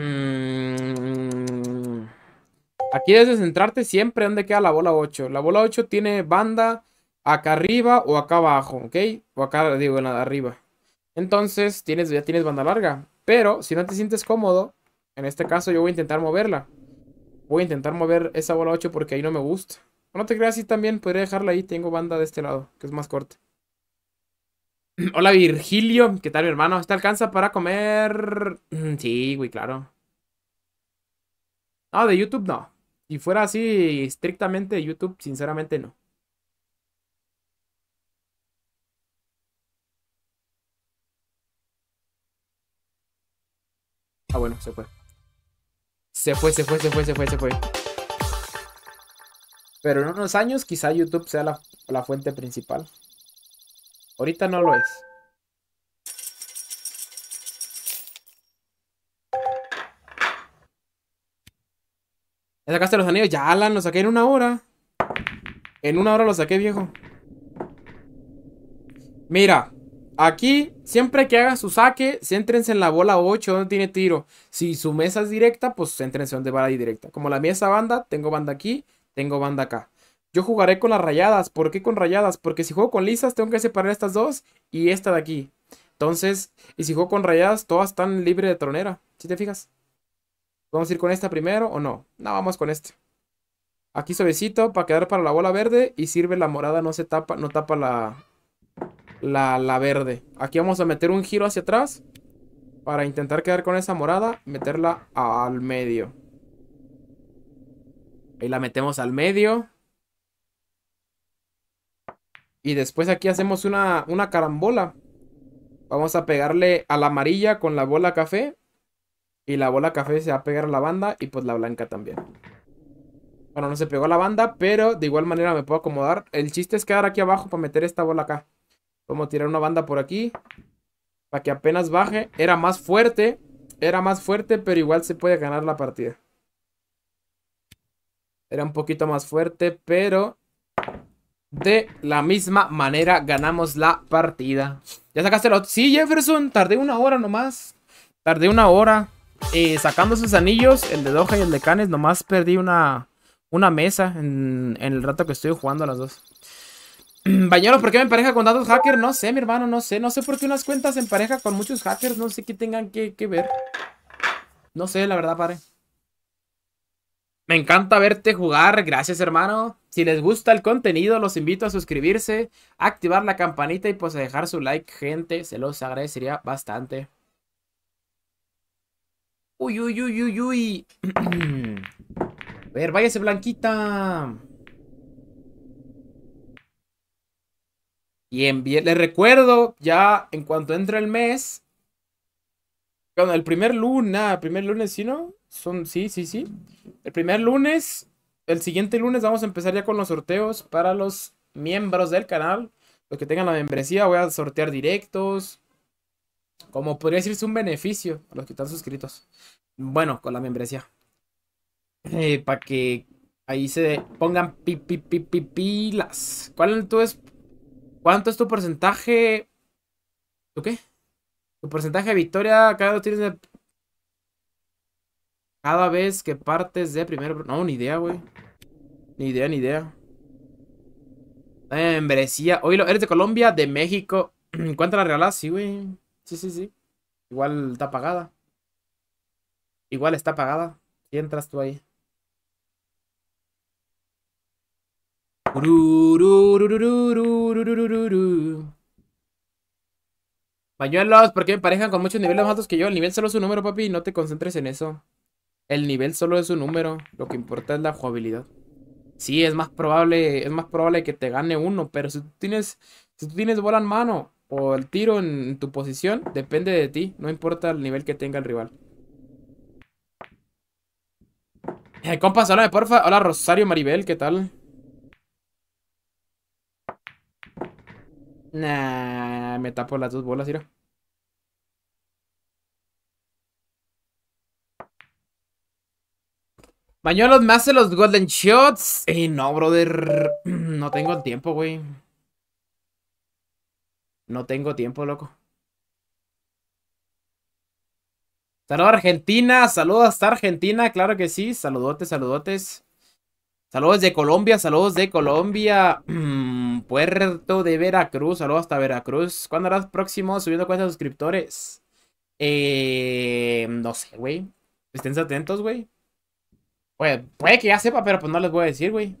Mm, aquí debes de centrarte siempre donde queda la bola 8. La bola 8 tiene banda acá arriba o acá abajo, ¿ok? O acá, digo, en la arriba. Entonces, tienes, ya tienes banda larga. Pero, si no te sientes cómodo, en este caso yo voy a intentar moverla. Voy a intentar mover esa bola 8 porque ahí no me gusta. No te creas, si también podría dejarla ahí. Tengo banda de este lado, que es más corta. Hola Virgilio, ¿qué tal mi hermano? ¿Te alcanza para comer? Mm, sí, güey, claro. No, de YouTube no. Si fuera así, estrictamente de YouTube, sinceramente no. Ah, bueno, se fue. Se fue, se fue, se fue, se fue, se fue. Pero en unos años quizá YouTube sea la, la fuente principal. Ahorita no lo es. ¿Ya sacaste los anillos? Ya, Alan, los saqué en una hora. En una hora los saqué, viejo. Mira, aquí, siempre que hagas su saque, céntrense en la bola 8 donde tiene tiro. Si su mesa es directa, pues céntrense donde va la directa. Como la mía es a banda, tengo banda aquí, tengo banda acá. Yo jugaré con las rayadas. ¿Por qué con rayadas? Porque si juego con lisas, tengo que separar estas dos y esta de aquí. Entonces, y si juego con rayadas, todas están libres de tronera. Si te fijas. ¿Vamos a ir con esta primero o no? No, vamos con este. Aquí suavecito para quedar para la bola verde. Y sirve la morada, no se tapa, no tapa la, la, la verde. Aquí vamos a meter un giro hacia atrás. Para intentar quedar con esa morada, meterla al medio. Ahí la metemos al medio. Y después aquí hacemos una, carambola. Vamos a pegarle a la amarilla con la bola café. Y la bola café se va a pegar a la banda y pues la blanca también. Bueno, no se pegó a la banda, pero de igual manera me puedo acomodar. El chiste es quedar aquí abajo para meter esta bola acá. Vamos a tirar una banda por aquí. Para que apenas baje. Era más fuerte. Era más fuerte, pero igual se puede ganar la partida. Era un poquito más fuerte, pero de la misma manera ganamos la partida. ¿Ya sacaste los...? Sí, Jefferson, tardé una hora nomás. Tardé una hora eh, sacando sus anillos, el de Doha y el de Canes. Nomás perdí una, una mesa en, el rato que estoy jugando las dos. Bañeros, ¿por qué me empareja con datos hackers? No sé, mi hermano, no sé. No sé por qué unas cuentas se empareja con muchos hackers. No sé qué tengan que, que ver. No sé, la verdad, Pare me encanta verte jugar, gracias hermano. Si les gusta el contenido, los invito a suscribirse, activar la campanita y pues a dejar su like, gente. Se los agradecería bastante. Uy, uy, uy, uy, uy. a ver, váyase blanquita. Y Les recuerdo, ya en cuanto entre el mes, bueno, el primer luna, primer lunes, ¿sí no? Son, sí, sí, sí. El primer lunes, el siguiente lunes vamos a empezar ya con los sorteos para los miembros del canal. Los que tengan la membresía, voy a sortear directos. Como podría decirse un beneficio a los que están suscritos. Bueno, con la membresía. Eh, para que ahí se pongan pipi, pilas. ¿Cuál es, ¿Cuánto es tu porcentaje? ¿Tu qué? Tu porcentaje de victoria cada dos tienes cada vez que partes de primero... No, ni idea, güey. Ni idea, ni idea. Membresía. Oílo, eres de Colombia, de México. ¿Encuentra la realidad, Sí, güey. Sí, sí, sí. Igual está pagada. Igual está pagada. Si entras tú ahí. Pañuelos, porque me parejan con muchos niveles más altos que yo. El nivel solo es un número, papi. No te concentres en eso. El nivel solo es un número, lo que importa es la jugabilidad. Sí, es más probable, es más probable que te gane uno, pero si tú tienes, si tú tienes bola en mano o el tiro en tu posición, depende de ti, no importa el nivel que tenga el rival. Eh, compas, hola, porfa. Hola, Rosario Maribel, ¿qué tal? Nah, me tapo las dos bolas, mira. Bañuelos más de los Golden Shots. y no, brother. No tengo el tiempo, güey. No tengo tiempo, loco. Saludos Argentina, saludos hasta Argentina, claro que sí. Saludotes, saludotes. Saludos de Colombia, saludos de Colombia. Mm, Puerto de Veracruz, saludos hasta Veracruz. ¿Cuándo harás próximo subiendo cuentas de suscriptores? Eh, no sé, güey. Estén atentos, güey. Pues, puede que ya sepa, pero pues no les voy a decir, güey.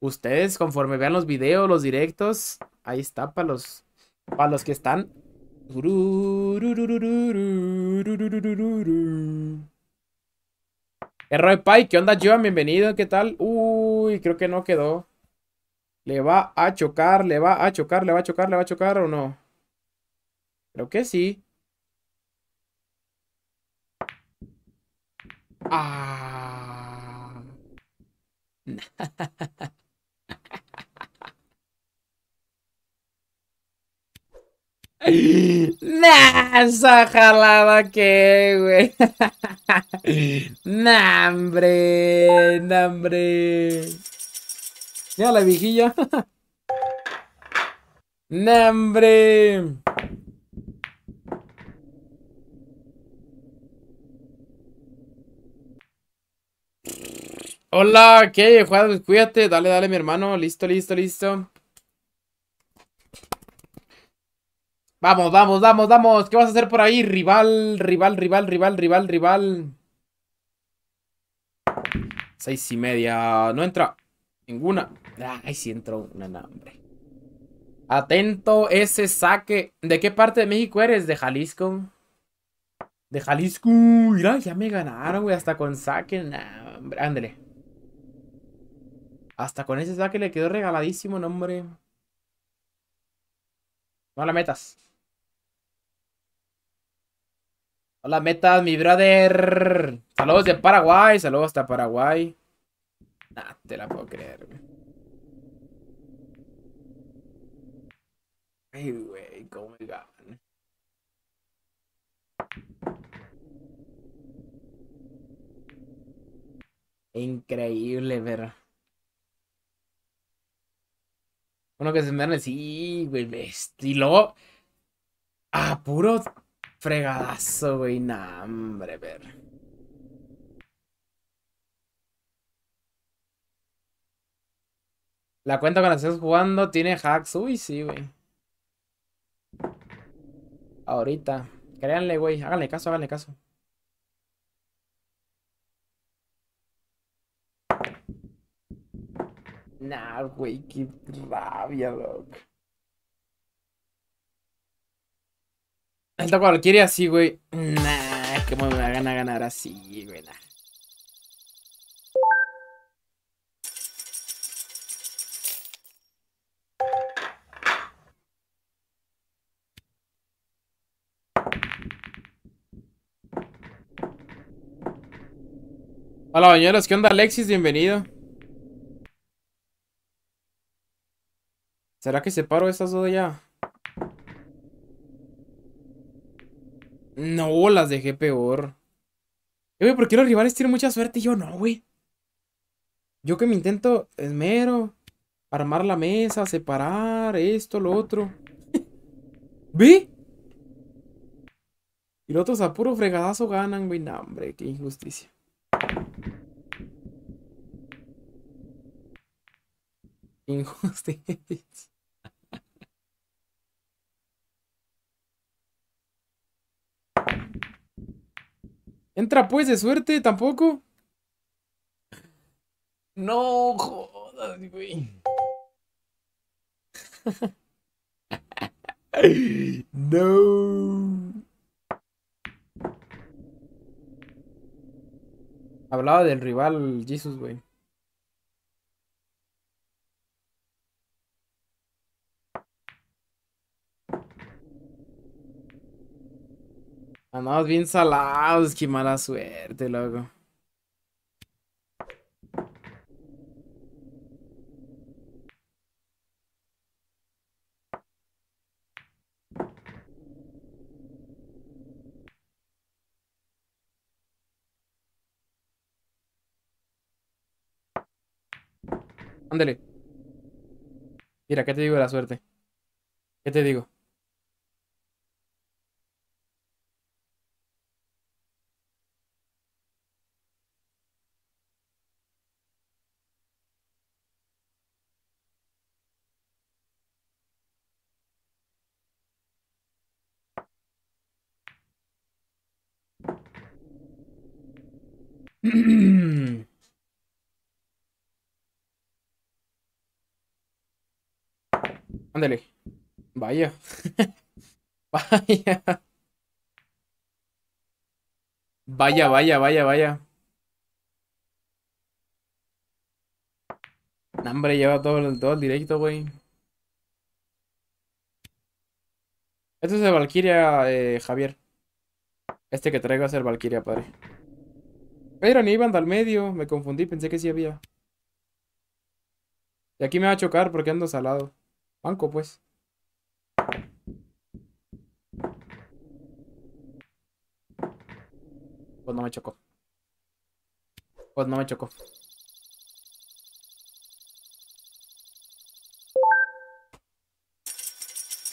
Ustedes, conforme vean los videos, los directos, ahí está para los, para los que están. Roy Pike, ¿qué onda, Joan? Bienvenido, ¿qué tal? Uy, creo que no quedó. Le va a chocar, le va a chocar, le va a chocar, le va a chocar o no. Creo que sí. Ah. Nah, esa jalada que, güey. nah, hombre, nah, hombre. Ya la vigilla. nah, Hola, ¿qué? Juan, cuídate. Dale, dale, mi hermano. Listo, listo, listo. Vamos, vamos, vamos, vamos. ¿Qué vas a hacer por ahí? Rival, rival, rival, rival, rival, rival. Seis y media. No entra ninguna. Ay, ah, sí entró una, hombre. Atento ese saque. ¿De qué parte de México eres? De Jalisco. De Jalisco. Mira, ya me ganaron, güey. Hasta con saque. Nah, hombre. Ándale. Hasta con ese saque le quedó regaladísimo, no, hombre. Hola, metas. Hola, metas, mi brother. Saludos de Paraguay. Saludos hasta Paraguay. Nah, te la puedo creer, Ay, güey, cómo me Increíble, verdad. Uno que se me sí, güey, y luego, ah, puro fregadazo, güey, nah, hombre, ver. La cuenta cuando estás jugando tiene hacks. Uy, sí, güey. Ahorita. Créanle, güey. Háganle caso, háganle caso. Nah, güey, qué rabia, loco. Esta quiere así, güey. Nah, cómo que me van a ganar así, güey. Hola, bañeros. ¿qué onda, Alexis? Bienvenido. ¿Será que separo esas dos ya? No, las dejé peor. Eh, güey, ¿por qué los rivales tienen mucha suerte y yo no, güey? Yo que me intento esmero, armar la mesa, separar esto, lo otro. ¿Vi? Y los otros a puro fregadazo ganan, güey. No, hombre, qué injusticia. Injusticia. ¿Entra pues de suerte tampoco? No jodas, güey. no. Hablaba del rival Jesus, güey. Andamos bien salados, qué mala suerte, loco. Ándale. Mira, ¿qué te digo de la suerte? ¿Qué te digo? Vaya. vaya. Vaya, vaya, vaya, vaya. lleva todo, el, todo directo, güey. Esto es de Valkyria, eh, Javier. Este que traigo a ser Valkyria, padre. Pero ni iban al medio. Me confundí, pensé que sí había. Y aquí me va a chocar porque ando salado. Banco, pues. Pues no me chocó. Pues no me chocó.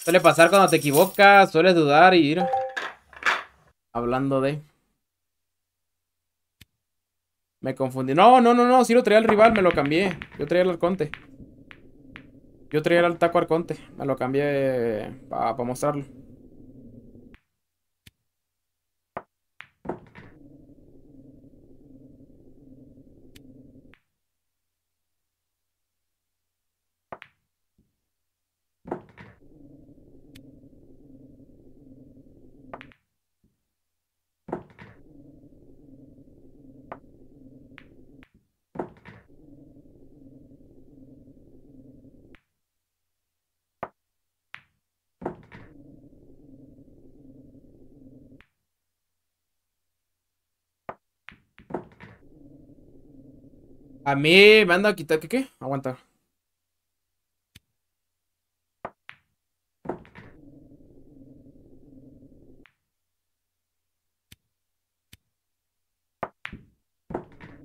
Suele pasar cuando te equivocas, Suele dudar y ir hablando de... Me confundí. No, no, no, no, Si lo traía el rival, me lo cambié. Yo traía el arconte. Yo traía el taco arconte, me lo cambié eh, para mostrarlo. A mí me anda a quitar. ¿Qué qué? Aguanta.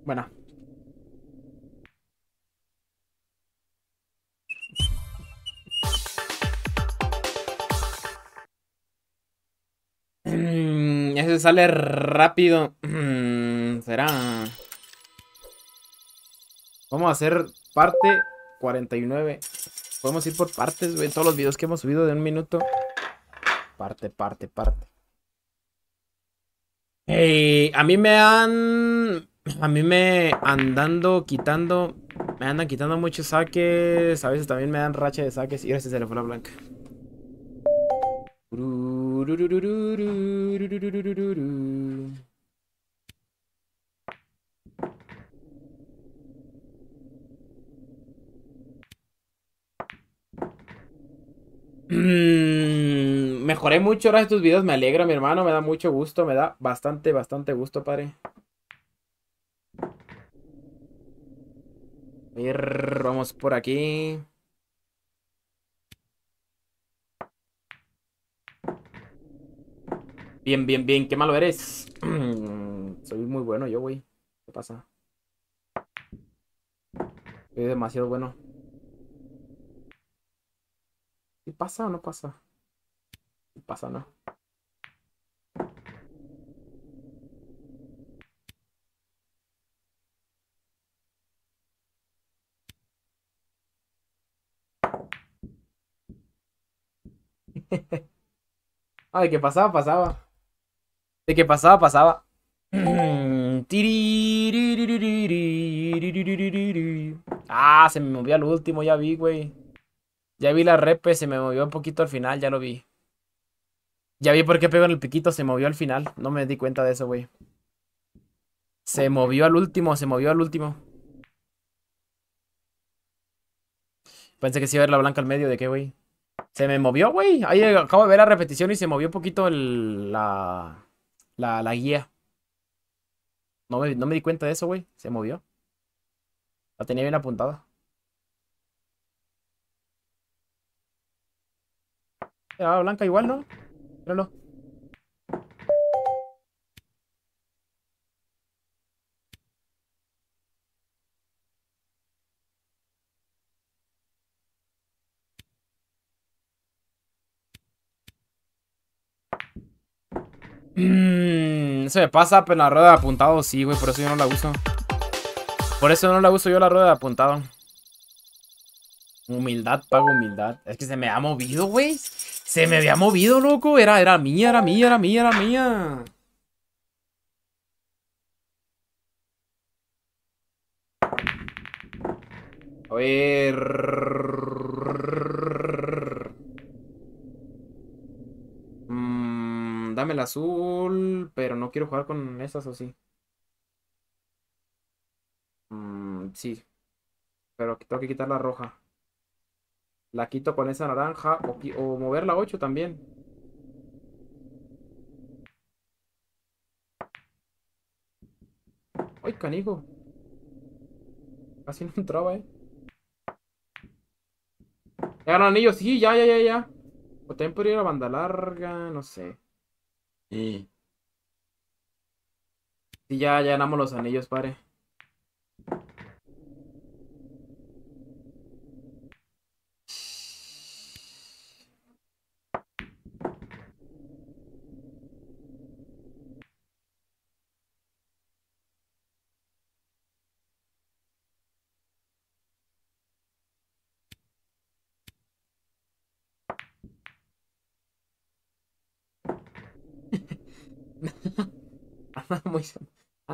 Bueno. Ese mm, sale rápido. Mm, Será. Vamos a hacer parte 49. Podemos ir por partes, güey. Todos los videos que hemos subido de un minuto. Parte, parte, parte. a mí me han... A mí me andando quitando... Me andan quitando muchos saques. A veces también me dan racha de saques. Y ahora se le fue la blanca. Mm, mejoré mucho ahora estos videos, me alegra mi hermano, me da mucho gusto, me da bastante, bastante gusto, padre. vamos por aquí. Bien, bien, bien, qué malo eres. Soy muy bueno yo, güey. ¿Qué pasa? Soy demasiado bueno. pasa o no pasa? Pasa, ¿no? de que pasaba, pasaba. De que pasaba, pasaba. ah, se me movía al último, ya vi, güey. Ya vi la repe, pues, se me movió un poquito al final, ya lo vi. Ya vi por qué pegó en el piquito, se movió al final. No me di cuenta de eso, güey. Se movió al último, se movió al último. Pensé que sí iba a ver la blanca al medio, ¿de qué, güey? Se me movió, güey. Ahí acabo de ver la repetición y se movió un poquito la, la, guía. No me, no me di cuenta de eso, güey. Se movió. La tenía bien apuntada. La ah, blanca igual, ¿no? Míralo. Mm, se me pasa, pero la rueda de apuntado sí, güey. Por eso yo no la uso. Por eso no la uso yo la rueda de apuntado. Humildad, pago humildad. Es que se me ha movido, güey. Se me había movido, loco. Era, era mía, era mía, era mía, era mía. A ver. Mm, dame el azul, pero no quiero jugar con esas o sí. Mm, sí. Pero tengo que quitar la roja. La quito con esa naranja o, mover la 8 también. ¡Ay, canijo! Casi no entraba, ¿eh? Ya ganó anillos, sí, ya, ya, ya, ya. O también podría ir a banda larga, no sé. Y... Sí, ya, ya ganamos los anillos, pare.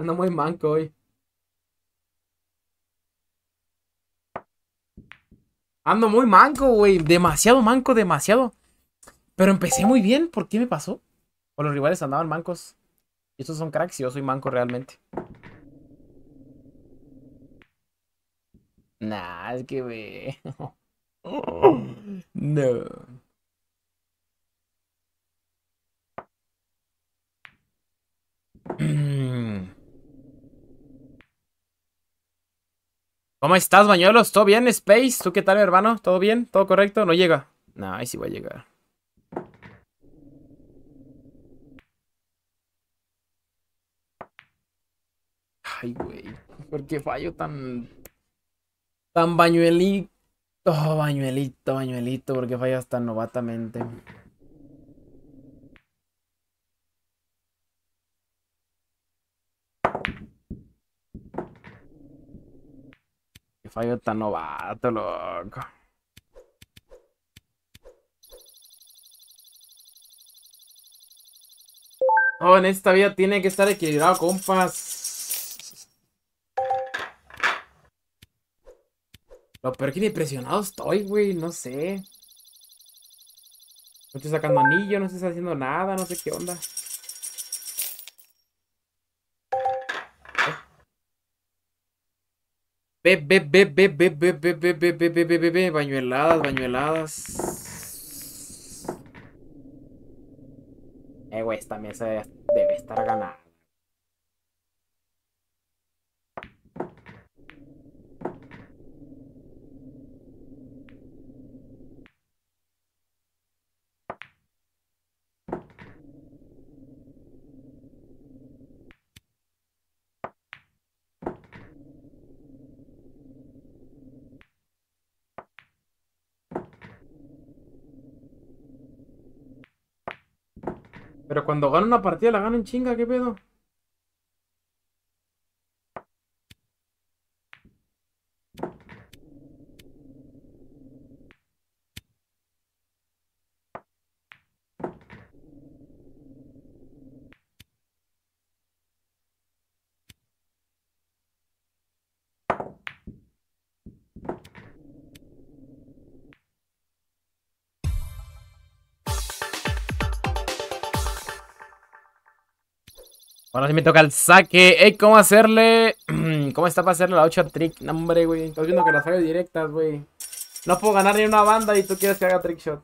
Ando muy manco hoy. Ando muy manco, güey. Demasiado manco, demasiado. Pero empecé muy bien. ¿Por qué me pasó? O los rivales andaban mancos. Y estos son cracks y yo soy manco realmente. Nah, es que ve. no. Mmm. ¿Cómo estás, Bañuelos? ¿Todo bien, Space? ¿Tú qué tal, hermano? ¿Todo bien? ¿Todo correcto? ¿No llega? No, ahí sí va a llegar. Ay, güey. ¿Por qué fallo tan... Tan bañuelito, bañuelito, bañuelito? ¿Por qué fallas tan novatamente? fallo tan novato, loco. Oh, en esta vida tiene que estar equilibrado, compas. Lo peor que ni presionado estoy, güey. No sé. No estoy sacando anillo, no estoy haciendo nada, no sé qué onda. Bañueladas, bañueladas. Eh, güey, esta mesa debe estar ganada. cuando gana una partida la gana en chinga, ¿qué pedo? Ahora sí me toca el saque. Ey, ¿cómo hacerle? ¿Cómo está para hacerle la 8 trick? No, hombre, güey. Estás viendo que las hago directas, güey. No puedo ganar ni una banda y tú quieres que haga trick shot.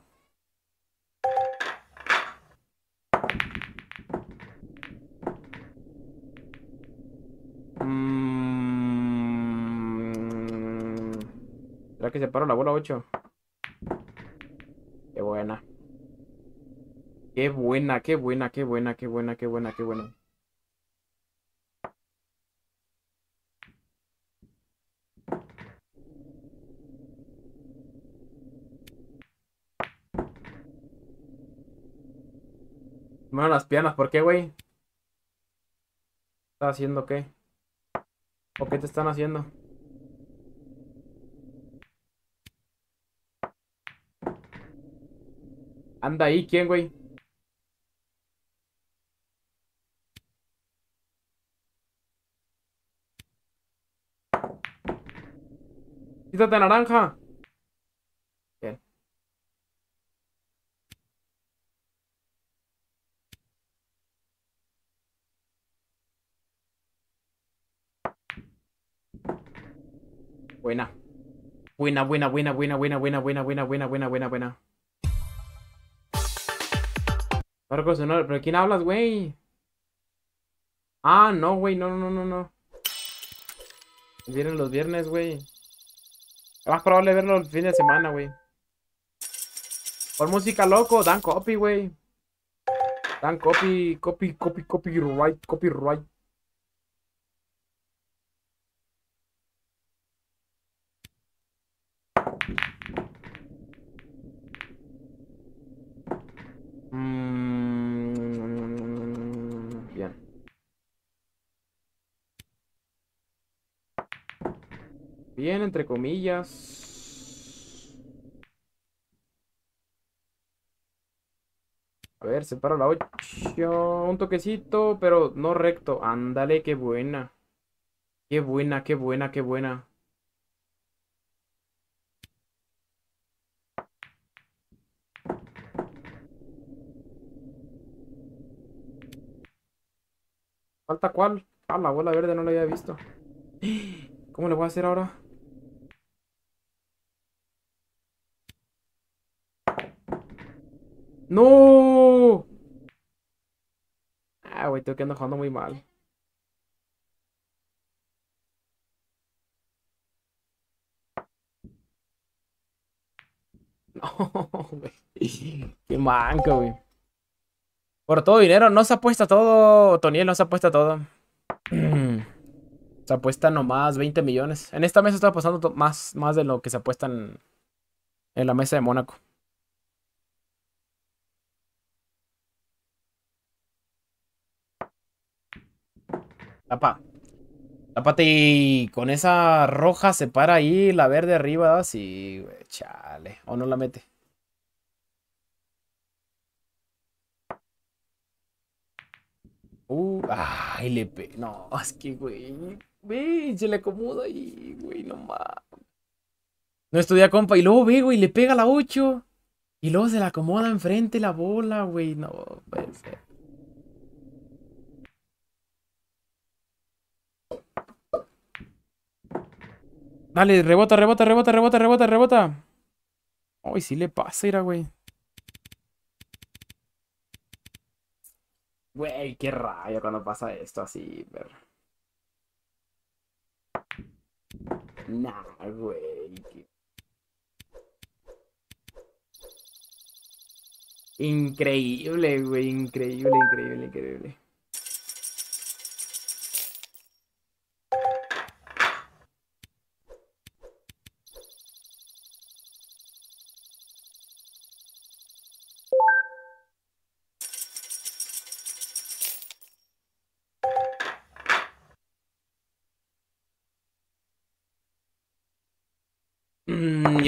Mm. ¿Será que se paró la bola 8? Qué buena. Qué buena, qué buena, qué buena, qué buena, qué buena, qué buena. las piernas, ¿por qué, güey? ¿Estás haciendo qué? ¿O qué te están haciendo? Anda ahí, ¿quién, güey? Quítate naranja. Buena. Buena, buena, buena, buena, buena, buena, buena, buena, buena, buena, buena, buena. Barco sonoro, pero ¿quién hablas, güey? Ah, no, güey, no, no, no, no. Vienen los viernes, güey. Es más probable verlo el fin de semana, güey. Por música loco, dan copy, güey. Dan copy, copy, copy, copyright, copyright. entre comillas. A ver, para la 8. Un toquecito, pero no recto. Ándale, qué buena. Qué buena, qué buena, qué buena. ¿Falta cuál? Ah, la bola verde no la había visto. ¿Cómo le voy a hacer ahora? ¡No! Ah, güey, tengo que andar jugando muy mal. No, güey. Qué manco, güey. Por todo dinero, no se apuesta todo, Toniel, no se apuesta todo. se apuesta nomás 20 millones. En esta mesa está apostando más, más de lo que se apuestan en la mesa de Mónaco. Tapa. Tápate y con esa roja se para ahí, la verde arriba, así, güey, chale. O no la mete. Uh, ay, le pe... No, es que, güey, güey, se le acomoda ahí, güey, no mames. No estudia compa, y luego ve, güey, le pega la 8. Y luego se la acomoda enfrente la bola, güey, no puede ser. Dale, rebota, rebota, rebota, rebota, rebota, rebota. Ay, si le pasa, era, güey. Güey, qué rayo cuando pasa esto así, perro. Nah, güey. Increíble, güey, increíble, increíble, increíble.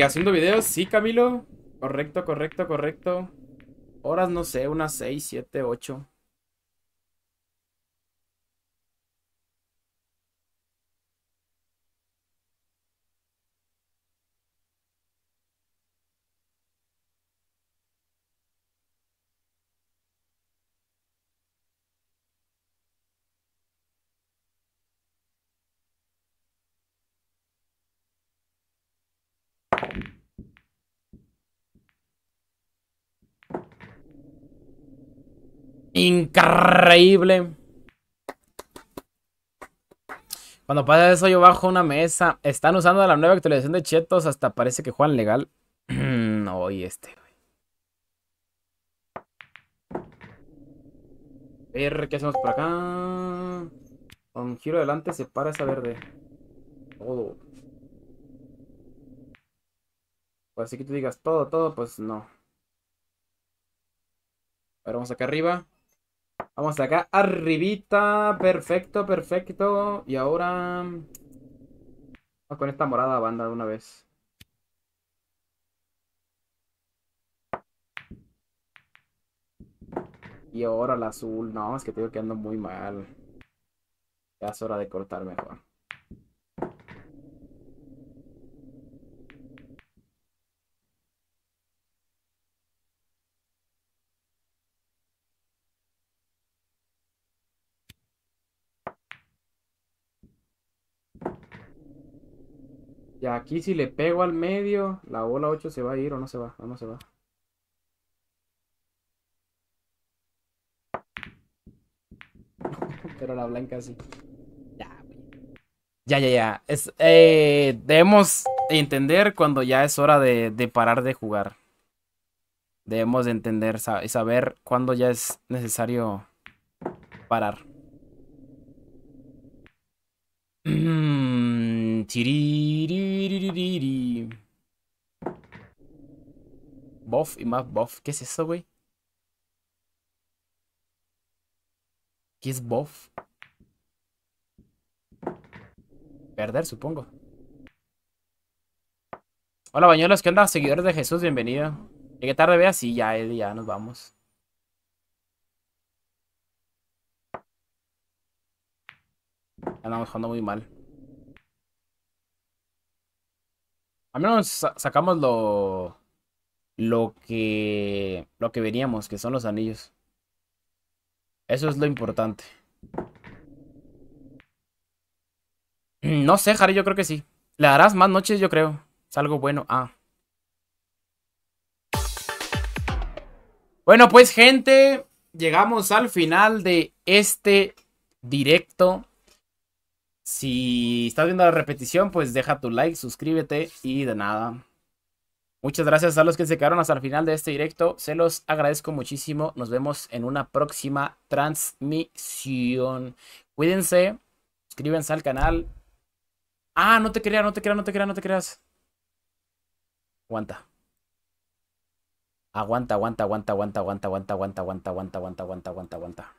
haciendo videos, sí, Camilo. Correcto, correcto, correcto. Horas, no sé, unas 6, 7, 8. Increíble. Cuando pasa eso, yo bajo una mesa. Están usando la nueva actualización de Chetos. Hasta parece que juegan legal. no, y este, A Ver, ¿qué hacemos por acá? Con giro adelante se para esa verde. Todo. Pues así que tú digas todo, todo, pues no. A vamos acá arriba. Vamos acá, arribita, perfecto, perfecto. Y ahora... Vamos con esta morada banda de una vez. Y ahora el azul. No, es que tengo que ando muy mal. Ya es hora de cortar mejor. Y aquí si le pego al medio, la bola 8 se va a ir o no se va, o no se va. Pero la blanca sí. Ya, ya, ya. Eh, debemos entender cuando ya es hora de, parar de jugar. Debemos entender y saber cuándo ya es necesario parar. Mm, Buff y más buff. ¿Qué es eso, güey? ¿Qué es buff? Perder, supongo. Hola, bañuelos. ¿Qué onda, seguidores de Jesús? Bienvenido. ¿Qué tarde veas? Sí, ya, ya nos vamos. Andamos jugando muy mal. Al menos sacamos lo. Lo que. Lo que veníamos, que son los anillos. Eso es lo importante. No sé, Harry, yo creo que sí. Le darás más noches, yo creo. Es algo bueno. Ah. Bueno, pues gente, llegamos al final de este directo. Si estás viendo la repetición, pues deja tu like, suscríbete y de nada. Muchas gracias a los que se quedaron hasta el final de este directo. Se los agradezco muchísimo. Nos vemos en una próxima transmisión. Cuídense. Suscríbanse al canal. Ah, no te creas, no te creas, no te creas, no te creas. Aguanta. Aguanta, aguanta, aguanta, aguanta, aguanta, aguanta, aguanta, aguanta, aguanta, aguanta, aguanta, aguanta.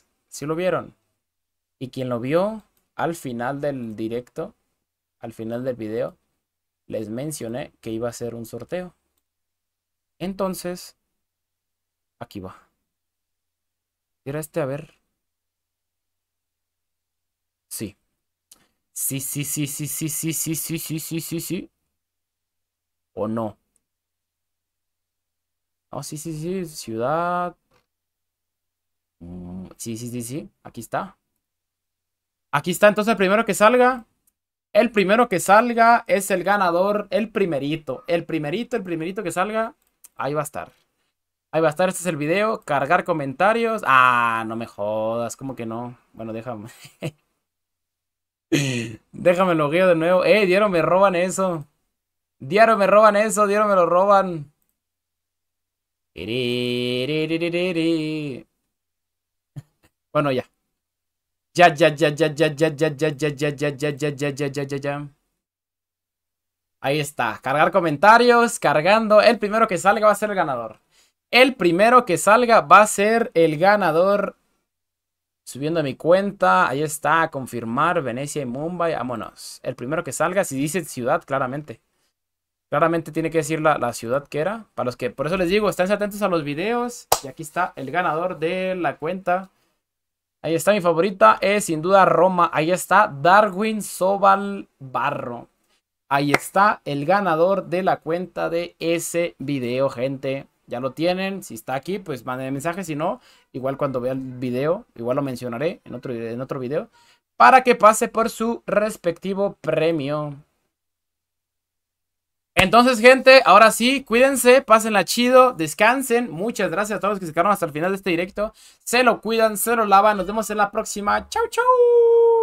¿Sí lo vieron? Y quien lo vio al final del directo, al final del video, les mencioné que iba a ser un sorteo. Entonces, aquí va. ¿Era este? A ver. Sí. Sí, sí, sí, sí, sí, sí, sí, sí, sí, sí, sí, sí. ¿O no? Oh, sí, sí, sí. Ciudad. Mm, sí, sí, sí, sí. Aquí está. Aquí está entonces el primero que salga. El primero que salga es el ganador. El primerito. El primerito, el primerito que salga. Ahí va a estar. Ahí va a estar. Este es el video. Cargar comentarios. Ah, no me jodas. ¿Cómo que no? Bueno, déjame. déjame lo guío de nuevo. Eh, dieron me roban eso. Diario me roban eso. Diario me lo roban. Bueno, ya. Ya, ya, ya, ya, ya, ya, ya, ya, ya, ya, ya, ya, ya, ya, ya, ya, ya, ya. Ahí está. Cargar comentarios, cargando. El primero que salga va a ser el ganador. El primero que salga va a ser el ganador. Subiendo a mi cuenta. Ahí está. Confirmar. Venecia y Mumbai. Vámonos. El primero que salga. Si dice ciudad, claramente. Claramente tiene que decir la, la, ciudad que era. Para los que, por eso les digo, estén atentos a los videos. Y aquí está el ganador de la cuenta. Ahí está mi favorita, es sin duda Roma. Ahí está Darwin Sobal Barro. Ahí está el ganador de la cuenta de ese video, gente. Ya lo tienen. Si está aquí, pues manden mensaje. Si no, igual cuando vea el video, igual lo mencionaré en otro, en otro video. Para que pase por su respectivo premio. Entonces, gente, ahora sí, cuídense, pásenla chido, descansen. Muchas gracias a todos los que se quedaron hasta el final de este directo. Se lo cuidan, se lo lavan. Nos vemos en la próxima. Chau, chau.